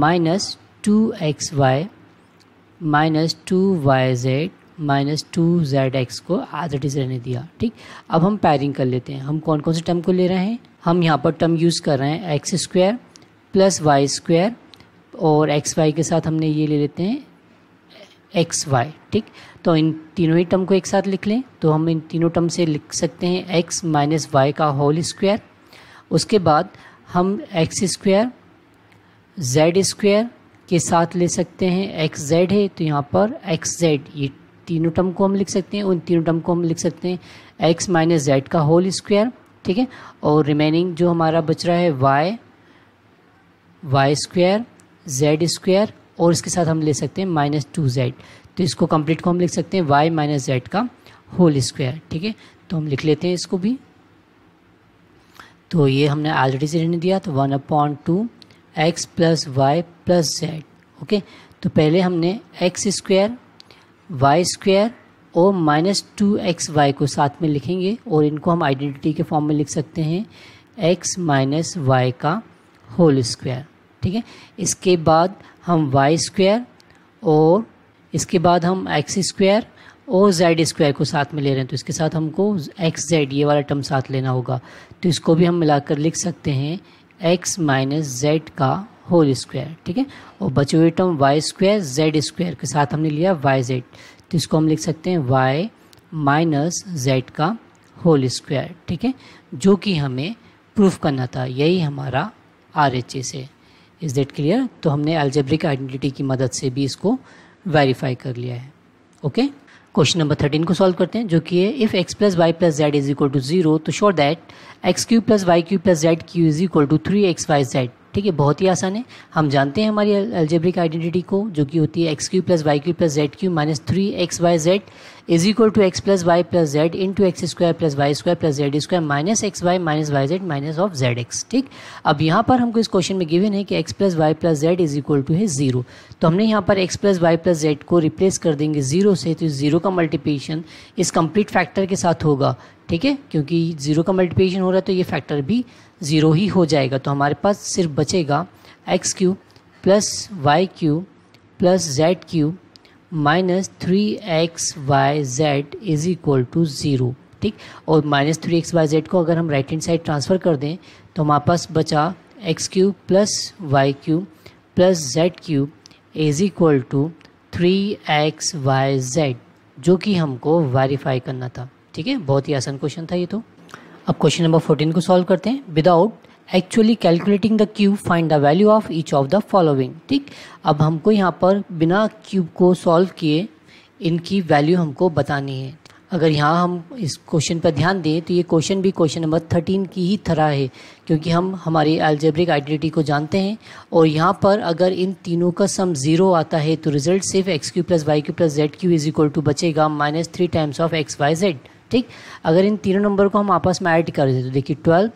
minus two x y minus two y z minus two z x को आधा इज़ रहने दिया ठीक अब हम पैरिंग कर लेते हैं हम कौन कौन से टर्म को ले रहे हैं हम यहाँ पर टर्म यूज़ कर रहे हैं x square plus y square और एक्स वाई के साथ हमने ये ले लेते हैं एक्स वाई ठीक तो इन तीनों ही टर्म को एक साथ लिख लें तो हम इन तीनों टर्म से लिख सकते हैं x माइनस वाई का होल स्क्वायर उसके बाद हम एक्स स्क्वायर जेड स्क्वायर के साथ ले सकते हैं एक्स जेड है तो यहाँ पर एक्स जेड ये तीनों टर्म को हम लिख सकते हैं उन तीनों टर्म को हम लिख सकते हैं एक्स माइनस जेड का होल स्क्वायर ठीक है और रिमेनिंग जो हमारा बच रहा है y y square z square और इसके साथ हम ले सकते हैं माइनस टू जेड तो इसको कंप्लीट को हम लिख सकते हैं वाई माइनस जेड का होल स्क्वायर ठीक है तो हम लिख लेते हैं इसको भी तो ये हमने ऑलरेडी से ऋण दिया तो one upon two x plus y plus z okay तो पहले हमने एक्स स्क्वायर वाई स्क्वायर और माइनस टू एक्स वाई को साथ में लिखेंगे और इनको हम आइडेंटिटी के फॉर्म में लिख सकते हैं एक्स माइनस वाई का होल स्क्वायर ठीक है इसके बाद हम वाई स्क्वायर और इसके बाद हम एक्स स्क्वायर और जेड स्क्वायर को साथ में ले रहे हैं तो इसके साथ हमको एक्स जेड ये वाला टर्म साथ लेना होगा तो इसको भी हम मिलाकर लिख सकते हैं एक्स माइनस जेड का होल स्क्वायर ठीक है और बचे हुए term y square z square के साथ हमने लिया वाई जेड तो इसको हम लिख सकते हैं वाई माइनस जेड का होल स्क्वायर ठीक है जो कि हमें प्रूफ करना था यही हमारा आर एच ए से इज़ दैट क्लियर तो हमने एल्जेब्रिक आइडेंटिटी की मदद से भी इसको वेरीफाई कर लिया है ओके क्वेश्चन नंबर थर्टीन को सॉल्व करते हैं जो कि है if x plus y plus z is equal to zero तो show that x cube plus y cube plus z cube is equal to three x y z ठीक है बहुत ही आसान है हम जानते हैं हमारी एल्जेब्रिक आइडेंटिटी को जो कि होती है x cube plus y cube plus z cube minus three x y z is equal to x plus y plus z into x square plus y square plus z square minus x y minus y z minus of z x ठीक अब यहाँ पर हमको इस question में given है कि x plus y plus z is equal to है जीरो तो हमने यहाँ पर x plus y plus z को रिप्लेस कर देंगे जीरो से तो जीरो का मल्टीप्लिकेशन इस कंप्लीट फैक्टर के साथ होगा ठीक है क्योंकि जीरो का मल्टीप्लिकेशन हो रहा है तो ये फैक्टर भी जीरो ही हो जाएगा तो हमारे पास सिर्फ बचेगा x cube plus y cube plus z cube minus three x y z is equal to zero ठीक और minus three x y z को अगर हम राइट हैंड साइड ट्रांसफ़र कर दें तो हमारे पास बचा x cube plus y cube plus z cube is equal to three x y z जो कि हमको वेरीफाई करना था ठीक है बहुत ही आसान क्वेश्चन था ये तो अब क्वेश्चन नंबर फोर्टीन को सॉल्व करते हैं without actually calculating the cube find the value of each of the following ठीक अब हमको यहाँ पर बिना क्यूब को सॉल्व किए इनकी वैल्यू हमको बतानी है अगर यहाँ हम इस क्वेश्चन पर ध्यान दें तो ये क्वेश्चन भी क्वेश्चन नंबर थर्टीन की ही तरह है क्योंकि हम हमारी एल्जेब्रिक आइडेंटिटी को जानते हैं और यहाँ पर अगर इन तीनों का सम ज़ीरो आता है तो रिजल्ट सिर्फ x cube plus y cube plus z cube is equal to बचेगा minus three times of x y z ठीक अगर इन तीनों नंबर को हम आपस में ऐड कर दें तो देखिए ट्वेल्व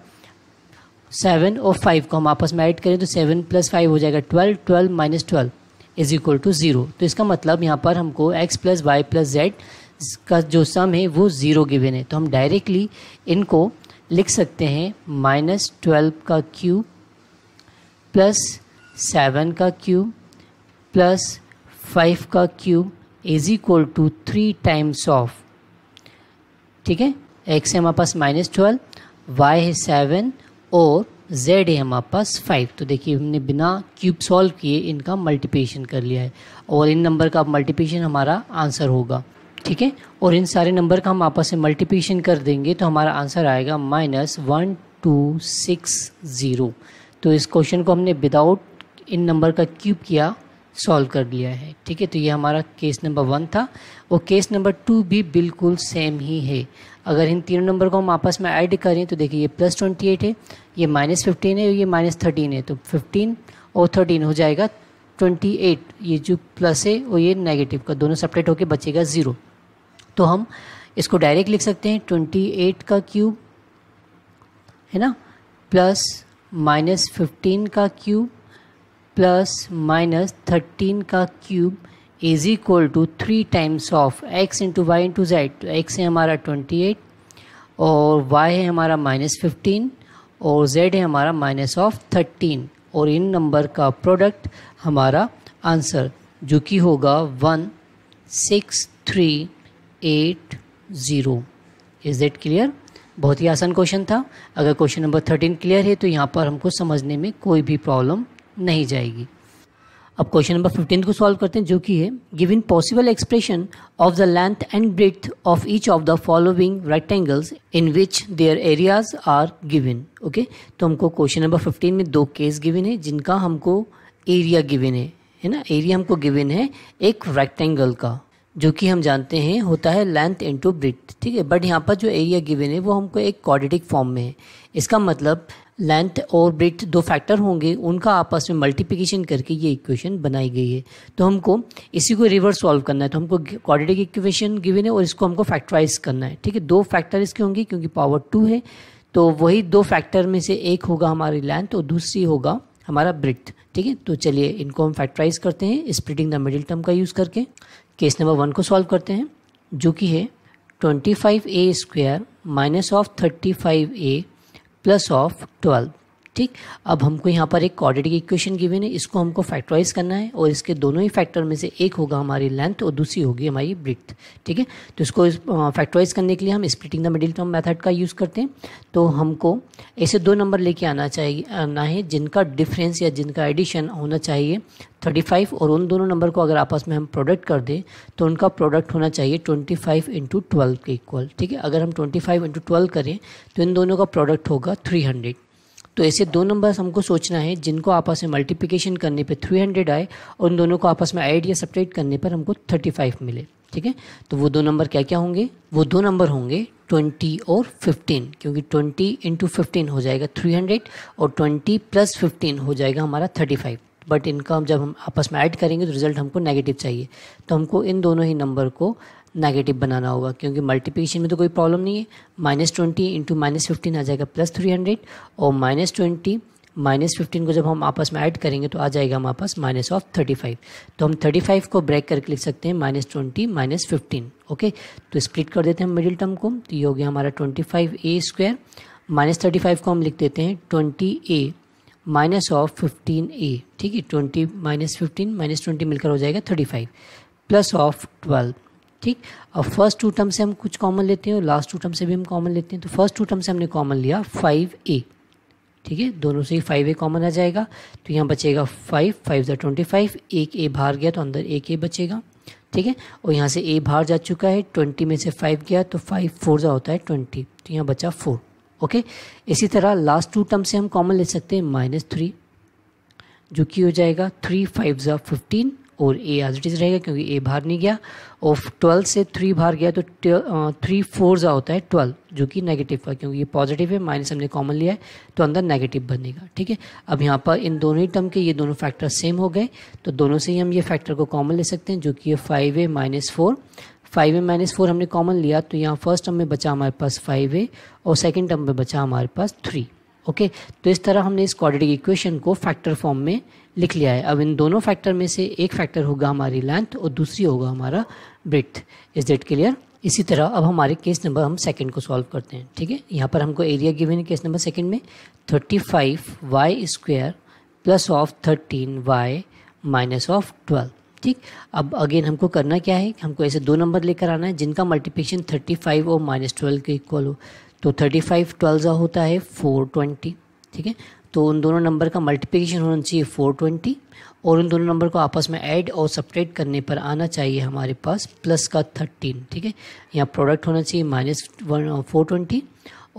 सेवन और फाइव को हम आपस में ऐड करें तो सेवन प्लस फाइव हो जाएगा twelve twelve minus twelve is equal to zero तो इसका मतलब यहाँ पर हमको x plus y plus z का जो सम है वो ज़ीरो गिवन है तो हम डायरेक्टली इनको लिख सकते हैं माइनस ट्वेल्व का क्यू प्लस सेवन का क्यूब प्लस फाइव का cube is equal to three times of ठीक है एक्स है हमारे पास माइनस ट्वेल्व वाई है सेवन और जेड है हमारे पास फाइव तो देखिए हमने बिना क्यूब सॉल्व किए इनका मल्टीप्लिकेशन कर लिया है और इन नंबर का मल्टीप्लिकेशन हमारा आंसर होगा ठीक है और इन सारे नंबर का हम आपस में मल्टीप्लिकेशन कर देंगे तो हमारा आंसर आएगा minus one two six zero तो इस क्वेश्चन को हमने विदाउट इन नंबर का क्यूब किया सॉल्व कर लिया है ठीक है तो ये हमारा केस नंबर वन था और केस नंबर टू भी बिल्कुल सेम ही है अगर इन तीनों नंबर को हम आपस में ऐड करें तो देखिए ये प्लस ट्वेंटी एट है ये माइनस फिफ्टीन है ये माइनस थर्टीन है तो फिफ्टीन और थर्टीन हो जाएगा ट्वेंटी एट ये जो प्लस है और ये नेगेटिव का दोनों सेपरेट होकर बचेगा ज़ीरो तो हम इसको डायरेक्ट लिख सकते हैं ट्वेंटी एट का क्यूब है ना प्लस माइनस फिफ्टीन का क्यूब प्लस माइनस थर्टीन का cube is equal to three times of x into y into z तो एक्स है हमारा ट्वेंटी एट और वाई है हमारा माइनस फिफ्टीन और जेड है हमारा माइनस ऑफ थर्टीन और इन नंबर का प्रोडक्ट हमारा आंसर जो कि होगा one six three eight zero is that clear बहुत ही आसान क्वेश्चन था अगर क्वेश्चन नंबर थर्टीन क्लियर है तो यहाँ पर हमको समझने में कोई भी प्रॉब्लम नहीं जाएगी अब क्वेश्चन नंबर फिफ्टीन को सॉल्व करते हैं जो कि है given possible expression of the length and breadth of each of the following rectangles in which their areas are given okay तो हमको क्वेश्चन नंबर फिफ्टीन में दो केस गिवन है जिनका हमको एरिया गिवन है है ना एरिया हमको गिवन है एक रेक्टेंगल का जो कि हम जानते हैं होता है लेंथ इंटू ब्रिथ ठीक है बट यहाँ पर जो एरिया गिवन है वो हमको एक कॉर्डिटिक फॉर्म में है इसका मतलब लेंथ और ब्रिथ दो फैक्टर होंगे उनका आपस में मल्टीप्लिकेशन करके ये इक्वेशन बनाई गई है तो हमको इसी को रिवर्स सॉल्व करना है तो हमको क्वाड्रेटिक इक्वेशन गिवन है और इसको हमको फैक्टराइज करना है ठीक है दो फैक्टर इसके होंगे क्योंकि पावर टू है तो वही दो फैक्टर में से एक होगा हमारी लेंथ और दूसरी होगा हमारा ब्रिथ ठीक है तो चलिए इनको हम फैक्टराइज करते हैं स्प्लिटिंग द मिडिल टर्म का यूज़ करके केस नंबर वन को सॉल्व करते हैं जो कि है twenty five a square minus of thirty five a plus of 12. ठीक अब हमको यहाँ पर एक क्वाड्रेटिक इक्वेशन गिवन है इसको हमको फैक्टराइज करना है और इसके दोनों ही फैक्टर में से एक होगा हमारी लेंथ और दूसरी होगी हमारी ब्रिथ ठीक है तो इसको इस, फैक्टराइज करने के लिए हम splitting the middle term method का यूज़ करते हैं तो हमको ऐसे दो नंबर लेके आना चाहिए आना है जिनका डिफरेंस या जिनका एडिशन होना चाहिए 35 और उन दोनों नंबर को अगर आपस में हम प्रोडक्ट कर दें तो उनका प्रोडक्ट होना चाहिए 25 फाइव इंटू ट्वेल्व के इक्वल ठीक है अगर हम 25 फाइव इंटू ट्वेल्व करें तो इन दोनों का प्रोडक्ट होगा 300 तो ऐसे दो नंबर्स हमको सोचना है जिनको आपस में मल्टीप्लिकेशन करने पे 300 आए और उन दोनों को आपस में ऐड या सब्ट्रैक्ट करने पर हमको 35 मिले ठीक है तो वो दो नंबर क्या क्या होंगे वो दो नंबर होंगे 20 और 15 क्योंकि 20 इंटू फिफ्टीन हो जाएगा 300 और 20 प्लस फिफ्टीन हो जाएगा हमारा 35 बट इनका जब हम आपस में ऐड करेंगे तो रिजल्ट हमको नेगेटिव चाहिए तो हमको इन दोनों ही नंबर को नेगेटिव बनाना होगा क्योंकि मल्टीप्लिकेशन में तो कोई प्रॉब्लम नहीं है minus twenty into minus fifteen आ जाएगा प्लस थ्री हंड्रेड और माइनस ट्वेंटी माइनस फिफ्टीन को जब हम आपस में ऐड करेंगे तो आ जाएगा हमारे पास माइनस ऑफ थर्टी फाइव तो हम थर्टी फाइव को ब्रेक करके लिख सकते हैं minus twenty minus fifteen okay तो स्प्लिट कर देते हैं मिडिल टर्म को तो ये हो गया हमारा twenty five a square minus thirty five को हम लिख देते हैं twenty a minus of fifteen a ठीक है twenty minus fifteen minus twenty मिलकर हो जाएगा thirty five plus of twelve ठीक अब फर्स्ट टू टर्म से हम कुछ कॉमन लेते हैं और लास्ट टू टर्म से भी हम कॉमन लेते हैं तो फर्स्ट टू टर्म से हमने कॉमन लिया फाइव ए ठीक है दोनों से ही फाइव ए कॉमन आ जाएगा तो यहाँ बचेगा फाइव फाइव जो ट्वेंटी फाइव एक ए बाहर गया तो अंदर एक ए बचेगा ठीक है और यहाँ से ए बाहर जा चुका है ट्वेंटी में से फाइव गया तो फाइव फोर जो होता है ट्वेंटी तो यहाँ बचा फोर ओके इसी तरह लास्ट टू टर्म से हम कॉमन ले सकते हैं माइनस थ्री जो कि हो जाएगा थ्री फाइव जो फिफ्टीन और ए एज इट इज़ रहेगा क्योंकि ए बाहर नहीं गया और ट्वेल्व से थ्री बाहर गया तो थ्री फोर ज़ा होता है ट्वेल्व जो कि नेगेटिव का क्योंकि ये पॉजिटिव है माइनस हमने कॉमन लिया है तो अंदर नेगेटिव बनेगा ठीक है अब यहाँ पर इन दोनों ही टर्म के ये दोनों फैक्टर सेम हो गए तो दोनों से ही हम ये फैक्टर को कॉमन ले सकते हैं जो कि ये five a minus four five a minus four हमने कॉमन लिया तो यहाँ फर्स्ट टर्म में बचा हमारे पास फाइव ए और सेकेंड टर्म में बचा हमारे पास थ्री ओके तो इस तरह हमने इस क्वाड्रेटिक इक्वेशन को फैक्टर फॉर्म में लिख लिया है अब इन दोनों फैक्टर में से एक फैक्टर होगा हमारी लेंथ और दूसरी होगा हमारा ब्रेथ इज डेट क्लियर इसी तरह अब हमारे केस नंबर हम सेकंड को सॉल्व करते हैं ठीक है यहाँ पर हमको एरिया गिवन है केस नंबर सेकंड में thirty five y square plus of thirteen y minus of twelve ठीक अब अगेन हमको करना क्या है हमको ऐसे दो नंबर लेकर आना है जिनका मल्टीप्लिकेशन थर्टी फाइव और माइनस ट्वेल्व के इक्वल हो तो थर्टी फाइव ट्वेल्व होता है फोर ट्वेंटी ठीक है तो उन दोनों नंबर का मल्टीप्लिकेशन होना चाहिए फोर ट्वेंटी और उन दोनों नंबर को आपस में ऐड और सपरेट करने पर आना चाहिए हमारे पास प्लस का थर्टीन ठीक है यहाँ प्रोडक्ट होना चाहिए माइनस वन फोर ट्वेंटी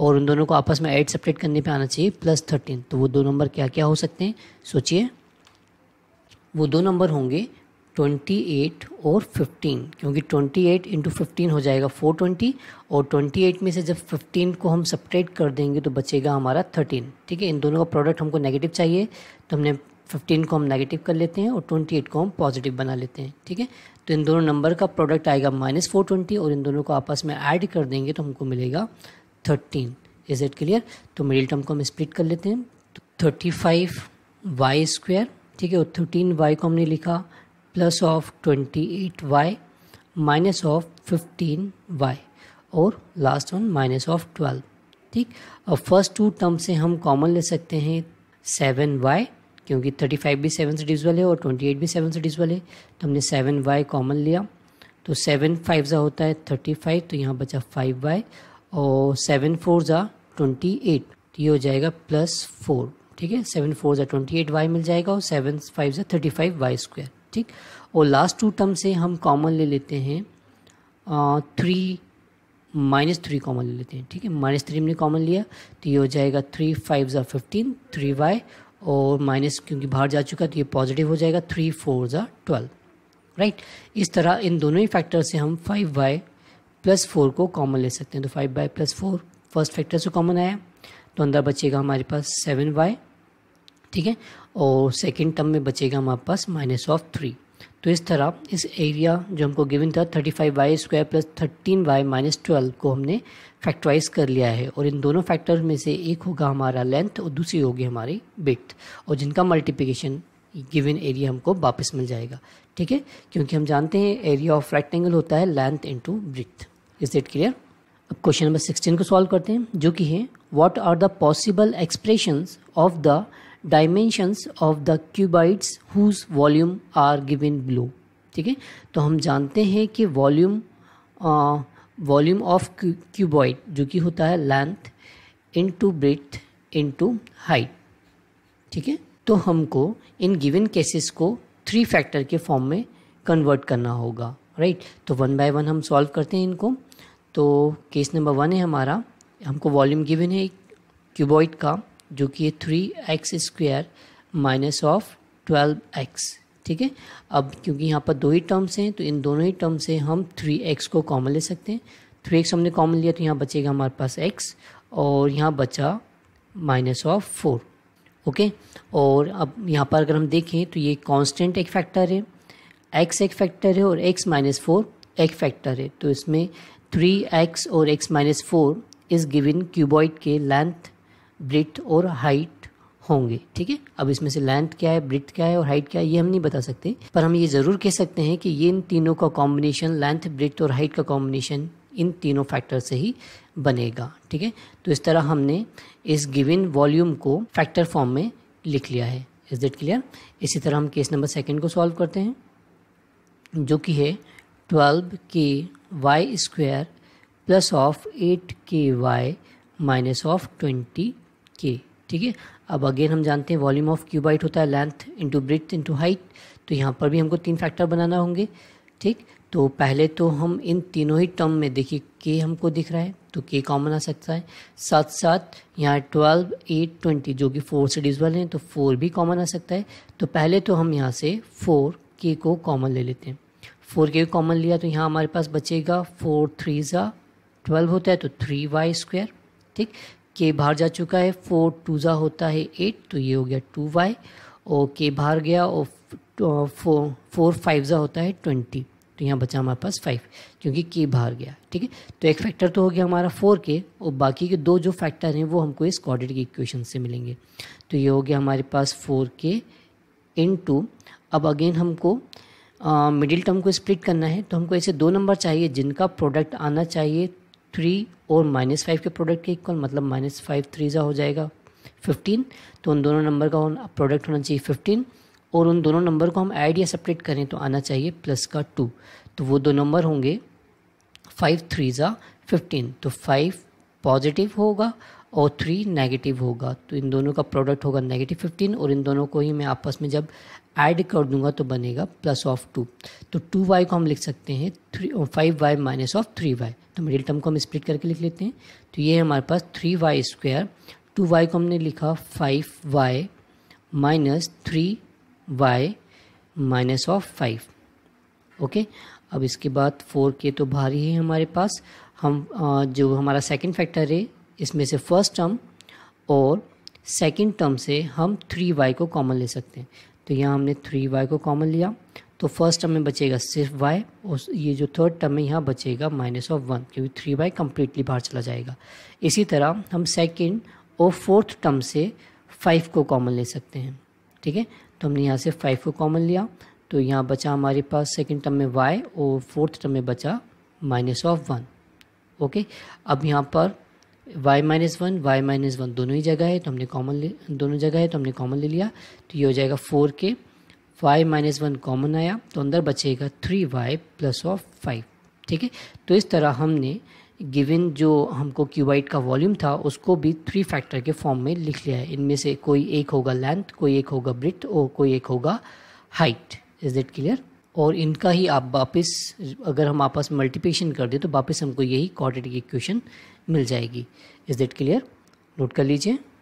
और उन दोनों को आपस में ऐड सपरेट करने पर आना चाहिए प्लस थर्टीन तो वो दो नंबर क्या क्या हो सकते हैं सोचिए वो दो नंबर होंगे ट्वेंटी एट और फिफ्टीन क्योंकि ट्वेंटी एट इंटू फिफ्टीन हो जाएगा फोर ट्वेंटी और ट्वेंटी एट में से जब फिफ्टीन को हम सपरेट कर देंगे तो बचेगा हमारा थर्टीन ठीक है इन दोनों का प्रोडक्ट हमको नेगेटिव चाहिए तो हमने फिफ्टीन को हम नेगेटिव कर लेते हैं और ट्वेंटी एट को हम पॉजिटिव बना लेते हैं ठीक है तो इन दोनों नंबर का प्रोडक्ट आएगा माइनस फोर ट्वेंटी और इन दोनों को आपस में ऐड कर देंगे तो हमको मिलेगा थर्टीन इज इट क्लियर तो मिडिल टर्म को हम स्प्लिट कर लेते हैं थर्टी फाइव वाई स्क्वायर ठीक है और थर्टीन वाई को हमने लिखा plus of twenty eight y minus of fifteen y और last one minus of twelve ठीक अब फर्स्ट टू टर्म से हम कॉमन ले सकते हैं सेवन वाई क्योंकि थर्टी फाइव भी सेवन से डिजल है और ट्वेंटी एट भी सेवन से डिजल है तो हमने सेवन वाई कॉमन लिया तो सेवन फाइव ज़ा होता है थर्टी फाइव तो यहाँ बचा फाइव वाई और सेवन फोर ज़ा ट्वेंटी एट तो ये हो जाएगा प्लस फोर ठीक है सेवन फोर ज़ा ट्वेंटी एट वाई मिल जाएगा और सेवन फाइव ज़ा थर्टी फाइव वाई स्क्वायर ठीक और लास्ट टू टर्म से हम कॉमन ले लेते हैं थ्री माइनस थ्री कॉमन ले लेते हैं ठीक है माइनस थ्री हमने कॉमन लिया तो ये हो जाएगा थ्री फाइव ज़ा फिफ्टीन थ्री वाई और माइनस क्योंकि बाहर जा चुका तो ये पॉजिटिव हो जाएगा थ्री फोर ज़ा ट्वेल्व राइट इस तरह इन दोनों ही फैक्टर से हम फाइव वाई प्लस फोर को कॉमन ले सकते हैं तो five y plus four first factor से कॉमन आया तो अंदर बचेगा हमारे पास सेवन वाई ठीक है और सेकेंड टर्म में बचेगा हमारे पास माइनस ऑफ थ्री तो इस तरह इस एरिया जो हमको गिवन था thirty five y square plus thirteen y minus twelve को हमने फैक्टराइज कर लिया है और इन दोनों फैक्टर में से एक होगा हमारा लेंथ और दूसरी होगी हमारी बिट और जिनका मल्टीप्लिकेशन गिवन एरिया हमको वापस मिल जाएगा ठीक है क्योंकि हम जानते हैं एरिया ऑफ रेक्टेंगल होता है length into breadth is it clear अब क्वेश्चन नंबर सिक्सटीन को सॉल्व करते हैं जो कि है what are the possible expression of the dimensions of the cuboids whose volume are given below ठीक है तो हम जानते हैं कि वॉल्यूम वॉल्यूम ऑफ क्यूबॉइड जो कि होता है length into breadth into height ठीक है तो हमको इन गिवन केसेस को थ्री फैक्टर के फॉर्म में कन्वर्ट करना होगा राइट right? तो वन बाय वन हम सॉल्व करते हैं इनको तो केस नंबर वन है हमारा हमको वॉल्यूम गिवन है क्यूबॉइड का जो कि three x square minus of twelve x ठीक है अब क्योंकि यहाँ पर दो ही टर्म्स हैं तो इन दोनों ही टर्म से हम थ्री एक्स को कॉमन ले सकते हैं थ्री एक्स हमने कॉमन लिया तो यहाँ बचेगा हमारे पास एक्स और यहाँ बचा माइनस ऑफ फोर ओके और अब यहाँ पर अगर हम देखें तो ये कांस्टेंट एक फैक्टर है एक्स एक फैक्टर है और एक्स माइनस फोर एक फैक्टर है तो इसमें थ्री एक्स और x minus four is given cuboid के लेंथ ब्रिथ और हाइट होंगे ठीक है अब इसमें से लेंथ क्या है ब्रिथ क्या है और हाइट क्या है ये हम नहीं बता सकते पर हम ये ज़रूर कह सकते हैं कि ये इन तीनों का कॉम्बिनेशन लेंथ ब्रिथ और हाइट का कॉम्बिनेशन इन तीनों फैक्टर से ही बनेगा ठीक है तो इस तरह हमने इस गिवन वॉल्यूम को फैक्टर फॉर्म में लिख लिया है इज दट क्लियर इसी तरह हम केस नंबर सेकेंड को सॉल्व करते हैं जो कि है twelve k y square plus of eight k y minus of twenty k ठीक है अब अगेन हम जानते हैं वॉल्यूम ऑफ क्यूबाइट होता है length into breadth into height तो यहाँ पर भी हमको तीन फैक्टर बनाना होंगे ठीक तो पहले तो हम इन तीनों ही टर्म में देखिए के हमको दिख रहा है तो के कॉमन आ सकता है साथ साथ यहाँ ट्वेल्व एट ट्वेंटी जो कि फोर से डिजल हैं तो फोर भी कॉमन आ सकता है तो पहले तो हम यहाँ से फोर के को कॉमन ले लेते हैं फोर के कॉमन लिया तो यहाँ हमारे पास बचेगा फोर थ्री ज़ा ट्वेल्व होता है तो थ्री वाई स्क्वायर ठीक के बाहर जा चुका है फोर टू ज़ा होता है एट तो ये हो गया टू वाई और के बाहर गया और फोर फाइव ज़ा होता है ट्वेंटी तो यहाँ बचा हमारे पास फाइव क्योंकि के बाहर गया ठीक है तो एक फैक्टर तो हो गया हमारा फोर के और बाकी के दो जो फैक्टर हैं वो हमको इस क्वाड्रेट की इक्वेशन से मिलेंगे तो ये हो गया हमारे पास फोर के इन टू अब अगेन हमको मिडिल टर्म को स्प्लिट करना है तो हमको ऐसे दो नंबर चाहिए जिनका प्रोडक्ट आना चाहिए थ्री और माइनस फाइव के प्रोडक्ट के इक्वल मतलब माइनस फाइव थ्री जो हो जाएगा फिफ्टीन तो उन दोनों नंबर का प्रोडक्ट होना चाहिए फिफ्टीन और उन दोनों नंबर को हम ऐड या सेपरेट करें तो आना चाहिए प्लस का टू तो वो दो नंबर होंगे फाइव थ्री ज़ा फिफ्टीन तो फाइव पॉजिटिव होगा और थ्री नेगेटिव होगा तो इन दोनों का प्रोडक्ट होगा नेगेटिव फिफ्टीन और इन दोनों को ही मैं आपस में जब ऐड कर दूंगा तो बनेगा प्लस ऑफ टू तो टू वाई को हम लिख सकते हैं three five y minus of three y तो मिडिल टर्म को हम स्प्लिट करके लिख लेते हैं तो ये हमारे पास three y square two y को हमने लिखा five y minus three y minus of five okay अब इसके बाद फोर के तो भारी है हमारे पास हम जो हमारा सेकेंड फैक्टर है इसमें से फर्स्ट टर्म और सेकेंड टर्म से हम थ्री वाई को कॉमन ले सकते हैं तो यहाँ हमने थ्री वाई को कॉमन लिया तो फर्स्ट टर्म में बचेगा सिर्फ वाई और ये जो थर्ड टर्म में यहाँ बचेगा माइनस ऑफ वन क्योंकि थ्री वाई कम्प्लीटली बाहर चला जाएगा इसी तरह हम सेकेंड और फोर्थ टर्म से फाइव को कॉमन ले सकते हैं ठीक है तो हमने यहाँ से फाइव को कॉमन लिया तो यहाँ बचा हमारे पास सेकेंड टर्म में वाई और फोर्थ टर्म में बचा माइनस ऑफ वन ओके अब यहाँ पर y minus one y minus one दोनों ही जगह है तो हमने कॉमन ले दोनों जगह है तो हमने कॉमन ले लिया तो ये हो जाएगा फोर के वाई माइनस वन कॉमन आया तो अंदर बचेगा three y plus of five ठीक है तो इस तरह हमने गिवन जो हमको क्यूबाइट का वॉल्यूम था उसको भी थ्री फैक्टर के फॉर्म में लिख लिया है इनमें से कोई एक होगा लेंथ कोई एक होगा ब्रिथ और कोई एक होगा हाइट इज़ दट क्लियर और इनका ही आप वापस अगर हम आपस मल्टीप्लिकेशन कर दें तो वापस हमको यही क्वाड्रेटिक इक्वेशन मिल जाएगी इज़ इट क्लियर नोट कर लीजिए